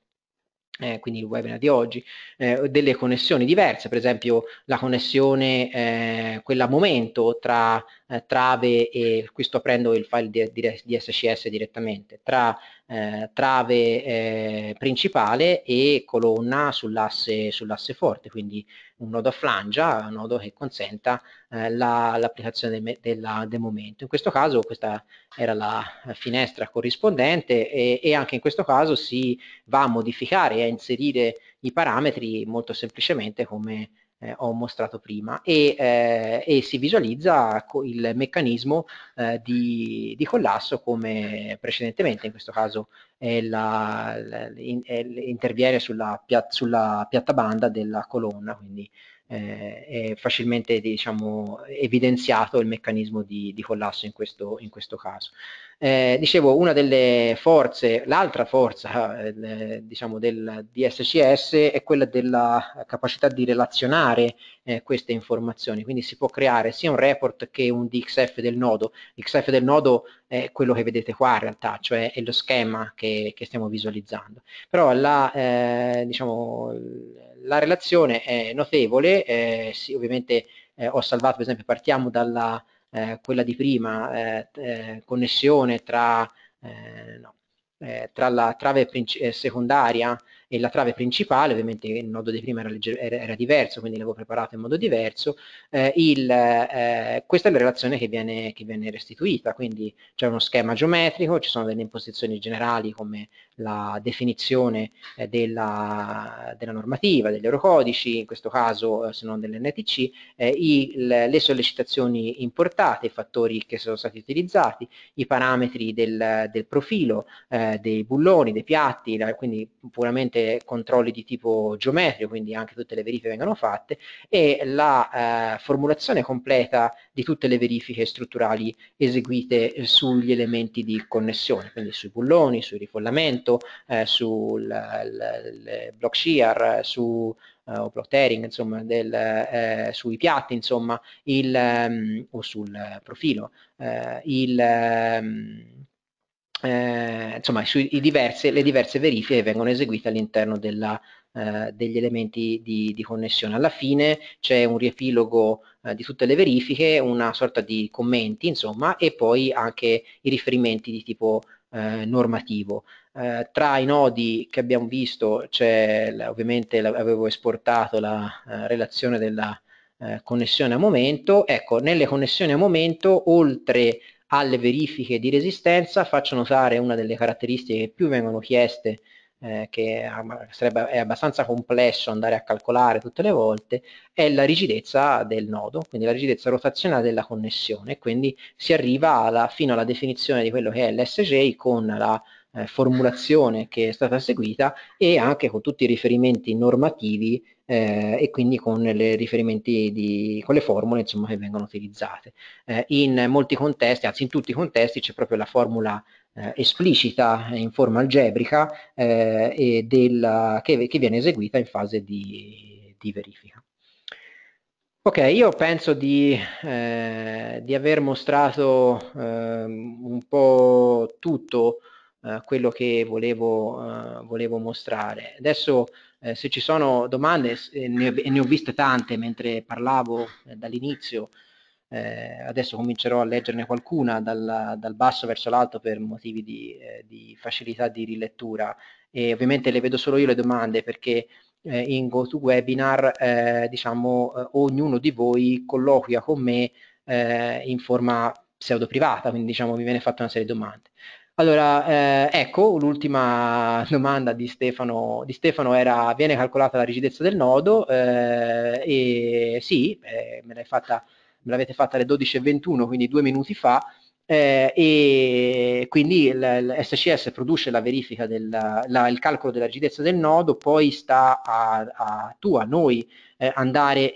eh, quindi il webinar di oggi, eh, delle connessioni diverse, per esempio la connessione, eh, quella momento tra eh, Trave e, qui sto aprendo il file di, di, di SCS direttamente, tra eh, trave eh, principale e colonna sull'asse sull forte, quindi un nodo a flangia, un nodo che consenta eh, l'applicazione la, del, del, momento. In questo caso questa era la finestra corrispondente e, e, anche in questo caso si va a modificare e a inserire i parametri molto semplicemente come eh, ho mostrato prima e, eh, e si visualizza il meccanismo eh, di, di, collasso come precedentemente, in questo caso la, in, interviene sulla, pia, sulla piattabanda della colonna, quindi eh, è facilmente diciamo, evidenziato il meccanismo di, di collasso in questo, in questo caso. Eh, dicevo, una delle forze, l'altra forza eh, diciamo del DSCS è quella della capacità di relazionare eh, queste informazioni, quindi si può creare sia un report che un DXF del nodo. DXF del nodo è quello che vedete qua in realtà, cioè è lo schema che, che stiamo visualizzando. Però la, eh, diciamo, la relazione è notevole, eh, sì, ovviamente eh, ho salvato per esempio, partiamo dalla eh, quella di prima, eh, eh connessione tra, eh, no, eh, tra la trave secondaria e la trave principale, ovviamente il nodo di prima era, legger- era diverso, quindi l'avevo preparato in modo diverso, eh, il, eh, questa è la relazione che viene, che viene restituita, quindi c'è uno schema geometrico, ci sono delle impostazioni generali come la definizione eh, della, della, normativa, degli eurocodici, in questo caso eh, se non dell'NTC, eh, i, le, le sollecitazioni importate, i fattori che sono stati utilizzati, i parametri del, del profilo, eh, dei bulloni, dei piatti, la, quindi puramente anche eh, controlli di tipo geometrico, quindi anche tutte le verifiche vengono fatte, e la eh, formulazione completa di tutte le verifiche strutturali eseguite eh, sugli elementi di connessione, quindi sui bulloni, sul rifollamento, eh, sul l, block shear, su o eh, block tearing, insomma, del, eh, sui piatti, insomma, il, um, o sul profilo, eh, il, um, eh, insomma, su, diverse, le diverse verifiche che vengono eseguite all'interno della, eh, degli elementi di, di, connessione. Alla fine c'è un riepilogo eh, di tutte le verifiche, una sorta di commenti, insomma, e poi anche i riferimenti di tipo eh, normativo. Eh, tra i nodi che abbiamo visto c'è ovviamente avevo esportato la relazione della connessione a momento. Ecco, nelle connessioni a momento, oltre alle verifiche di resistenza facciano notare una delle caratteristiche che più vengono chieste eh, che sarebbe, è abbastanza complesso andare a calcolare tutte le volte, è la rigidezza del nodo, quindi la rigidezza rotazionale della connessione, quindi si arriva alla, fino alla definizione di quello che è l'SJ con la eh, formulazione che è stata seguita e anche con tutti i riferimenti normativi eh, e quindi con le, riferimenti di, con le formule insomma, che vengono utilizzate. Eh, in molti contesti, anzi in tutti i contesti, c'è proprio la formula eh, esplicita in forma algebrica eh, del, che, che, viene eseguita in fase di, di verifica. Ok, io penso di, eh, di aver mostrato ehm, un po' tutto eh, quello che volevo, eh, volevo mostrare. Adesso eh, se ci sono domande, eh, ne ho, ne, ho viste tante mentre parlavo eh, dall'inizio, adesso comincerò a leggerne qualcuna dal, dal basso verso l'alto per motivi di, di, facilità di rilettura e ovviamente le vedo solo io le domande perché in GoToWebinar diciamo, ognuno di voi colloquia con me in forma pseudo privata, quindi diciamo mi viene fatta una serie di domande. Allora, eh, ecco, un'ultima domanda di Stefano, di Stefano era, viene calcolata la rigidezza del nodo? Eh, e sì, eh, me, fatta, me, l'avete fatta alle 12.21, quindi due minuti fa, eh, e quindi il, SCS produce la verifica del la, il calcolo della rigidezza del nodo, poi sta a, a tu, a noi, eh, andare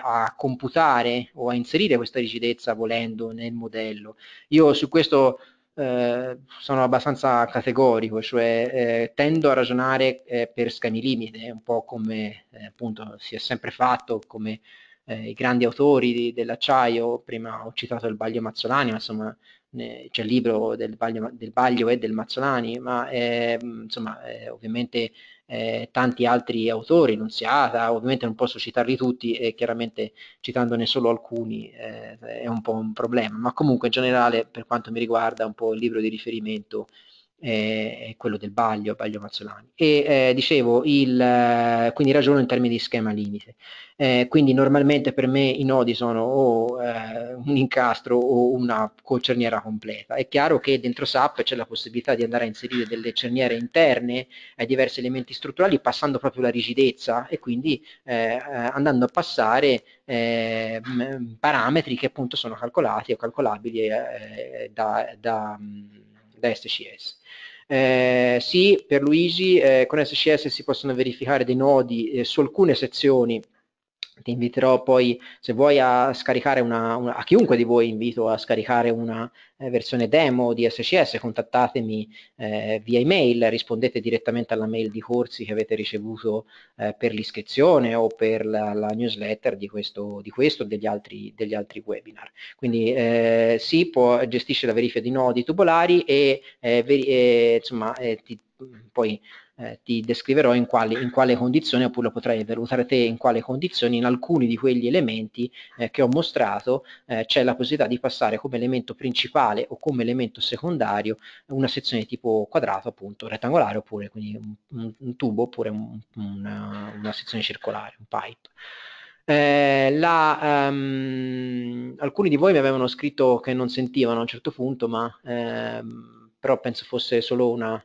a computare o a inserire questa rigidezza volendo nel modello. Io su questo eh, sono abbastanza categorico, cioè eh, tendo a ragionare eh, per schemi limite, un po' come eh, appunto si è sempre fatto, come eh, i grandi autori di, dell'acciaio, prima ho citato il Baglio Mazzolani, ma insomma c'è il libro del Baglio, del Baglio, e del Mazzolani, ma ehm, insomma ovviamente eh, tanti altri autori, Nunziata, ovviamente non posso citarli tutti e chiaramente citandone solo alcuni eh, è un po' un problema, ma comunque in generale per quanto mi riguarda un po' il libro di riferimento eh, è quello del Baglio, Baglio Mazzolani. E eh, dicevo, il, eh, quindi ragiono in termini di schema limite. Eh, quindi normalmente per me i nodi sono o eh, un incastro o una cerniera completa. È chiaro che dentro SAP c'è la possibilità di andare a inserire delle cerniere interne ai diversi elementi strutturali passando proprio la rigidezza e quindi eh, andando a passare parametri che appunto sono calcolati o calcolabili da, da mm, da SCS. Eh, sì, per Luigi eh, con SCS si possono verificare dei nodi eh, su alcune sezioni ti inviterò poi se vuoi a scaricare una, una, a chiunque di voi invito a scaricare una eh, versione demo di SCS contattatemi eh, via email rispondete direttamente alla mail di corsi che avete ricevuto eh, per l'iscrizione o per la, la newsletter di questo di questo degli altri degli altri webinar quindi eh, si può, gestisce la verifica di nodi tubolari e, eh, veri, e eh, insomma eh, ti, poi eh, ti descriverò in quale, in quale condizione oppure lo potrai valutare te in quale condizioni in alcuni di quegli elementi eh, che ho mostrato eh, c'è la possibilità di passare come elemento principale o come elemento secondario una sezione tipo quadrato appunto rettangolare oppure quindi un, un tubo oppure un, una, una sezione circolare, un pipe. Eh, la, um, alcuni di voi mi avevano scritto che non sentivano a un certo punto, ma ehm, però penso fosse solo una,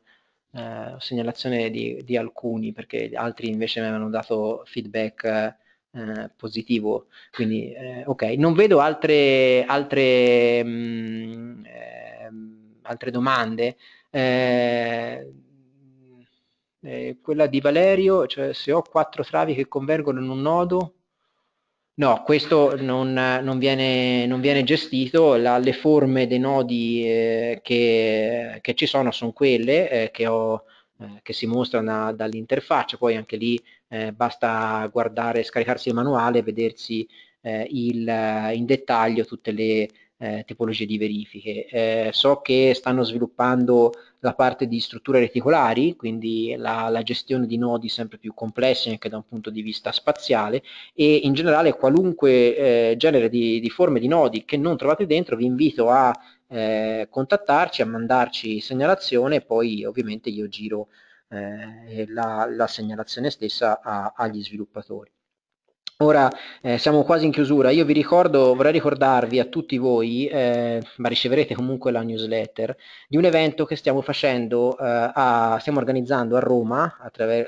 eh, segnalazione di, di, alcuni, perché altri invece mi avevano dato feedback eh, positivo. Quindi, eh, ok, non vedo altre, altre, mh, mm, ehm, altre domande. Eh, eh, quella di Valerio, cioè se ho quattro travi che convergono in un nodo, No, questo non, non, viene, non viene, gestito, la, le forme dei nodi eh, che, che, ci sono sono quelle eh, che, ho, eh, che, si mostrano dall'interfaccia, poi anche lì eh, basta guardare, scaricarsi il manuale e vedersi eh, il, in dettaglio tutte le eh, tipologie di verifiche. so che stanno sviluppando la parte di strutture reticolari, quindi la, la gestione di nodi sempre più complessi anche da un punto di vista spaziale e in generale qualunque eh, genere di, di forme di nodi che non trovate dentro vi invito a eh, contattarci, a mandarci segnalazione e poi ovviamente io giro eh, la, la, segnalazione stessa a, agli sviluppatori. Ora eh, siamo quasi in chiusura, io vi ricordo, vorrei ricordarvi a tutti voi, eh, ma riceverete comunque la newsletter, di un evento che stiamo facendo, eh, a, stiamo organizzando a Roma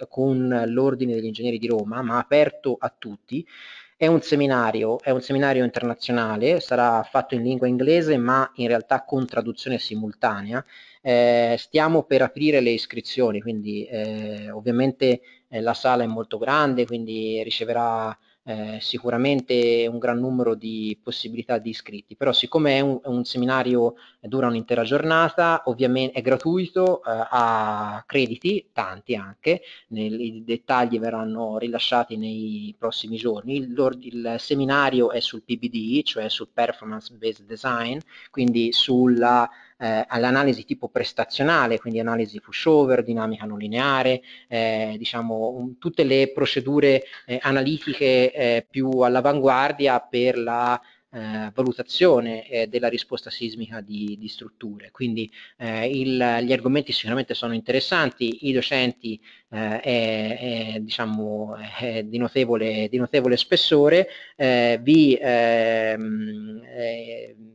con l'Ordine degli Ingegneri di Roma, ma aperto a tutti. È un seminario, è un seminario internazionale, sarà fatto in lingua inglese ma in realtà con traduzione simultanea. Eh, stiamo per aprire le iscrizioni, quindi eh, ovviamente eh, la sala è molto grande, quindi riceverà eh, sicuramente un gran numero di possibilità di iscritti, però siccome un, un seminario che eh, dura un'intera giornata, ovviamente è gratuito, eh, ha crediti, tanti anche, nel, i dettagli verranno rilasciati nei prossimi giorni, il, il, seminario è sul PBD, cioè sul Performance Based Design, quindi sulla eh, all'analisi tipo prestazionale, quindi analisi pushover, dinamica non lineare, eh, diciamo, un, tutte le procedure eh, analitiche eh, più all'avanguardia per la eh, valutazione eh, della risposta sismica di, di strutture. Quindi eh, il, gli argomenti sicuramente sono interessanti, i docenti eh, è, è, diciamo, è di, notevole, di, notevole, spessore, eh, vi, ehm,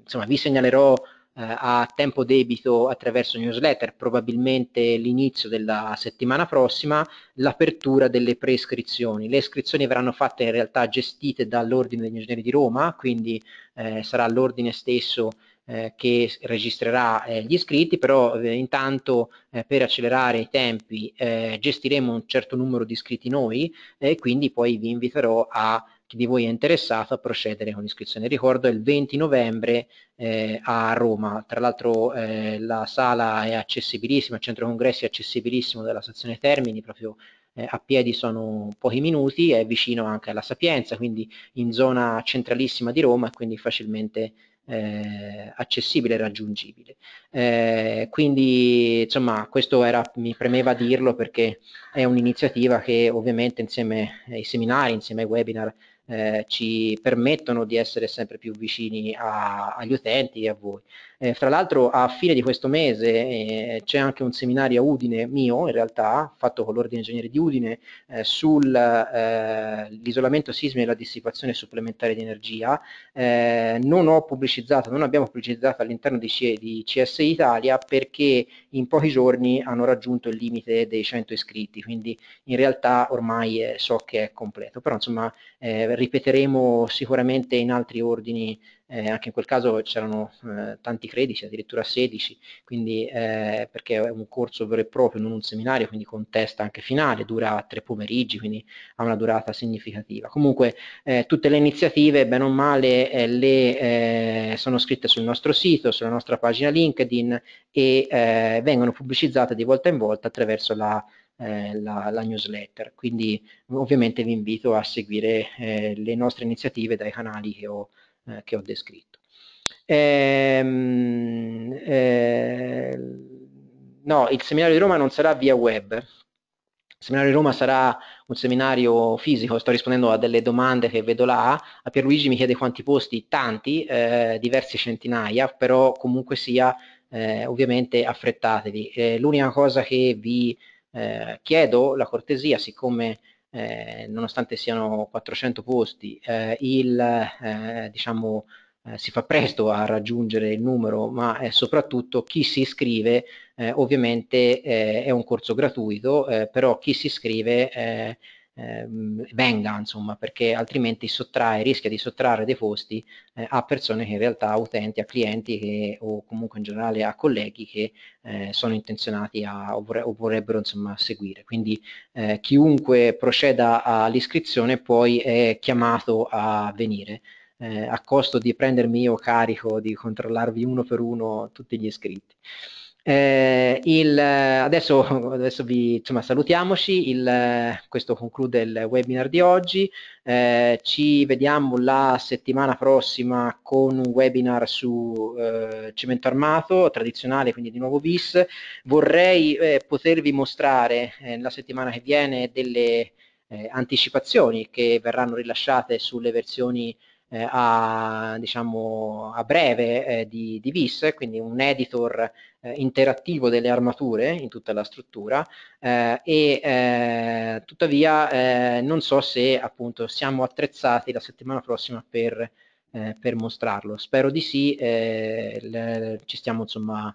insomma, vi segnalerò eh, a tempo debito attraverso newsletter, probabilmente l'inizio della settimana prossima, l'apertura delle prescrizioni. Le iscrizioni verranno fatte in realtà gestite dall'Ordine degli Ingegneri di Roma, quindi eh, sarà l'Ordine stesso eh, che registrerà eh, gli iscritti, però intanto per accelerare i tempi gestiremo un certo numero di iscritti noi e quindi poi vi inviterò a chi di voi è interessato a procedere con l'iscrizione. Ricordo il 20 novembre eh, a Roma, tra l'altro eh, la sala è accessibilissima, il centro congressi è accessibilissimo della stazione Termini, proprio eh, a piedi sono pochi minuti, è vicino anche alla Sapienza, quindi in zona centralissima di Roma e quindi facilmente eh, accessibile e raggiungibile. Eh, quindi insomma questo era, mi premeva dirlo perché è un'iniziativa che ovviamente insieme ai seminari, insieme ai webinar eh, ci permettono di essere sempre più vicini a, agli utenti e a voi. Eh, fra l'altro a fine di questo mese eh, c'è anche un seminario a Udine mio in realtà, fatto con l'Ordine Ingegneri di Udine, eh, sull'isolamento eh, sismico e la dissipazione supplementare di energia. Eh, non ho pubblicizzato, non abbiamo pubblicizzato all'interno di, C di CS Italia perché in pochi giorni hanno raggiunto il limite dei 100 iscritti, quindi in realtà ormai so che è completo, però insomma eh, ripeteremo sicuramente in altri ordini, eh, anche in quel caso c'erano eh, tanti crediti, addirittura 16, quindi, eh, perché è un corso vero e proprio, non un seminario, quindi con testa anche finale, dura tre pomeriggi, quindi ha una durata significativa. Comunque eh, tutte le iniziative, bene o male, eh, le, eh, sono scritte sul nostro sito, sulla nostra pagina LinkedIn e vengono pubblicizzate di volta in volta attraverso la eh, la, la, newsletter. Quindi ovviamente vi invito a seguire eh, le nostre iniziative dai canali che ho, eh, che ho descritto. Ehm, eh, no, il seminario di Roma non sarà via web. Il seminario di Roma sarà un seminario fisico, sto rispondendo a delle domande che vedo là, a Pierluigi mi chiede quanti posti, tanti, eh, diversi centinaia, però comunque sia eh, ovviamente affrettatevi. Eh, l'unica cosa che vi eh, chiedo la cortesia, siccome eh, nonostante siano 400 posti, eh, il, eh, diciamo, eh, si fa presto a raggiungere il numero, ma eh, soprattutto chi si iscrive, ovviamente è un corso gratuito, però chi si iscrive eh, venga, insomma, perché altrimenti sottrae, rischia di sottrarre dei posti eh, a persone che in realtà, utenti, a clienti che, o comunque in generale a colleghi che eh, sono intenzionati a, o, vorre, o vorrebbero insomma, seguire. Quindi eh, chiunque proceda all'iscrizione poi è chiamato a venire. Eh, a costo di prendermi io carico di controllarvi uno per uno tutti gli iscritti. Eh, il, adesso, adesso vi insomma, salutiamoci, il, questo conclude il webinar di oggi, eh, ci vediamo la settimana prossima con un webinar su eh, cemento armato tradizionale, quindi di nuovo BIS. Vorrei eh, potervi mostrare eh, la settimana che viene delle eh, anticipazioni che verranno rilasciate sulle versioni eh, a, diciamo, a, breve eh, di, di, VIS, quindi un editor eh, interattivo delle armature in tutta la struttura eh, e eh, tuttavia eh, non so se appunto siamo attrezzati la settimana prossima per, per mostrarlo. Spero di sì, le, ci stiamo insomma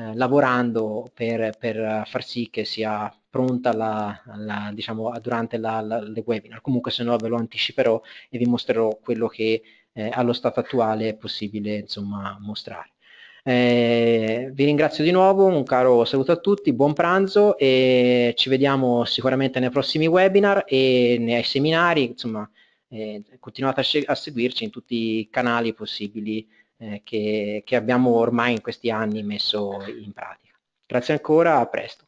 eh, lavorando per, per, far sì che sia pronta la, la, diciamo, durante la, le webinar. Comunque se no ve lo anticiperò e vi mostrerò quello che eh, allo stato attuale è possibile insomma, mostrare. Eh, vi ringrazio di nuovo, un caro saluto a tutti, buon pranzo e ci vediamo sicuramente nei prossimi webinar e nei seminari, insomma eh, continuate a, a seguirci in tutti i canali possibili eh, che, che abbiamo ormai in questi anni messo in pratica. Grazie ancora, a presto.